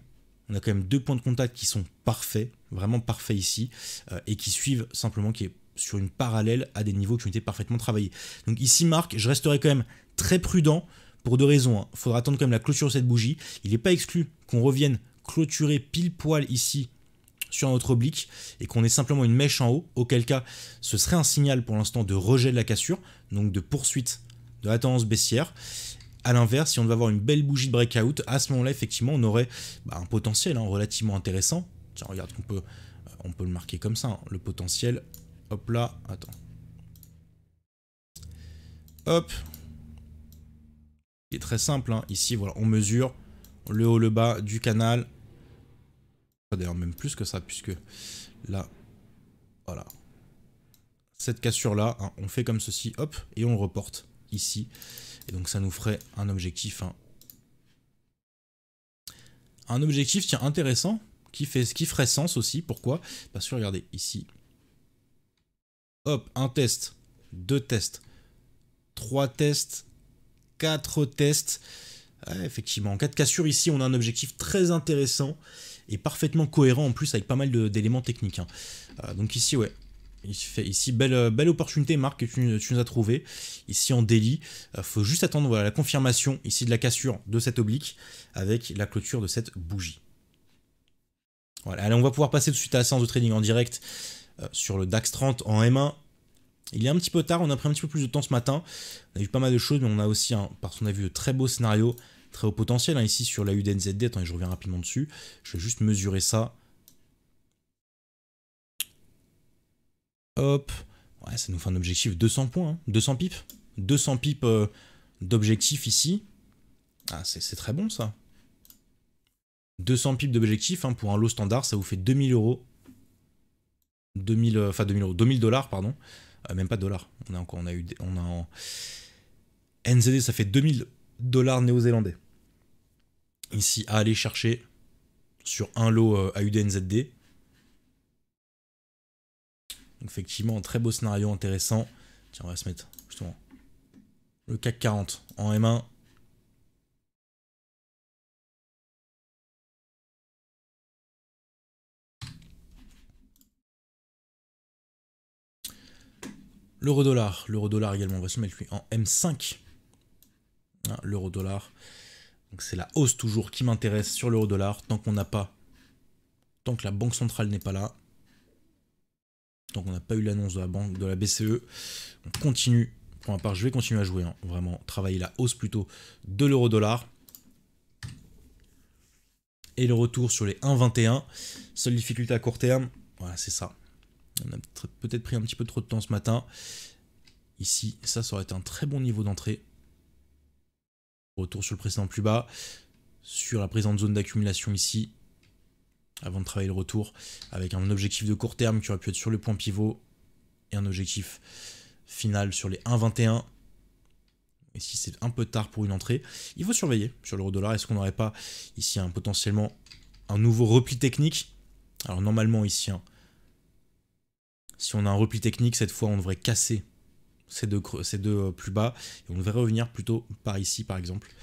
on a quand même deux points de contact qui sont parfaits, vraiment parfaits ici, euh, et qui suivent simplement, qui est sur une parallèle à des niveaux qui ont été parfaitement travaillés. Donc ici, Marc, je resterai quand même très prudent pour deux raisons. Il hein. faudra attendre quand même la clôture de cette bougie. Il n'est pas exclu qu'on revienne clôturer pile poil ici sur notre oblique et qu'on ait simplement une mèche en haut, auquel cas ce serait un signal pour l'instant de rejet de la cassure, donc de poursuite de la tendance baissière. À l'inverse, si on devait avoir une belle bougie de breakout, à ce moment-là, effectivement, on aurait bah, un potentiel hein, relativement intéressant. Tiens, regarde, on peut, euh, on peut le marquer comme ça, hein. le potentiel. Hop là, attends. Hop. Il est très simple, hein. ici, voilà, on mesure le haut, le bas du canal. D'ailleurs, même plus que ça, puisque là, voilà. Cette cassure-là, on fait comme ceci, hop, et on le reporte ici. Et donc ça nous ferait un objectif. Hein. Un objectif, intéressant, qui, fait, qui ferait sens aussi. Pourquoi Parce que regardez, ici, hop, un test, deux tests, trois tests, quatre tests. effectivement, en cas de cassure, ici, on a un objectif très intéressant et parfaitement cohérent en plus avec pas mal d'éléments techniques. Hein. Euh, donc ici, ouais, fait Ici, belle, euh, belle opportunité, Marc, que tu, nous as trouvé. Ici en délit. Euh, faut juste attendre voilà, la confirmation ici de la cassure de cette oblique avec la clôture de cette bougie. Voilà, allez, on va pouvoir passer tout de suite à la séance de trading en direct euh, sur le DAX 30 en M1. Il est un petit peu tard, on a pris un petit peu plus de temps ce matin. On a vu pas mal de choses, mais on a aussi, un parce qu'on a vu de très beaux scénarios, très haut potentiel hein, ici sur la UDNZD. Attendez, je reviens rapidement dessus. Je vais juste mesurer ça. Hop. Ouais, ça nous fait un objectif 200 points. 200 pips 200 pips d'objectifs ici. Ah, c'est très bon ça. 200 pips d'objectif hein, pour un lot standard, ça vous fait 2000 euros. 2000, euh, enfin 2000 euros, 2000 dollars, pardon. Euh, même pas dollars. On a encore, on a eu, on a NZD, ça fait 2000 dollars néo-zélandais. Ici, à aller chercher sur un lot à euh, AUD NZD effectivement, un très beau scénario intéressant. Tiens, on va se mettre justement le CAC 40 en M1. L'euro dollar, l'euro dollar également, on va se mettre lui en M5. Hein, l'euro dollar. Donc c'est la hausse toujours qui m'intéresse sur l'euro dollar. Tant qu'on n'a pas, tant que la banque centrale n'est pas là, donc on n'a pas eu l'annonce de la banque, de la BCE. On continue. Pour ma part, je vais continuer à jouer. Hein. Vraiment, travailler la hausse plutôt de l'euro-dollar. Et le retour sur les 1,21. Seule difficulté à court terme, voilà, c'est ça. On a peut-être pris un petit peu trop de temps ce matin. Ici, ça, ça aurait été un très bon niveau d'entrée. Retour sur le précédent plus bas. Sur la présente zone d'accumulation ici, avant de travailler le retour, avec un objectif de court terme qui aurait pu être sur le point pivot et un objectif final sur les 1,21. Et si c'est un peu tard pour une entrée, il faut surveiller sur l'euro dollar. Est-ce qu'on n'aurait pas ici un, potentiellement un nouveau repli technique Alors normalement ici, hein, si on a un repli technique, cette fois on devrait casser ces deux, ces deux euh, plus bas. Et on devrait revenir plutôt par ici par exemple,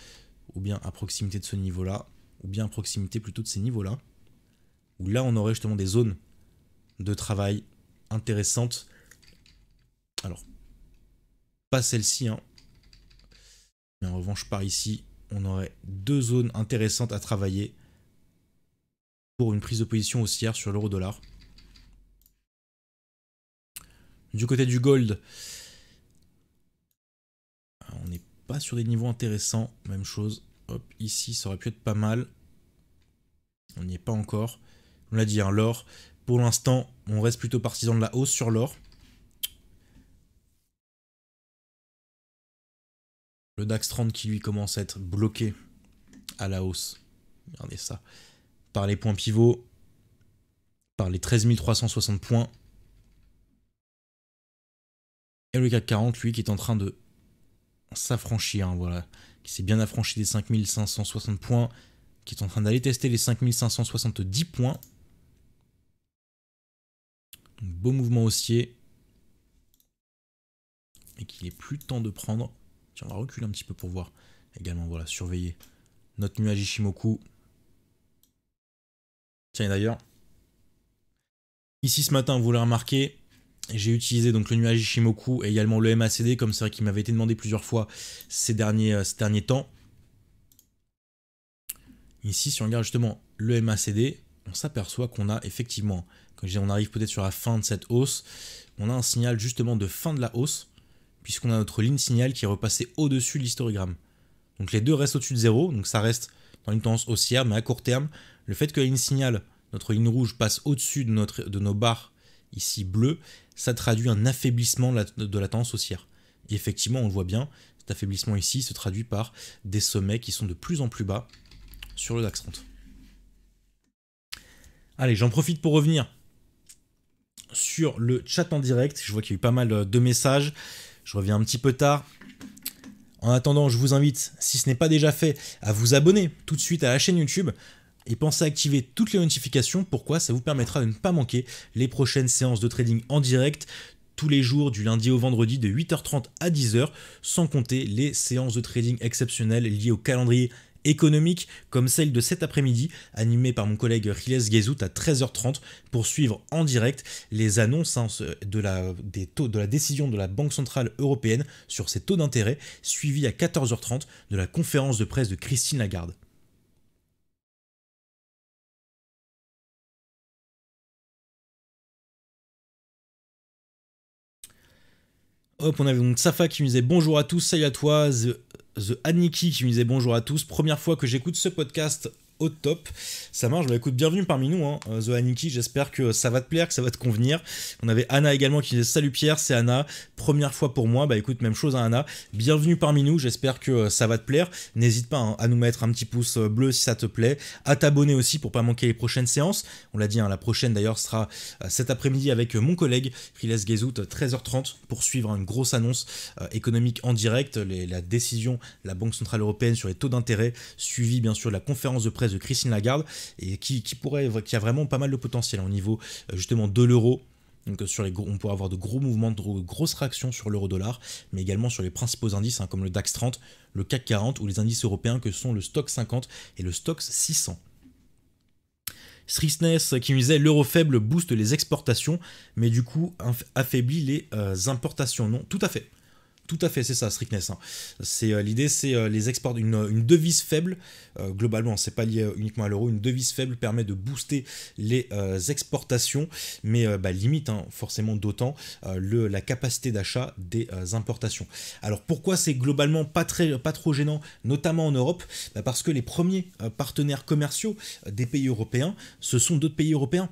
ou bien à proximité de ce niveau-là, ou bien à proximité plutôt de ces niveaux-là où là on aurait justement des zones de travail intéressantes. Alors, pas celle-ci, hein. mais en revanche par ici, on aurait deux zones intéressantes à travailler pour une prise de position haussière sur l'euro dollar. Du côté du gold, on n'est pas sur des niveaux intéressants, même chose. Hop, ici ça aurait pu être pas mal. On n'y est pas encore on l'a dit, hein, l'or. Pour l'instant, on reste plutôt partisan de la hausse sur l'or. Le DAX 30 qui lui commence à être bloqué à la hausse. Regardez ça. Par les points pivots, par les 13 360 points. Et le CAC 40, lui, qui est en train de s'affranchir, hein, voilà. Qui s'est bien affranchi des 5560 points, qui est en train d'aller tester les 5570 points. Beau mouvement haussier. Et qu'il est plus temps de prendre. Tiens, on va reculer un petit peu pour voir. Également, voilà, surveiller notre nuage Ishimoku. Tiens, d'ailleurs, ici ce matin, vous l'avez remarqué, j'ai utilisé donc le nuage Ishimoku et également le MACD, comme c'est vrai qu'il m'avait été demandé plusieurs fois ces derniers, euh, ces derniers temps. Ici, si on regarde justement le MACD, on s'aperçoit qu'on a effectivement, quand je on arrive peut-être sur la fin de cette hausse, on a un signal justement de fin de la hausse, puisqu'on a notre ligne signal qui est repassée au-dessus de l'histogramme. Donc les deux restent au-dessus de zéro, donc ça reste dans une tendance haussière, mais à court terme, le fait que la ligne signal, notre ligne rouge, passe au-dessus de, notre, de nos barres ici bleues, ça traduit un affaiblissement de la, tendance haussière. Et effectivement, on le voit bien, cet affaiblissement ici se traduit par des sommets qui sont de plus en plus bas sur le DAX 30. Allez, j'en profite pour revenir sur le chat en direct. Je vois qu'il y a eu pas mal euh, de messages. Je reviens un petit peu tard. En attendant, je vous invite, si ce n'est pas déjà fait, à vous abonner tout de suite à la chaîne YouTube et pensez à activer toutes les notifications. Pourquoi Ça vous permettra de ne pas manquer les prochaines séances de trading en direct tous les jours du lundi au vendredi de 8h30 à 10h, sans compter les séances de trading exceptionnelles liées au calendrier économique comme celle de cet après-midi, animée par mon collègue Riles Guézout à 13h30 pour suivre en direct les annonces hein, de la, des taux, de la décision de la Banque Centrale Européenne sur ses taux d'intérêt, suivie à 14h30 de la conférence de presse de Christine Lagarde. Hop, on avait donc Safa qui nous disait bonjour à tous, salut à toi, The Aniki qui me disait bonjour à tous. Première fois que j'écoute ce podcast au top. Ça marche. Bah, bienvenue parmi nous, hein, euh, J'espère que ça va te plaire, que ça va te convenir. On avait Anna également qui disait Salut Pierre, c'est Anna. Première fois pour moi. Bah écoute, même chose à Anna. Bienvenue parmi nous. J'espère que euh, ça va te plaire. N'hésite pas hein, à nous mettre un petit pouce euh, bleu si ça te plaît. À t'abonner aussi pour pas manquer les prochaines séances. On l'a dit, hein, la prochaine d'ailleurs sera cet après-midi avec mon collègue Riles Gezout, 13h30, pour suivre une grosse annonce économique en direct. Les, la décision de la Banque Centrale Européenne sur les taux d'intérêt, suivi bien sûr la conférence de presse de Christine Lagarde et qui, pourrait, qui a vraiment pas mal de potentiel hein, au niveau euh, justement de l'euro. Donc euh, sur les on pourrait avoir de gros mouvements, de grosses réactions sur l'euro-dollar, mais également sur les principaux indices hein, comme le DAX 30, le CAC 40 ou les indices européens que sont le Stock 50 et le Stock 600. Srisness qui nous disait l'euro faible booste les exportations, mais du coup affaiblit les euh, importations. Non, tout à fait. Tout à fait, c'est ça, strictness. Hein. C'est euh, l'idée, c'est euh, les exports. d'une euh, une devise faible, globalement, globalement, c'est pas lié uniquement à l'euro. Une devise faible permet de booster les exportations, mais bah, limite hein, forcément d'autant la capacité d'achat des importations. Alors pourquoi c'est globalement pas très, pas trop gênant, notamment en Europe bah, Parce que les premiers partenaires commerciaux des pays européens, ce sont d'autres pays européens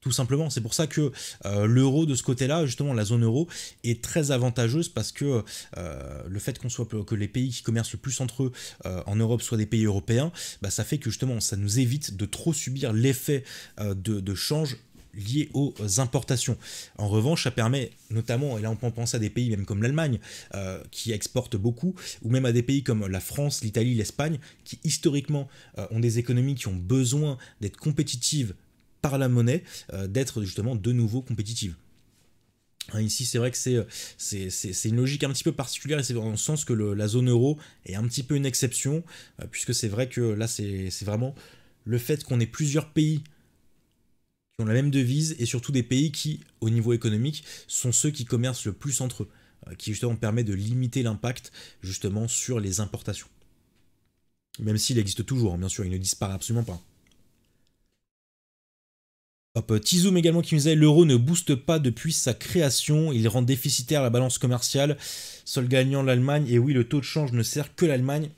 tout simplement. C'est pour ça que euh, l'euro de ce côté-là, justement, la zone euro est très avantageuse parce que euh, le fait qu'on soit que les pays qui commercent le plus entre eux euh, en Europe soient des pays européens, bah, ça fait que justement, ça nous évite de trop subir l'effet de, change lié aux importations. En revanche, ça permet notamment, et là on peut penser à des pays même comme l'Allemagne, qui exportent beaucoup, ou même à des pays comme la France, l'Italie, l'Espagne, qui historiquement ont des économies qui ont besoin d'être compétitives par la monnaie euh, d'être justement de nouveau compétitive. Hein, ici, c'est vrai que euh, c'est c'est une logique un petit peu particulière et c'est dans le sens que la zone euro est un petit peu une exception, euh, puisque c'est vrai que là, c'est vraiment le fait qu'on ait plusieurs pays qui ont la même devise et surtout des pays qui, au niveau économique, sont ceux qui commercent le plus entre eux, qui justement permet de limiter l'impact justement sur les importations. Même s'il existe toujours, hein, bien sûr, il ne disparaît absolument pas. Euh, Tizoum également qui nous disait l'euro ne booste pas depuis sa création, il rend déficitaire la balance commerciale, seul gagnant l'Allemagne, et oui, le taux de change ne sert que l'Allemagne.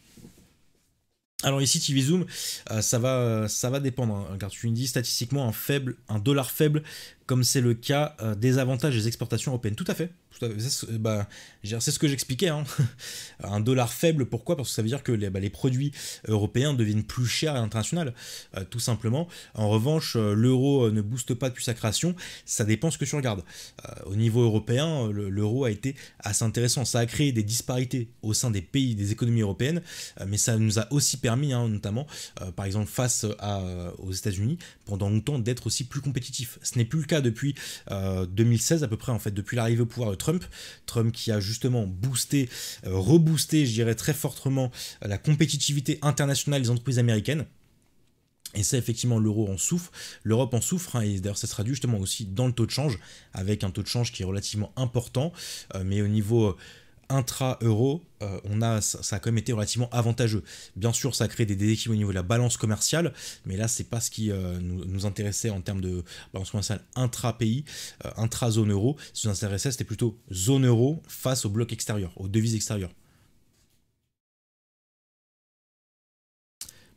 Alors ici, Tizoum, euh, ça, va, ça va dépendre. car hein. tu me dis statistiquement, un, faible, un dollar faible comme c'est le cas euh, des avantages des exportations européennes. Tout à fait. Euh, bah, c'est ce que j'expliquais. Hein. (laughs) un dollar faible, pourquoi Parce que ça veut dire que bah, les, produits européens deviennent plus chers à l'international, euh, tout simplement. En revanche, l'euro ne booste pas depuis sa création. Ça dépend ce que tu regardes. au niveau européen, l'euro a été assez intéressant. Ça a créé des disparités au sein des pays, des économies européennes, mais ça nous a aussi permis, hein, notamment, par exemple, face aux États-Unis, pendant longtemps, d'être aussi plus compétitifs. Ce n'est plus le cas depuis 2016 euh, à peu près, en fait, depuis l'arrivée au pouvoir de Trump. Trump qui a justement boosté, euh, reboosté, je dirais très fortement, euh, la compétitivité internationale des entreprises américaines. Et ça, effectivement, l'euro en souffre, l'Europe en souffre, hein, et d'ailleurs ça se traduit justement aussi dans le taux de change, avec un taux de change qui est relativement important, mais au niveau intra-euro, euh, on a, ça, a quand même été relativement avantageux. Bien sûr, ça crée des déséquilibres au niveau de la balance commerciale, mais là, c'est pas ce qui euh, nous, intéressait en termes de balance commerciale intra-pays, euh, intra-zone euro. Ce qui nous intéressait, c'était plutôt zone euro face au bloc extérieur, aux devises extérieures.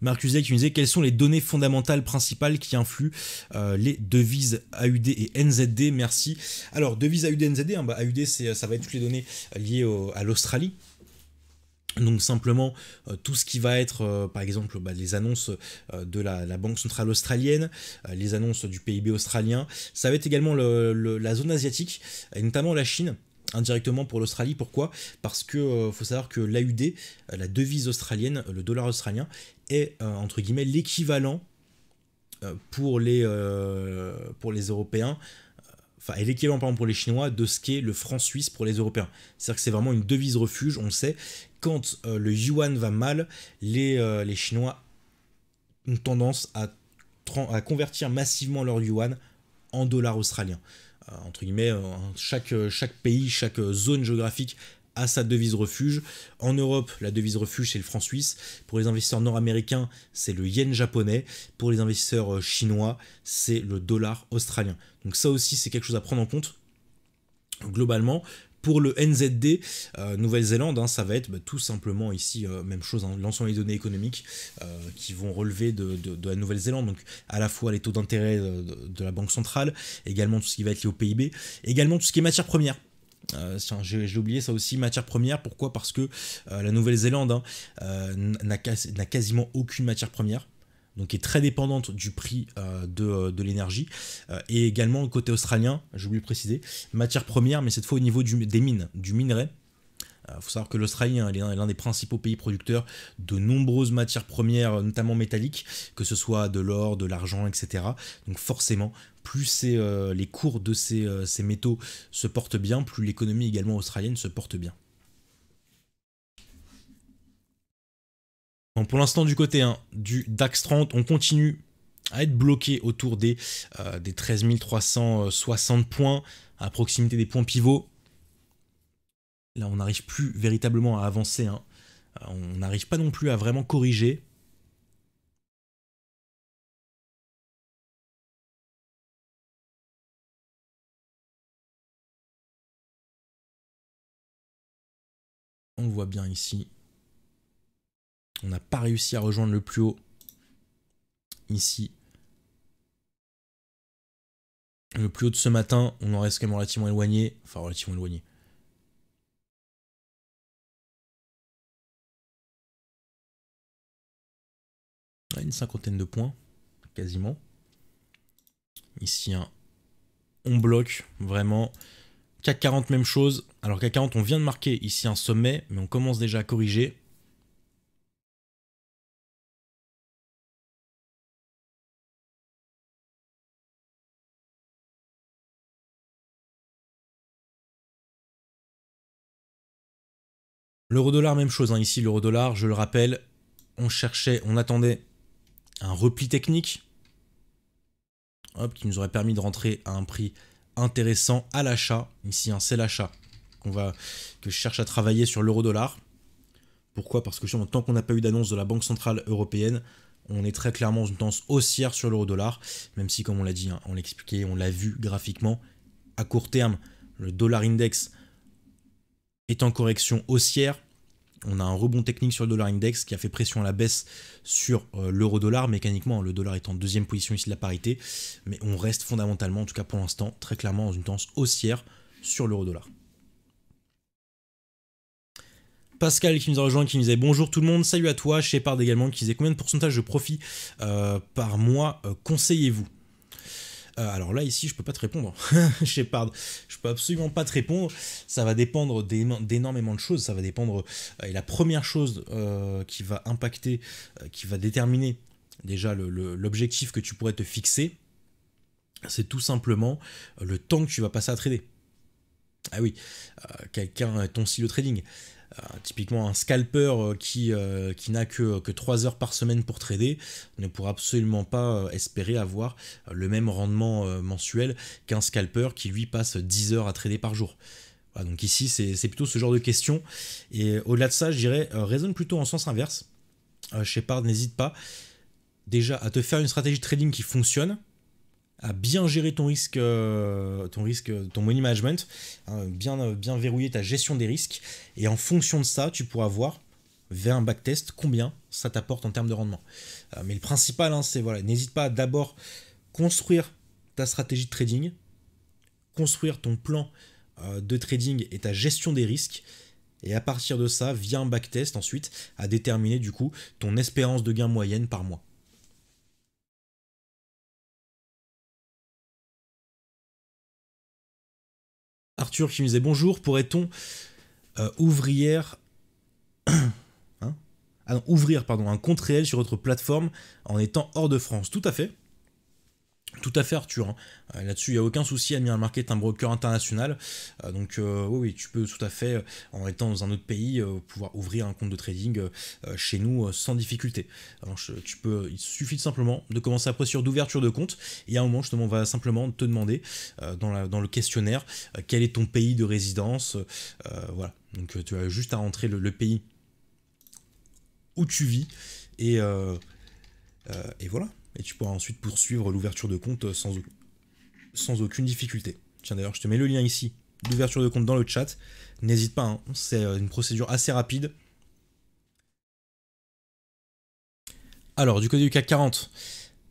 Marcus qui nous disait quelles sont les données fondamentales principales qui influent euh, les devises AUD et NZD. Merci. Alors, devises AUD, NZD, AUD, ça va être toutes les données euh, liées à l'Australie. Donc simplement euh, tout ce qui va être par exemple bah, les annonces de la, Banque centrale australienne, les annonces du PIB australien, ça va être également la zone asiatique, et notamment la Chine indirectement pour l'Australie. Pourquoi Parce que faut savoir que l'AUD, la devise australienne, le dollar australien, est euh, entre guillemets l'équivalent euh, pour les, euh, pour les Européens enfin, et l'équivalent pour les Chinois de ce qu'est le franc suisse pour les Européens. C'est-à-dire que c'est vraiment une devise refuge, on sait. Quand le yuan va mal, les, les Chinois ont tendance à, à, convertir massivement leur yuan en dollars australiens. entre guillemets, chaque, chaque pays, chaque zone géographique à sa devise refuge. En Europe, la devise refuge, c'est le franc suisse. Pour les investisseurs nord-américains, c'est le yen japonais. Pour les investisseurs euh, chinois, c'est le dollar australien. Donc ça aussi, c'est quelque chose à prendre en compte. Globalement, pour le NZD, euh, Nouvelle-Zélande, hein, ça va être bah, tout simplement ici, euh, même chose, hein, l'ensemble des données économiques qui vont relever de, la Nouvelle-Zélande, donc à la fois les taux d'intérêt de, de, la Banque centrale, également tout ce qui va être lié au PIB, également tout ce qui est matières premières. Euh, j'ai oublié ça aussi, matière première, pourquoi Parce que euh, la Nouvelle-Zélande hein, euh, n'a quasiment aucune matière première donc est très dépendante du prix de, l'énergie, et également côté australien, j'ai oublié de préciser, matière première, mais cette fois au niveau des mines, du minerai. Il euh, faut savoir que l'Australie hein, est l'un des principaux pays producteurs de nombreuses matières premières, notamment métalliques, que ce soit de l'or, de l'argent, etc. Donc forcément, plus euh, les cours de euh, ces, métaux se portent bien, plus l'économie également australienne se porte bien. pour l'instant, du côté hein, du DAX 30, on continue à être bloqué autour des 13 360 points, à proximité des points pivots. Là, on n'arrive plus véritablement à avancer. Hein. Euh, on n'arrive pas non plus à vraiment corriger. On voit bien ici. On n'a pas réussi à rejoindre le plus haut. Ici. Le plus haut de ce matin, on en reste quand même relativement éloigné. Enfin, relativement éloigné. une cinquantaine de points, quasiment. Ici, on bloque vraiment. CAC 40, même chose. Alors CAC 40, on vient de marquer ici un sommet, mais on commence déjà à corriger. L'euro dollar, même chose. Hein. Ici, l'euro dollar, je le rappelle, on cherchait, on attendait un repli technique hop, qui nous aurait permis de rentrer à un prix intéressant à l'achat. Ici, un hein, c'est l'achat qu'on va que je cherche à travailler sur l'euro dollar. Pourquoi Parce que justement, tant qu'on n'a pas eu d'annonce de la Banque Centrale Européenne, on est très clairement dans une tendance haussière sur l'euro dollar, même si comme on l'a dit, hein, on l'expliquait on l'a vu graphiquement, à court terme, le dollar index est en correction haussière, on a un rebond technique sur le dollar index qui a fait pression à la baisse sur euh, l'euro dollar mécaniquement hein, le dollar est en deuxième position ici de la parité mais on reste fondamentalement en tout cas pour l'instant très clairement dans une tendance haussière sur l'euro dollar. Pascal qui nous a rejoint, qui nous dit bonjour tout le monde, salut à toi, Shepard également, qui disait combien de pourcentage de profit euh, par mois euh, conseillez-vous euh, alors là, ici, je peux pas te répondre, Shepard. (laughs) Je peux absolument pas te répondre. Ça va dépendre d'énormément de choses. Ça va dépendre. Euh, et la première chose euh, qui va impacter, qui va déterminer déjà l'objectif que tu pourrais te fixer, c'est tout simplement le temps que tu vas passer à trader. Ah oui, quelqu'un quelqu'un, ton style de trading. Euh, typiquement un scalper euh, euh, qui, n'a que, que 3 heures par semaine pour trader ne pourra absolument pas espérer avoir le même rendement mensuel qu'un scalper qui lui passe 10 heures à trader par jour. donc ici, c'est plutôt ce genre de question. Et au-delà de ça, je dirais, raisonne plutôt en sens inverse. Shepard, n'hésite pas déjà à te faire une stratégie de trading qui fonctionne, à bien gérer ton risque, euh, ton risque, ton money management, hein, bien, euh, bien verrouiller ta gestion des risques. Et en fonction de ça, tu pourras voir vers un backtest combien ça t'apporte en termes de rendement. Euh, mais le principal, hein, c'est voilà, n'hésite pas à d'abord construire ta stratégie de trading, construire ton plan de trading et ta gestion des risques. Et à partir de ça, via un backtest ensuite, à déterminer du coup ton espérance de gain moyenne par mois. Arthur qui me disait bonjour, pourrait-on euh, ouvrir (coughs) hein ah ouvrir pardon, un compte réel sur votre plateforme en étant hors de France Tout à fait tout à fait Arthur. Hein. Euh, là-dessus, il n'y a aucun souci. un Market est un broker international. Euh, donc euh, oui, tu peux tout à fait, en étant dans un autre pays, pouvoir ouvrir un compte de trading chez nous sans difficulté. Alors, tu peux, il suffit simplement de commencer la procédure d'ouverture de compte. Et à un moment, justement, on va simplement te demander dans, le questionnaire quel est ton pays de résidence. voilà. Donc tu as juste à rentrer le, pays où tu vis. et, et voilà et tu pourras ensuite poursuivre l'ouverture de compte sans, sans aucune difficulté. Tiens d'ailleurs, je te mets le lien ici d'ouverture de compte dans le chat. N'hésite pas, hein, c'est euh, une procédure assez rapide. Alors, du côté du CAC 40,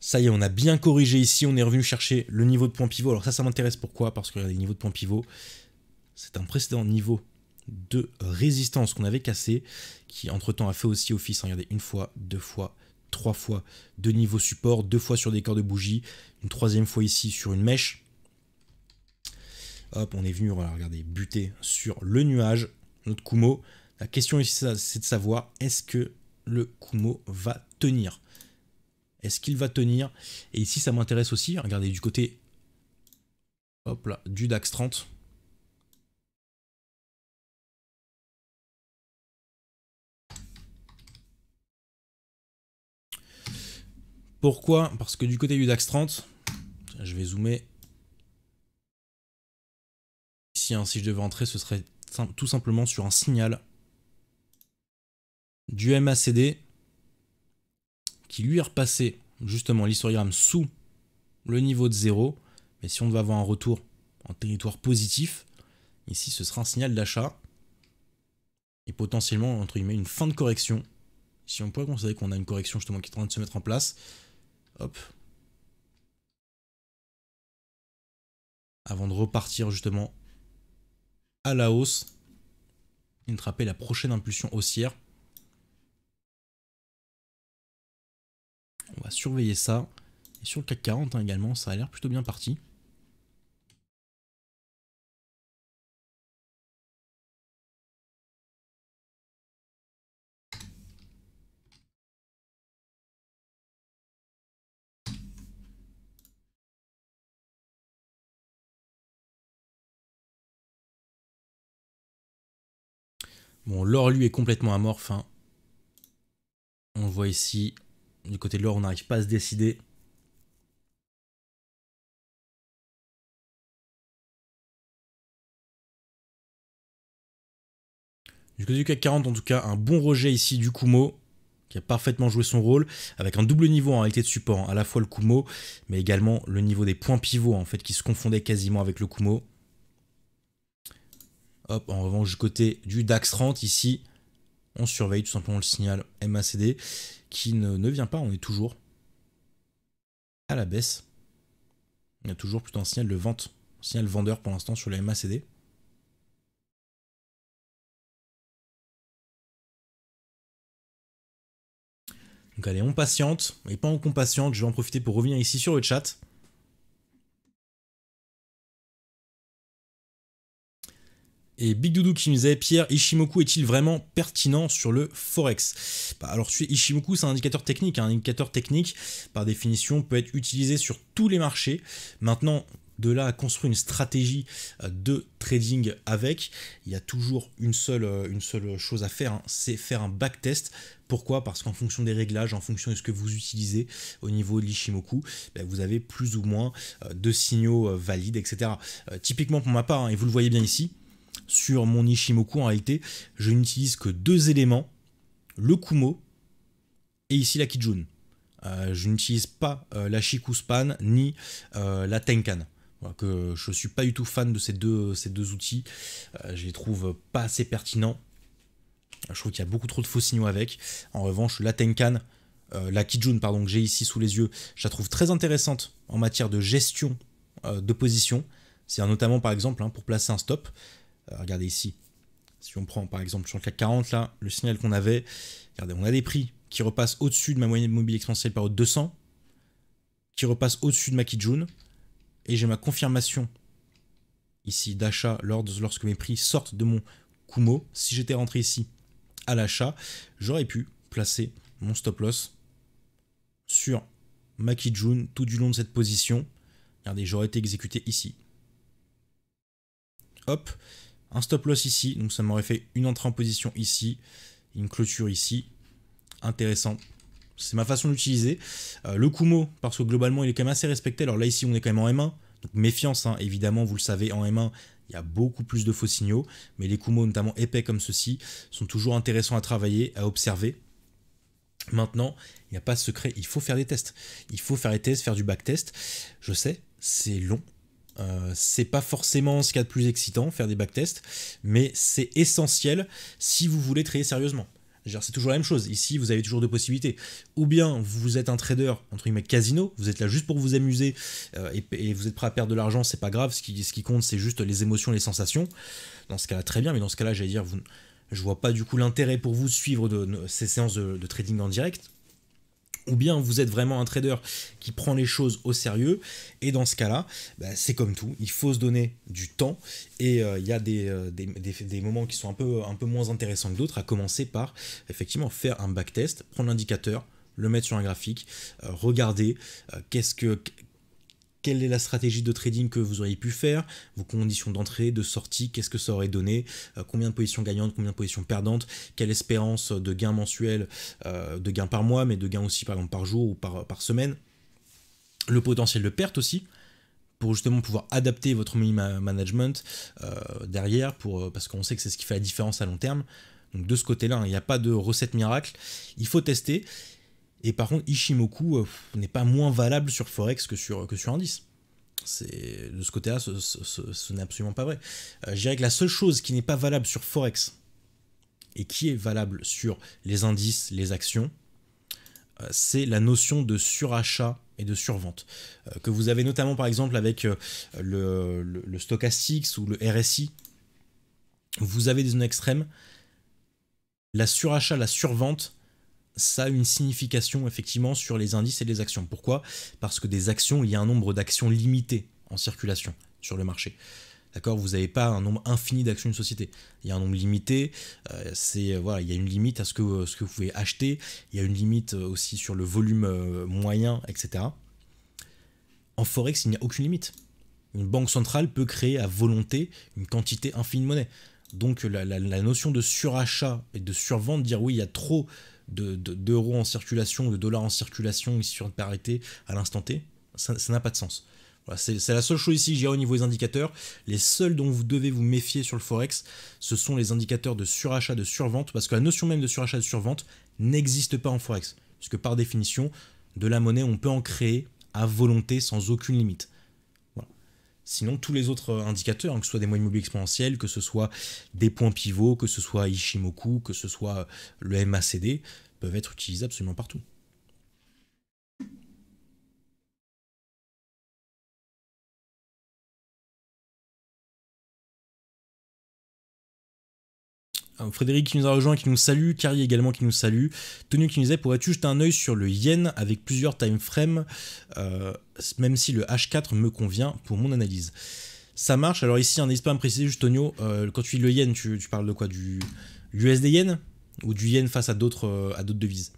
ça y est, on a bien corrigé ici, on est revenu chercher le niveau de point pivot. Alors ça, ça m'intéresse pourquoi Parce que regardez, le niveau de point pivot, c'est un précédent niveau de résistance qu'on avait cassé, qui entre-temps a fait aussi office. Hein, regardez, une fois, deux fois, trois fois. de niveau support, deux fois sur des corps de bougie, une troisième fois ici sur une mèche. Hop, on est venu, regardez, buter sur le nuage, notre Kumo. La question ici, c'est de savoir, est-ce que le Kumo va tenir Est-ce qu'il va tenir Et ici, ça m'intéresse aussi, regardez, du côté hop là, du DAX 30, Pourquoi Parce que du côté du DAX 30, je vais zoomer. Ici, hein, si je devais entrer, ce serait tout simplement sur un signal du MACD qui lui est repassé justement l'histogramme sous le niveau de 0. Mais si on devait avoir un retour en territoire positif, ici ce sera un signal d'achat et potentiellement entre guillemets une fin de correction. Si on pourrait considérer qu'on a une correction justement qui est en train de se mettre en place, Hop. Avant de repartir justement à la hausse et la prochaine impulsion haussière. On va surveiller ça. Et sur le CAC 40 hein, également, ça a l'air plutôt bien parti. Bon, l'or, lui, est complètement amorphe. Hein. On voit ici. Du côté de l'or, on n'arrive pas à se décider. Du côté du CAC 40, en tout cas, un bon rejet ici du Kumo, qui a parfaitement joué son rôle, avec un double niveau en réalité de support, hein, à la fois le Kumo, mais également le niveau des points pivots, en fait, qui se confondait quasiment avec le Kumo en revanche, du côté du DAX 30, ici, on surveille tout simplement le signal MACD qui ne, ne vient pas, on est toujours à la baisse. Il y a toujours plutôt un signal de vente, un signal vendeur pour l'instant sur le MACD. Donc allez, on patiente, et pendant qu'on patiente, je vais en profiter pour revenir ici sur le chat. Et Big Doudou qui nous avait Pierre, Ishimoku est-il vraiment pertinent sur le Forex bah, Alors, Ishimoku, c'est un indicateur technique. Hein. Un indicateur technique, par définition, peut être utilisé sur tous les marchés. Maintenant, de là à construire une stratégie euh, de trading avec, il y a toujours une seule, euh, une seule chose à faire, hein, c'est faire un backtest. Pourquoi Parce qu'en fonction des réglages, en fonction de ce que vous utilisez au niveau de l'Ishimoku, bah, vous avez plus ou moins euh, de signaux valides, etc. typiquement pour ma part, hein, et vous le voyez bien ici, sur mon Ishimoku, en réalité, je n'utilise que deux éléments, le Kumo et ici la Kijun. Euh, je n'utilise pas euh, la Shikuspan ni euh, la Tenkan. que je ne suis pas du tout fan de ces deux, ces deux outils. je les trouve pas assez pertinents. Je trouve qu'il y a beaucoup trop de faux signaux avec. En revanche, la Tenkan, la Kijun pardon, que j'ai ici sous les yeux, je la trouve très intéressante en matière de gestion de position. C'est notamment par exemple hein, pour placer un stop. Euh, regardez ici. Si on prend par exemple sur le CAC 40, là, le signal qu'on avait, regardez, on a des prix qui repassent au-dessus de ma moyenne mobile exponentielle par 200, qui repassent au-dessus de ma Kijun, et j'ai ma confirmation ici d'achat lorsque mes prix sortent de mon Kumo. Si j'étais rentré ici à l'achat, j'aurais pu placer mon stop loss sur ma Kijun tout du long de cette position. Regardez, j'aurais été exécuté ici. Hop, un stop loss ici, donc ça m'aurait fait une entrée en position ici, une clôture ici. Intéressant. C'est ma façon d'utiliser. Euh, le Kumo, parce que globalement, il est quand même assez respecté. Alors là, ici, on est quand même en M1. Donc méfiance, hein. évidemment, vous le savez, en M1, il y a beaucoup plus de faux signaux. Mais les Kumo, notamment épais comme ceci, sont toujours intéressants à travailler, à observer. Maintenant, il n'y a pas de secret, il faut faire des tests. Il faut faire des tests, faire du backtest. Je sais, c'est long, euh, c'est pas forcément ce qu'il y a de plus excitant, faire des backtests, mais c'est essentiel si vous voulez trader sérieusement. C'est toujours la même chose. Ici, vous avez toujours deux possibilités. Ou bien vous êtes un trader, entre guillemets, casino, vous êtes là juste pour vous amuser euh, et, vous êtes prêt à perdre de l'argent, c'est pas grave. Ce qui, compte, c'est juste les émotions, les sensations. Dans ce cas-là, très bien, mais dans ce cas-là, j'allais dire, vous, je vois pas du coup l'intérêt pour vous de suivre ces séances de trading en direct ou bien vous êtes vraiment un trader qui prend les choses au sérieux. Et dans ce cas-là, bah, c'est comme tout, il faut se donner du temps. Et euh, il y a euh, des, des, moments qui sont un peu, un peu moins intéressants que d'autres, à commencer par effectivement faire un backtest, prendre l'indicateur, le mettre sur un graphique, euh, regarder qu'est-ce que quelle est la stratégie de trading que vous auriez pu faire, vos conditions d'entrée, de sortie, qu'est-ce que ça aurait donné, euh, combien de positions gagnantes, combien de positions perdantes, quelle espérance de gain mensuel, euh, de gains par mois, mais de gains aussi par par jour ou par, semaine, le potentiel de perte aussi, pour justement pouvoir adapter votre money management euh, derrière, parce qu'on sait que c'est ce qui fait la différence à long terme. Donc de ce côté-là, hein, il n'y a pas de recette miracle, il faut tester. Et par contre, Ishimoku euh, n'est pas moins valable sur Forex que sur, que sur Indice. C'est, de ce côté-là, ce, n'est absolument pas vrai. Euh, je dirais que la seule chose qui n'est pas valable sur Forex et qui est valable sur les indices, les actions, euh, c'est la notion de surachat et de survente. Euh, que vous avez notamment par exemple avec le, le, le stochastics ou le RSI, vous avez des zones extrêmes. La surachat, la survente, ça a une signification effectivement sur les indices et les actions. Pourquoi Parce que des actions, il y a un nombre d'actions limitées en circulation sur le marché. D'accord Vous n'avez pas un nombre infini d'actions d'une société. Il y a un nombre limité. Euh, c'est euh, voilà, il y a une limite à ce que, euh, ce que vous pouvez acheter. Il y a une limite aussi sur le volume moyen, etc. En forex, il n'y a aucune limite. Une banque centrale peut créer à volonté une quantité infinie de monnaie. Donc la, la notion de surachat et de survente, dire oui, il y a trop d'euros de, d'euros en circulation, de dollars en circulation ici sur une parité à l'instant T, ça n'a pas de sens. Voilà, c'est la seule chose ici que j'ai au niveau des indicateurs. Les seuls dont vous devez vous méfier sur le Forex, ce sont les indicateurs de surachat, de survente, parce que la notion même de surachat, de survente n'existe pas en Forex. Parce que par définition, de la monnaie, on peut en créer à volonté sans aucune limite. Sinon, tous les autres euh, indicateurs, hein, que ce soit des moyens mobiles exponentielles, que ce soit des points pivots, que ce soit Ishimoku, que ce soit euh, le MACD, peuvent être utilisés absolument partout. Frédéric qui nous a rejoint, qui nous salue, Carrie également qui nous salue, Tonio qui nous disait pourrais-tu jeter un œil sur le yen avec plusieurs timeframes, euh, même si le H4 me convient pour mon analyse. Ça marche, alors ici, n'hésite pas à me préciser juste Tonio, euh, quand tu dis le yen, tu, parles de quoi Du USD yen Ou du yen face à d'autres euh, devises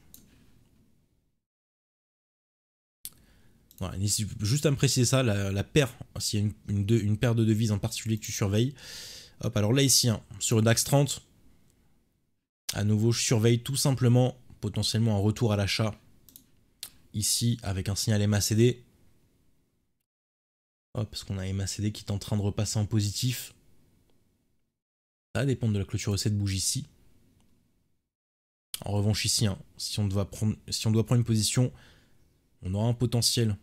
Voilà, juste à me préciser ça, la, paire, s'il y a une, paire de devises en particulier que tu surveilles. Hop, alors là ici, hein, sur une DAX 30, à nouveau, je surveille tout simplement potentiellement un retour à l'achat ici avec un signal MACD. Hop, parce qu'on a MACD qui est en train de repasser en positif. Ça va dépendre de la clôture de cette bouge ici. En revanche ici, hein, si, on doit prendre, si on doit prendre une position, on aura un potentiel,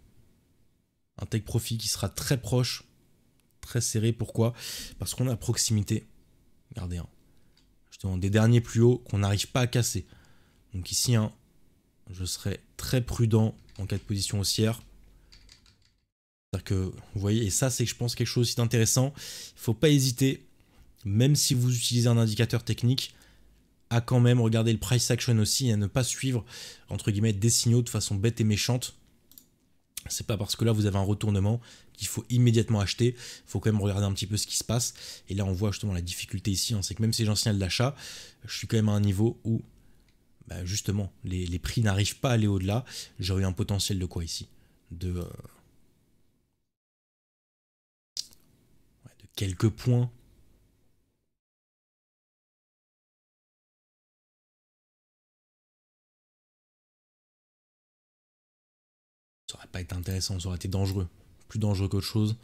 un take profit qui sera très proche, très serré. Pourquoi Parce qu'on a proximité. Regardez, un hein des derniers plus hauts qu'on n'arrive pas à casser. Donc ici, hein, je serais très prudent en cas de position haussière. C'est-à-dire que, vous voyez, et ça c'est je pense quelque chose aussi d'intéressant, il faut pas hésiter, même si vous utilisez un indicateur technique, à quand même regarder le price action aussi et à ne pas suivre, entre guillemets, des signaux de façon bête et méchante. C'est pas parce que là vous avez un retournement qu'il faut immédiatement acheter. Il faut quand même regarder un petit peu ce qui se passe. Et là, on voit justement la difficulté ici, on hein, sait que même si j'en un je suis quand même à un niveau où, bah, justement, les, prix n'arrivent pas à aller au-delà. J'aurais un potentiel de quoi ici euh, De... quelques points. Ça quelques pas été intéressant, ça aurait été dangereux plus dangereux qu'autre chose.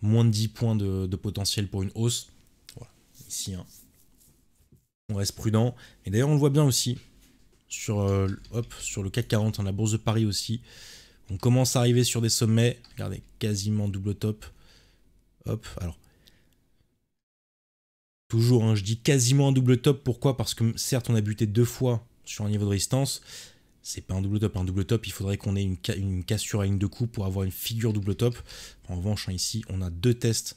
Moins de 10 points de, potentiel pour une hausse. ici. Hein. On reste prudent. Et d'ailleurs, on le voit bien aussi sur, euh, hop, sur le CAC 40, en hein, la bourse de Paris aussi. On commence à arriver sur des sommets. Regardez, quasiment double top. Hop, alors. Toujours, hein, je dis quasiment un double top. Pourquoi Parce que certes, on a buté deux fois sur un niveau de résistance, c'est pas un double top. Un double top, il faudrait qu'on ait une, cassure à une de coups pour avoir une figure double top. En revanche, hein, ici, on a deux tests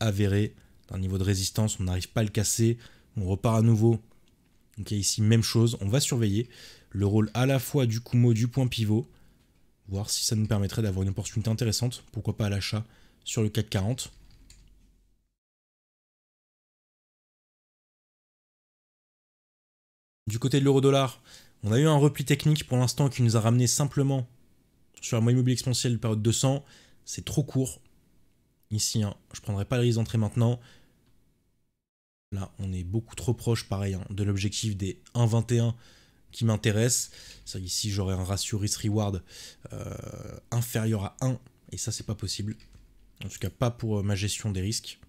avérés d'un niveau de résistance. On n'arrive pas à le casser. On repart à nouveau. ok ici, même chose. On va surveiller le rôle à la fois du Kumo du point pivot. Voir si ça nous permettrait d'avoir une opportunité intéressante. Pourquoi pas à l'achat sur le CAC 40. Du côté de l'euro-dollar, on a eu un repli technique pour l'instant qui nous a ramené simplement sur un moyen mobile exponentiel de période 200. C'est trop court. Ici, hein, je ne prendrai pas le risque d'entrer maintenant. Là, on est beaucoup trop proche, pareil, hein, de l'objectif des 1,21 qui m'intéresse. Ici, j'aurais un ratio risk-reward euh, inférieur à 1, et ça, c'est pas possible. En tout cas, pas pour euh, ma gestion des risques.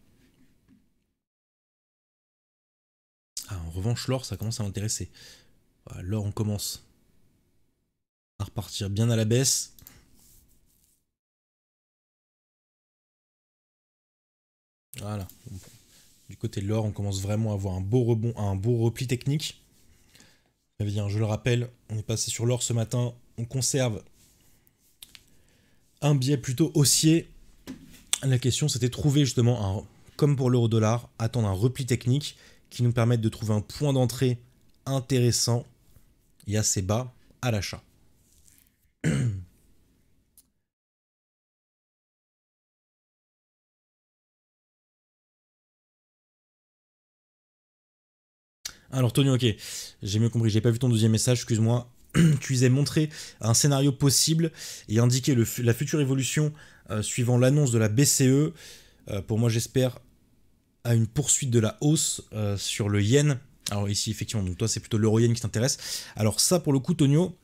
Ah, en revanche, l'or, ça commence à m'intéresser. Alors euh, on commence à repartir bien à la baisse. Voilà. Du côté de l'or, on commence vraiment à avoir un beau rebond, un beau repli technique. je le rappelle, on est passé sur l'or ce matin. On conserve un biais plutôt haussier. La question, c'était trouver justement, un, comme pour l'euro-dollar, attendre un repli technique qui nous permette de trouver un point d'entrée intéressant a assez bas à l'achat. (clears throat) Alors Tony, ok, j'ai mieux compris, j'ai pas vu ton deuxième message, excuse-moi. (clears throat) tu disais montrer un scénario possible et indiquer le, la future évolution euh, suivant l'annonce de la BCE. Euh, pour moi, j'espère à une poursuite de la hausse euh, sur le yen alors ici, effectivement, donc toi, c'est plutôt leuro qui t'intéresse. Alors ça, pour le coup, Tonio,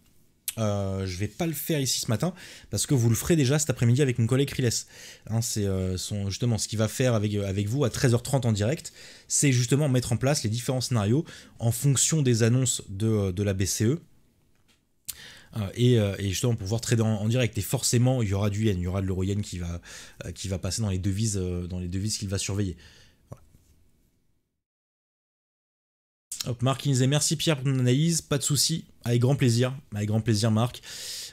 euh, je vais pas le faire ici ce matin parce que vous le ferez déjà cet après-midi avec mon collègue Riles. Hein, c'est euh, justement ce qu'il va faire avec, euh, avec vous à 13h30 en direct, c'est justement mettre en place les différents scénarios en fonction des annonces de, la BCE. et, justement pour pouvoir trader en, direct et forcément il y aura du yen, il y aura de l'euro qui va, qui va passer dans les devises dans les devises qu'il va surveiller. Hop, Marc qui nous disait merci Pierre pour ton analyse, pas de souci, avec grand plaisir, avec grand plaisir Marc.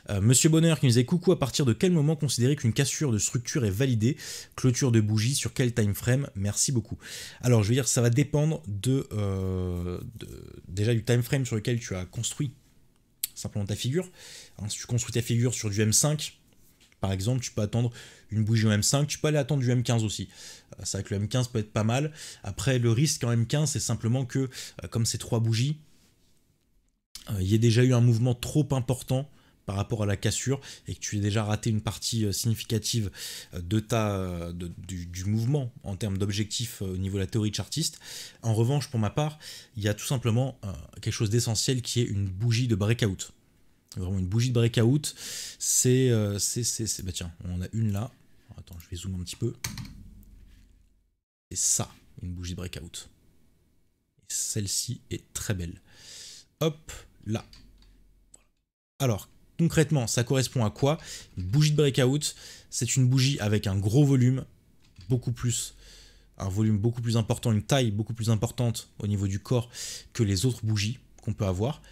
Euh, Monsieur Bonheur qui nous disait coucou, à partir de quel moment considérer qu'une cassure de structure est validée Clôture de bougie, sur quel time frame Merci beaucoup. Alors je veux dire, ça va dépendre de, euh, déjà du time frame sur lequel tu as construit simplement ta figure. Hein, si tu construis ta figure sur du M5, par exemple, tu peux attendre une bougie en M5, tu peux aller attendre du M15 aussi. ça euh, vrai que le M15 peut être pas mal. Après, le risque en M15, c'est simplement que, euh, comme ces trois bougies, euh, il y ait déjà eu un mouvement trop important par rapport à la cassure et que tu aies déjà raté une partie significative de ta, du, mouvement en termes d'objectifs au niveau de la théorie chartiste. En revanche, pour ma part, il y a tout simplement quelque chose d'essentiel qui est une bougie de breakout. Vraiment une bougie de breakout. C'est. Euh, c'est bah tiens, on a une là. Attends, je vais zoomer un petit peu. C'est ça, une bougie de breakout. Celle-ci est très belle. Hop, là. Alors, concrètement, ça correspond à quoi Une bougie de breakout, c'est une bougie avec un gros volume, beaucoup plus un volume beaucoup plus important, une taille beaucoup plus importante au niveau du corps que les autres bougies qu'on peut avoir.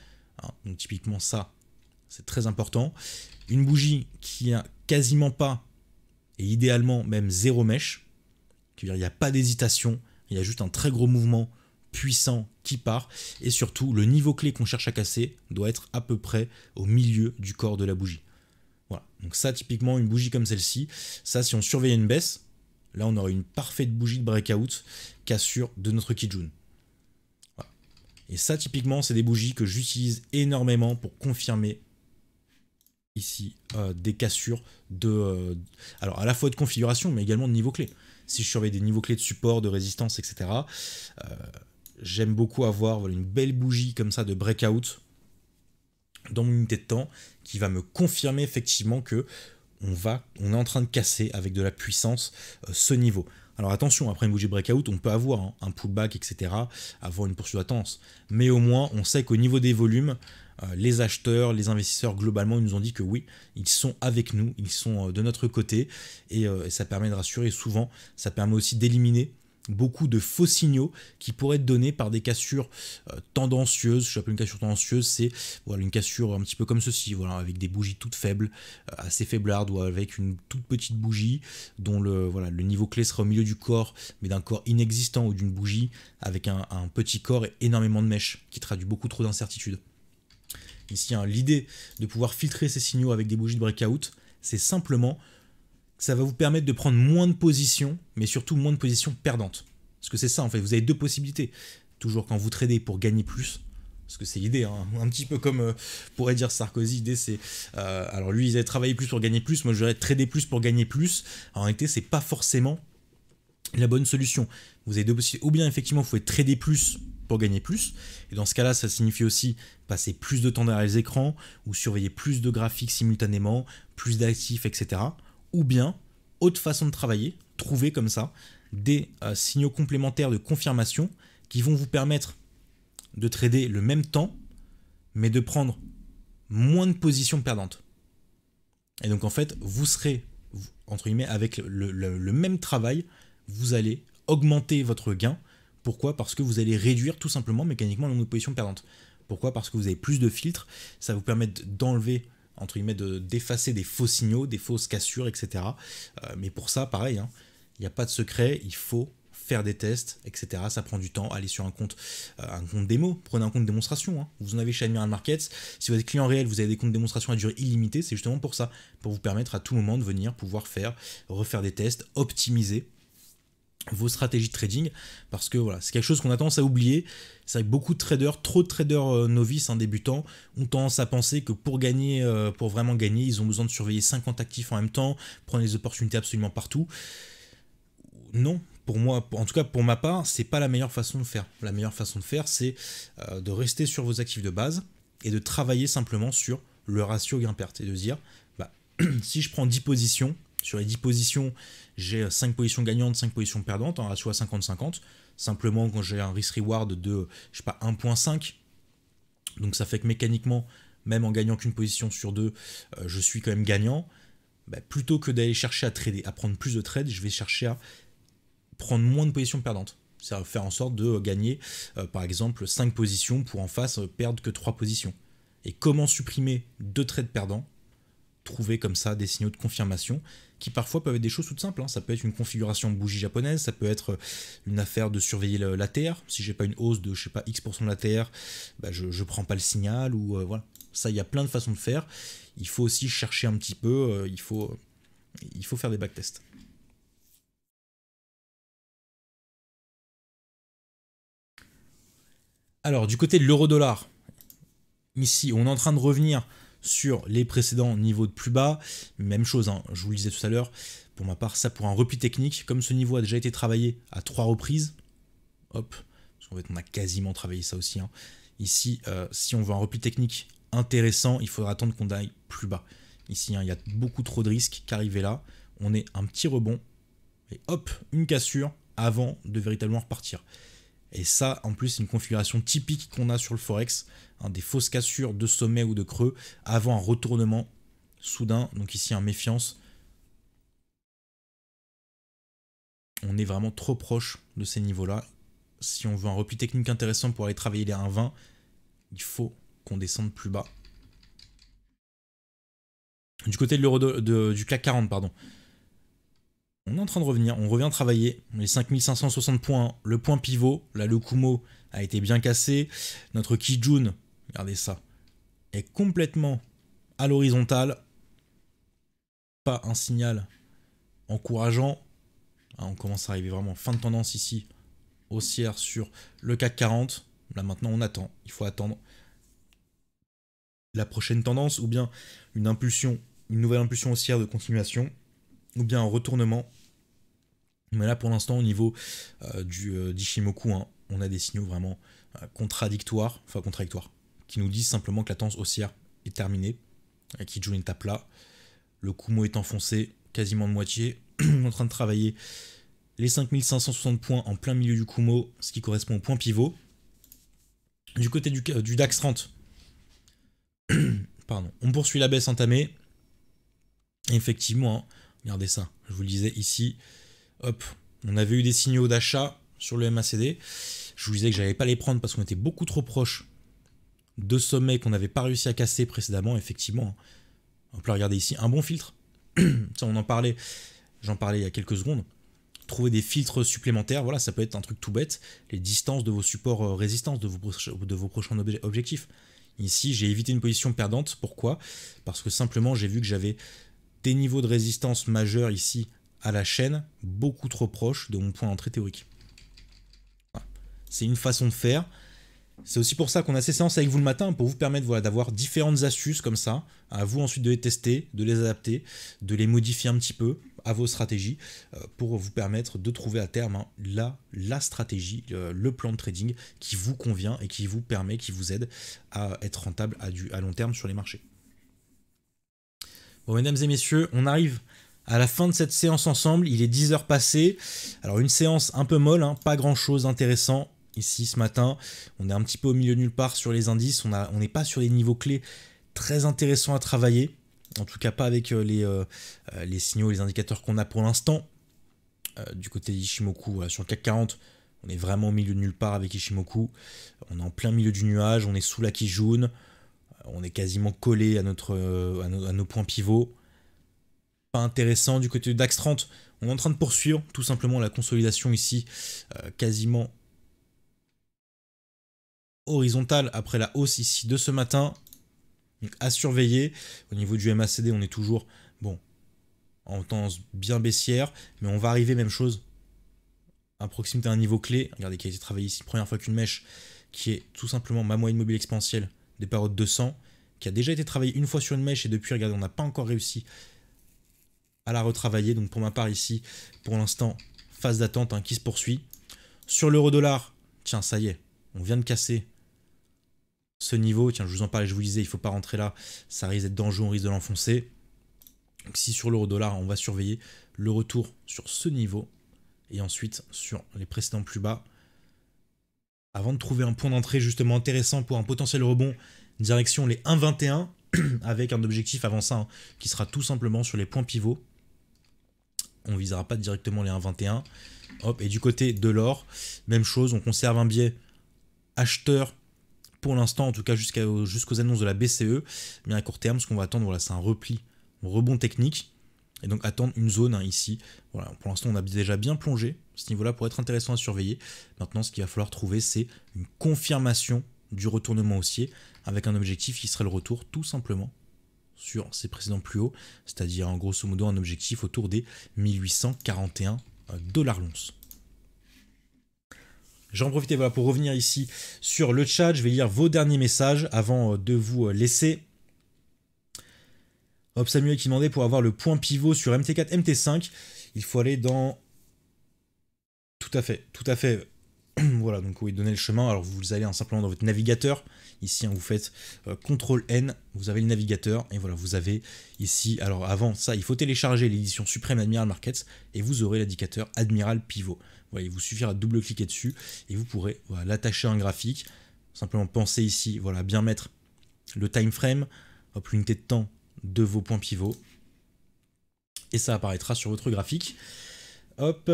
Hein, donc typiquement ça, c'est très important. Une bougie qui a quasiment pas, et idéalement même zéro mèche, il n'y a pas d'hésitation, il y a juste un très gros mouvement puissant qui part, et surtout le niveau clé qu'on cherche à casser doit être à peu près au milieu du corps de la bougie. Voilà, donc ça typiquement une bougie comme celle-ci, ça si on surveillait une baisse, là on aurait une parfaite bougie de breakout cassure de notre Kijun. Voilà. Et ça typiquement c'est des bougies que j'utilise énormément pour confirmer ici euh, des cassures de... Euh, alors à la fois de configuration, mais également de niveau clé. Si je surveille des niveaux clés de support, de résistance, etc., euh, j'aime beaucoup avoir une belle bougie comme ça de breakout dans mon unité de temps qui va me confirmer effectivement que on, va, on est en train de casser avec de la puissance ce niveau. Alors attention, après une bougie breakout, on peut avoir hein, un pullback, etc., avant une poursuite d'attente. Mais au moins, on sait qu'au niveau des volumes, euh, les acheteurs, les investisseurs, globalement, nous ont dit que oui, ils sont avec nous, ils sont euh, de notre côté, euh, et, ça permet de rassurer souvent, ça permet aussi d'éliminer beaucoup de faux signaux qui pourraient être donnés par des cassures tendancieuses. Je appelle une cassure tendancieuse, c'est voilà, une cassure un petit peu comme ceci, voilà, avec des bougies toutes faibles, assez faiblardes, ou avec une toute petite bougie dont le, voilà, le niveau clé sera au milieu du corps, mais d'un corps inexistant ou d'une bougie avec un, un petit corps et énormément de mèches qui traduit beaucoup trop d'incertitudes ici, hein, l'idée de pouvoir filtrer ces signaux avec des bougies de breakout, c'est simplement que ça va vous permettre de prendre moins de positions, mais surtout moins de positions perdantes. Parce que c'est ça en fait, vous avez deux possibilités. Toujours quand vous tradez pour gagner plus, parce que c'est l'idée, hein. un petit peu comme euh, pourrait dire Sarkozy, l'idée c'est, euh, alors lui il a travaillé plus pour gagner plus, moi je dirais trader plus pour gagner plus, en réalité c'est pas forcément la bonne solution. Vous avez deux possibilités, ou bien effectivement vous pouvez trader plus pour gagner plus. Et dans ce cas-là, ça signifie aussi passer plus de temps derrière les écrans ou surveiller plus de graphiques simultanément, plus d'actifs, etc. Ou bien, autre façon de travailler, trouver comme ça des euh, signaux complémentaires de confirmation qui vont vous permettre de trader le même temps, mais de prendre moins de positions perdantes. Et donc en fait, vous serez, entre guillemets, avec le même travail, vous allez augmenter votre gain pourquoi Parce que vous allez réduire tout simplement mécaniquement le nombre de positions perdantes. Pourquoi Parce que vous avez plus de filtres, ça vous permet d'enlever entre guillemets, d'effacer des faux signaux, des fausses cassures, etc. Euh, mais pour ça, pareil, hein, il n'y a pas de secret, il faut faire des tests, etc. Ça prend du temps. Allez sur un compte, euh, un compte démo, prenez un compte démonstration. Hein. Vous en avez chez Admiral Markets. Si vous êtes client réel, vous avez des comptes démonstration à durée illimitée. C'est justement pour ça, pour vous permettre à tout moment de venir pouvoir faire, refaire des tests, optimiser vos stratégies de trading parce que voilà, c'est quelque chose qu'on a tendance à oublier. C'est vrai que beaucoup de traders, trop de traders euh, novices, en hein, débutants, ont tendance à penser que pour gagner, euh, pour vraiment gagner, ils ont besoin de surveiller 50 actifs en même temps, prendre les opportunités absolument partout. Non, pour moi, en tout cas pour ma part, c'est pas la meilleure façon de faire. La meilleure façon de faire, c'est euh, de rester sur vos actifs de base et de travailler simplement sur le ratio gain-perte et de dire, bah, (clears throat) si je prends 10 positions, sur les 10 positions, j'ai 5 positions gagnantes, 5 positions perdantes, en hein, ratio à 50-50. Simplement, quand j'ai un risk-reward de, je sais pas, 1.5, donc ça fait que mécaniquement, même en gagnant qu'une position sur deux, euh, je suis quand même gagnant. Bah, plutôt que d'aller chercher à trader, à prendre plus de trades, je vais chercher à prendre moins de positions perdantes. cest à faire en sorte de euh, gagner, euh, par exemple, 5 positions pour en face perdre que 3 positions. Et comment supprimer deux trades perdants Trouver comme ça des signaux de confirmation qui parfois peuvent être des choses toutes simples. Hein. Ça peut être une configuration de bougie japonaise, ça peut être euh, une affaire de surveiller la terre Si j'ai pas une hausse de, je sais pas, X% de terre bah je, ne prends pas le signal ou euh, voilà. Ça, il y a plein de façons de faire. Il faut aussi chercher un petit peu, euh, il, faut, il faut faire des backtests. Alors, du côté de l'euro-dollar, ici, on est en train de revenir sur les précédents niveaux de plus bas. Même chose, hein, je vous le disais tout à l'heure, pour ma part, ça pour un repli technique, comme ce niveau a déjà été travaillé à trois reprises, hop, parce fait on a quasiment travaillé ça aussi. Hein. Ici, euh, si on veut un repli technique intéressant, il faudra attendre qu'on aille plus bas. Ici, hein, il y a beaucoup trop de risques qu'arriver là. On est un petit rebond et hop, une cassure avant de véritablement repartir. Et ça, en plus, c'est une configuration typique qu'on a sur le Forex, hein, des fausses cassures de sommet ou de creux avant un retournement soudain. Donc ici, un méfiance. On est vraiment trop proche de ces niveaux-là. Si on veut un repli technique intéressant pour aller travailler les 1,20, il faut qu'on descende plus bas. Du côté de de, du CAC 40, pardon on est en train de revenir, on revient travailler, les 5560 points, le point pivot, là le Kumo a été bien cassé, notre Kijun, regardez ça, est complètement à l'horizontale, pas un signal encourageant, ah, on commence à arriver vraiment fin de tendance ici, haussière sur le CAC 40, là maintenant on attend, il faut attendre la prochaine tendance ou bien une impulsion, une nouvelle impulsion haussière de continuation ou bien un retournement mais là, pour l'instant, au niveau euh, du euh, d'Ishimoku, hein, on a des signaux vraiment euh, contradictoires, enfin contradictoires, qui nous disent simplement que la tendance haussière est terminée, et qui joue une tape là. Le Kumo est enfoncé quasiment de moitié, (clears throat) en train de travailler les 5560 points en plein milieu du Kumo, ce qui correspond au point pivot. Du côté du, euh, du DAX 30, (clears throat) pardon, on poursuit la baisse entamée. Effectivement, hein, regardez ça, je vous le disais ici, Hop, on avait eu des signaux d'achat sur le MACD. Je vous disais que j'allais pas les prendre parce qu'on était beaucoup trop proche de sommets qu'on n'avait pas réussi à casser précédemment, effectivement. On peut regarder ici un bon filtre. (clears throat) Ça, on en parlait, j'en parlais il y a quelques secondes. Trouver des filtres supplémentaires, voilà, ça peut être un truc tout bête. Les distances de vos supports euh, résistance, de vos, de vos prochains objectifs. Ici, j'ai évité une position perdante. Pourquoi Parce que simplement, j'ai vu que j'avais des niveaux de résistance majeurs ici à la chaîne beaucoup trop proche de mon point d'entrée théorique. C'est une façon de faire. C'est aussi pour ça qu'on a ces séances avec vous le matin, pour vous permettre voilà, d'avoir différentes astuces comme ça, à vous ensuite de les tester, de les adapter, de les modifier un petit peu à vos stratégies, euh, pour vous permettre de trouver à terme hein, la, la stratégie, euh, le plan de trading qui vous convient et qui vous permet, qui vous aide à être rentable à, à long terme sur les marchés. Bon, mesdames et messieurs, on arrive à la fin de cette séance ensemble, il est 10h passées. Alors une séance un peu molle, hein, pas grand chose d'intéressant ici ce matin. On est un petit peu au milieu de nulle part sur les indices, on n'est pas sur les niveaux clés très intéressants à travailler. En tout cas pas avec euh, les, euh, euh, les signaux, les indicateurs qu'on a pour l'instant. du côté d'Ishimoku, sur le CAC 40, on est vraiment au milieu de nulle part avec Ishimoku. On est en plein milieu du nuage, on est sous la jaune On est quasiment collé à, notre, à nos points pivots intéressant. Du côté de DAX 30, on est en train de poursuivre tout simplement la consolidation ici, euh, quasiment horizontale après la hausse ici de ce matin. à surveiller. Au niveau du MACD, on est toujours bon en tendance bien baissière, mais on va arriver même chose à proximité d'un niveau clé. Regardez qui a été travaillé ici, première fois qu'une mèche qui est tout simplement ma moyenne mobile exponentielle des de 200, qui a déjà été travaillée une fois sur une mèche et depuis, regardez, on n'a pas encore réussi à la retravailler. Donc pour ma part ici, pour l'instant, phase d'attente hein, qui se poursuit. Sur l'euro dollar, tiens, ça y est, on vient de casser ce niveau. Tiens, je vous en parlais, je vous disais, il ne faut pas rentrer là, ça risque d'être dangereux, on risque de l'enfoncer. Donc si sur l'euro dollar, on va surveiller le retour sur ce niveau et ensuite sur les précédents plus bas. Avant de trouver un point d'entrée justement intéressant pour un potentiel rebond, direction les 1,21 (clears throat) avec un objectif avant ça hein, qui sera tout simplement sur les points pivots on visera pas directement les 1,21. Hop, et du côté de l'or, même chose, on conserve un biais acheteur pour l'instant, en tout cas jusqu'aux annonces de la BCE. Mais à court terme, ce qu'on va attendre, voilà, c'est un repli, rebond technique. Et donc attendre une zone hein, ici. Voilà, pour l'instant, on a déjà bien plongé. Ce niveau-là pour être intéressant à surveiller. Maintenant, ce qu'il va falloir trouver, c'est une confirmation du retournement haussier avec un objectif qui serait le retour tout simplement sur ses précédents plus hauts, c'est-à-dire en grosso modo un objectif autour des 1841 euh, dollars l'once. J'en profite voilà, pour revenir ici sur le chat. Je vais lire vos derniers messages avant euh, de vous euh, laisser. Hop Samuel qui demandait pour avoir le point pivot sur MT4, MT5, il faut aller dans. Tout à fait, tout à fait. (clears throat) voilà, donc oui, donner le chemin. Alors vous allez simplement dans votre navigateur. Ici, hein, vous faites euh, CTRL N, vous avez le navigateur, et voilà, vous avez ici, alors avant ça, il faut télécharger l'édition suprême Admiral Markets, et vous aurez l'indicateur Admiral Pivot. voyez il vous suffira de double-cliquer dessus, et vous pourrez l'attacher à un graphique. Simplement penser ici, voilà, bien mettre le time frame, l'unité de temps de vos points pivots, et ça apparaîtra sur votre graphique. Hop,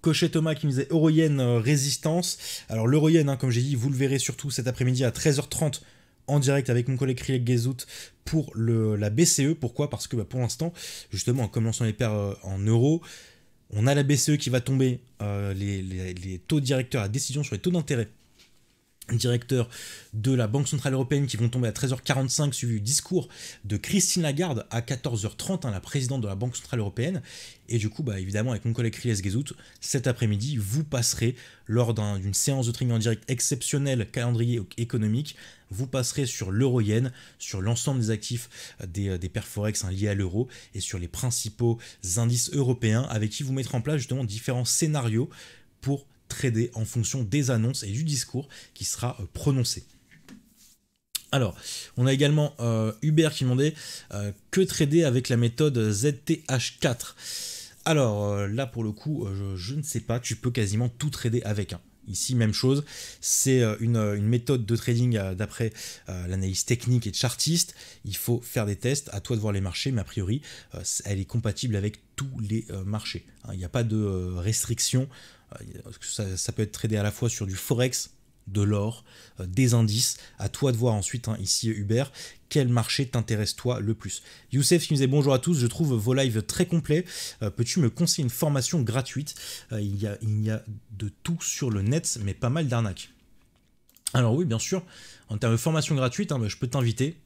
Cochet Thomas qui nous disait Euroyen euh, Résistance. Alors l'Euroyen, hein, comme j'ai dit, vous le verrez surtout cet après-midi à 13h30 en direct avec mon collègue Rilek Gezout pour le, la BCE. Pourquoi Parce que bah, pour l'instant, justement, en commençant les paires euh, en euros, on a la BCE qui va tomber, euh, les, taux directeurs, à décision sur les taux d'intérêt directeur de la Banque Centrale Européenne qui vont tomber à 13h45 suivi du discours de Christine Lagarde à 14h30, hein, la présidente de la Banque Centrale Européenne. Et du coup, bah, évidemment, avec mon collègue Riles Guézout, cet après-midi, vous passerez, lors d'une séance de trading en direct exceptionnelle, calendrier économique, vous passerez sur l'euro-yen, sur l'ensemble des actifs euh, des, euh, des Perforex hein, liés à l'euro et sur les principaux indices européens avec qui vous mettre en place justement différents scénarios pour trader en fonction des annonces et du discours qui sera euh, prononcé. Alors, on a également euh, Hubert qui demandait euh, que trader avec la méthode ZTH4. Alors là pour le coup, je, ne sais pas, tu peux quasiment tout trader avec. un hein. Ici, même chose, c'est une, une, méthode de trading d'après l'analyse technique et chartiste. Il faut faire des tests, à toi de voir les marchés, mais a priori, elle est compatible avec tous les marchés. Hein. Il n'y a pas de restriction euh, ça, peut être tradé à la fois sur du forex, de l'or, euh, des indices. À toi de voir ensuite, hein, ici Hubert, quel marché t'intéresse toi le plus. Youssef qui me disait bonjour à tous, je trouve vos lives très complets. Euh, peux-tu me conseiller une formation gratuite il, y a, il y a de tout sur le net, mais pas mal d'arnaques. Alors oui, bien sûr, en termes de formation gratuite, hein, bah, je peux t'inviter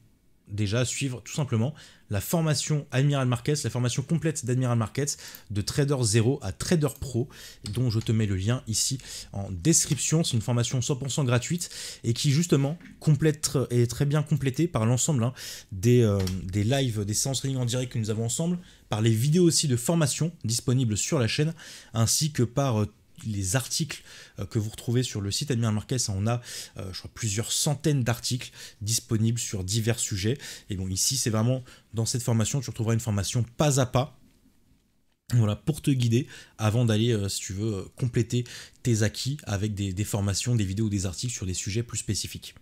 déjà suivre tout simplement la formation Admiral Markets, la formation complète d'Admiral Markets de Trader 0 à Trader Pro, dont je te mets le lien ici en description. C'est une formation 100% gratuite et qui justement complète est très bien complétée par l'ensemble hein, des, euh, des lives, des séances en direct que nous avons ensemble, par les vidéos aussi de formation disponibles sur la chaîne, ainsi que par euh, les articles euh, que vous retrouvez sur le site Admiral Marquez. Hein, on a, euh, je crois, plusieurs centaines d'articles disponibles sur divers sujets. Et bon, ici, c'est vraiment dans cette formation, tu retrouveras une formation pas à pas voilà, pour te guider avant d'aller, euh, si tu veux, compléter tes acquis avec des, formations, des vidéos ou des articles sur des sujets plus spécifiques.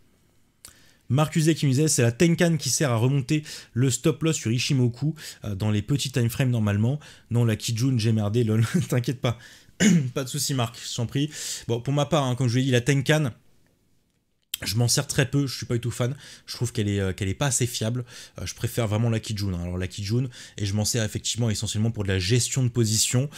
Marcus qui me disait, c'est la Tenkan qui sert à remonter le stop loss sur Ishimoku dans les petits timeframes normalement. Non, la Kijun, j'ai merdé, lol, (laughs) t'inquiète pas, (clears throat) pas de souci, Marc, je t'en prie. Bon, pour ma part, quand hein, comme je l'ai dit, la Tenkan, je m'en sers très peu, je suis pas du tout fan. Je trouve qu'elle est, euh, qu'elle est pas assez fiable. Euh, je préfère vraiment la Kijun. Hein. Alors la Kijun, et je m'en sers effectivement essentiellement pour de la gestion de position,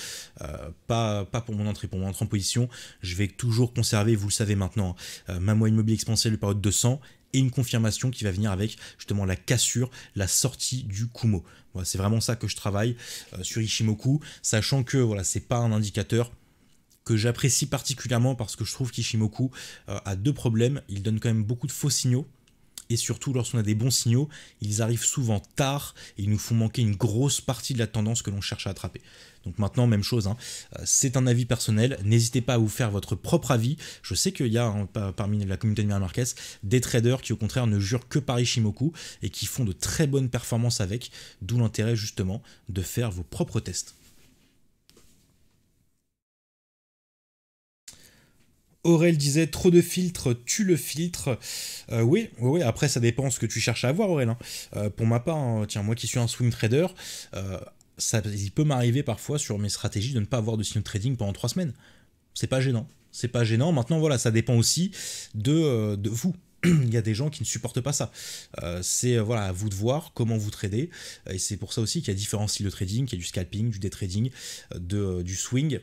euh, pas, pas pour mon entrée. Pour mon entrée en position, je vais toujours conserver, vous le savez maintenant, hein, ma moyenne mobile exponentielle de période 200 et une confirmation qui va venir avec justement la cassure, la sortie du Kumo. Voilà, c'est vraiment ça que je travaille euh, sur Ishimoku, sachant que voilà, c'est pas un indicateur que j'apprécie particulièrement parce que je trouve qu'Ishimoku euh, a deux problèmes. Il donne quand même beaucoup de faux signaux et surtout lorsqu'on a des bons signaux, ils arrivent souvent tard et ils nous font manquer une grosse partie de la tendance que l'on cherche à attraper. Donc maintenant, même chose, hein. euh, c'est un avis personnel, n'hésitez pas à vous faire votre propre avis. Je sais qu'il y a hein, parmi la communauté de Miral des traders qui au contraire ne jurent que par Ishimoku et qui font de très bonnes performances avec, d'où l'intérêt justement de faire vos propres tests. Aurel disait trop de filtres tu le filtre. Euh, oui, oui, après ça dépend ce que tu cherches à avoir, Aurel. Hein. Euh, pour ma part, hein, tiens, moi qui suis un swing trader, euh, ça, il peut m'arriver parfois sur mes stratégies de ne pas avoir de de trading pendant trois semaines. C'est pas gênant. C'est pas gênant. Maintenant, voilà, ça dépend aussi de, de vous (clears throat) il y a des gens qui ne supportent pas ça. c'est voilà à vous de voir comment vous tradez. Et c'est pour ça aussi qu'il y a différents styles de trading, qu'il y a du scalping, du day trading, de, du swing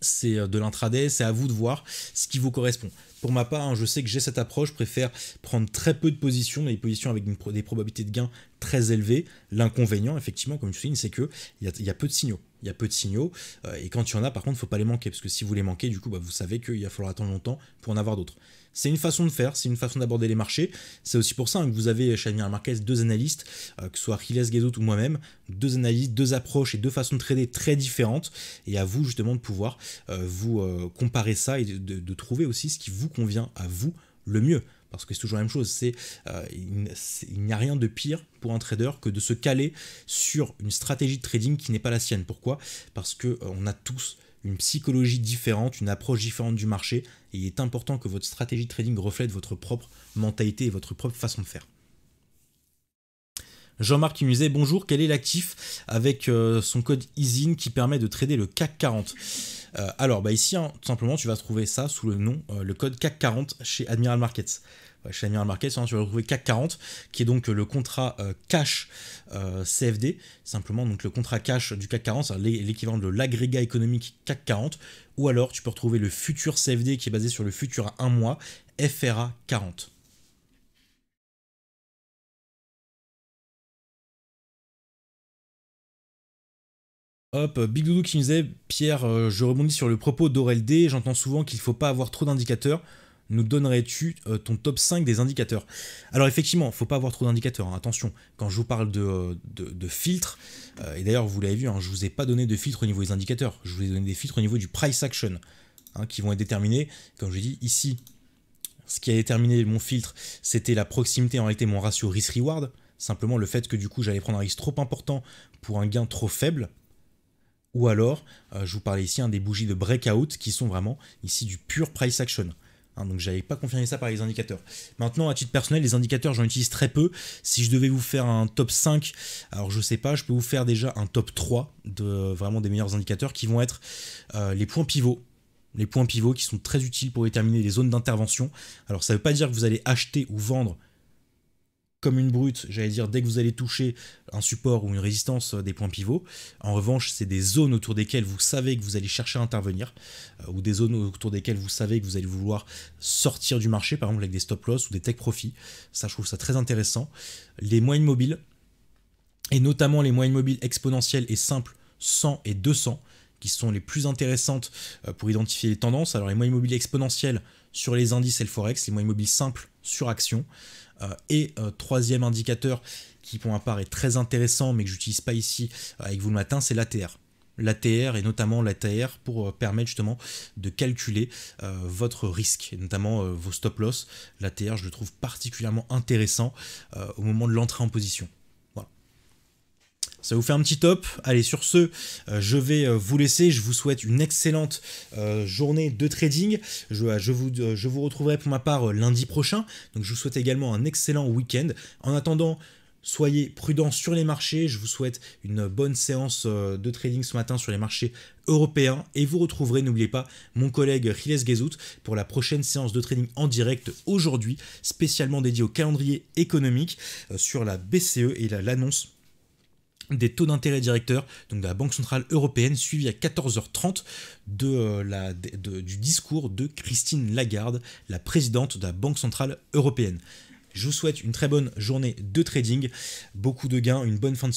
c'est euh, de l'intraday, c'est à vous de voir ce qui vous correspond. Pour ma part, hein, je sais que j'ai cette approche, je préfère prendre très peu de positions, mais des positions avec des probabilités de gain très élevées. L'inconvénient, effectivement, comme je souligne, c'est qu'il y, a, y a peu de signaux il y a peu de signaux. Euh, et quand il y en a, par contre, il ne faut pas les manquer, parce que si vous les manquez, du coup, bah, vous savez qu'il va falloir attendre longtemps pour en avoir d'autres. C'est une façon de faire, c'est une façon d'aborder les marchés. C'est aussi pour ça hein, que vous avez chez Marquez deux analystes, euh, que ce soit Achilles Gazot ou moi-même, deux analyses, deux approches et deux façons de trader très différentes. Et à vous justement de pouvoir euh, vous euh, comparer ça et de, trouver aussi ce qui vous convient à vous le mieux parce que c'est toujours la même chose, c'est il n'y a rien de pire pour un trader que de se caler sur une stratégie de trading qui n'est pas la sienne. Pourquoi Parce que on a tous une psychologie différente, une approche différente du marché, et il est important que votre stratégie de trading reflète votre propre mentalité et votre propre façon de faire. Jean-Marc qui bonjour, quel est l'actif avec euh, son code ISIN qui permet de trader le CAC 40 euh, Alors bah ici, hein, tout simplement, tu vas trouver ça sous le nom, euh, le code CAC 40 chez Admiral Markets remarquer, sinon tu vas retrouver CAC 40, qui est donc euh, le contrat euh, cash euh, CFD, simplement donc le contrat cash du CAC 40, c'est l'équivalent de l'agrégat économique CAC 40, ou alors tu peux retrouver le futur CFD qui est basé sur le futur à un mois, FRA 40. Hop, Big Doudou qui nous disait Pierre, je rebondis sur le propos d'Aurel D. J'entends souvent qu'il ne faut pas avoir trop d'indicateurs nous donnerais-tu euh, ton top 5 des indicateurs Alors effectivement, faut pas avoir trop d'indicateurs, hein. attention, quand je vous parle de, de, filtres, euh, et d'ailleurs vous l'avez vu, je hein, je vous ai pas donné de filtres au niveau des indicateurs, je vous ai donné des filtres au niveau du price action, hein, qui vont être déterminés, comme je dis ici, ce qui a déterminé mon filtre, c'était la proximité, en réalité mon ratio risk-reward, simplement le fait que du coup j'allais prendre un risque trop important pour un gain trop faible, ou alors, euh, je vous parlais ici des bougies de breakout qui sont vraiment ici du pur price action. Hein, donc j'avais pas confirmé ça par les indicateurs. Maintenant, à titre personnel, les indicateurs, j'en utilise très peu. Si je devais vous faire un top 5, alors je sais pas, je peux vous faire déjà un top 3 de vraiment des meilleurs indicateurs qui vont être euh, les points pivots les points pivots qui sont très utiles pour déterminer les zones d'intervention. Alors ça ne veut pas dire que vous allez acheter ou vendre comme une brute, j'allais dire, dès que vous allez toucher un support ou une résistance euh, des points pivots. En revanche, c'est des zones autour desquelles vous savez que vous allez chercher à intervenir, euh, ou des zones autour desquelles vous savez que vous allez vouloir sortir du marché, par exemple avec des stop loss ou des tech profit. Ça, je trouve ça très intéressant. Les moyennes mobiles, et notamment les moyennes mobiles exponentielles et simples 100 et 200, qui sont les plus intéressantes euh, pour identifier les tendances. Alors les moyennes mobiles exponentielles sur les indices et le forex, les moyennes mobiles simples sur actions. Euh, et euh, troisième indicateur qui pour ma part est très intéressant mais que j'utilise pas ici euh, avec vous le matin, c'est l'ATR l'ATR et notamment l'ATR pour permettre justement de calculer votre risque et notamment vos stop loss. L'ATR, je le trouve particulièrement intéressant au moment de l'entrée en position. Ça vous fait un petit top. Allez, sur ce, euh, je vais euh, vous laisser. Je vous souhaite une excellente euh, journée de trading. Je, vous, je vous retrouverai pour ma part lundi prochain. Donc je vous souhaite également un excellent week-end. En attendant, Soyez prudents sur les marchés. Je vous souhaite une bonne séance de trading ce matin sur les marchés européens. Et vous retrouverez, n'oubliez pas, mon collègue Riles Guézout pour la prochaine séance de trading en direct aujourd'hui, spécialement dédiée au calendrier économique sur la BCE et l'annonce des taux d'intérêt directeurs donc de la Banque Centrale Européenne, suivi à 14h30 de, euh, la, du discours de Christine Lagarde, la présidente de la Banque Centrale Européenne. Je vous souhaite une très bonne journée de trading, beaucoup de gains, une bonne fin de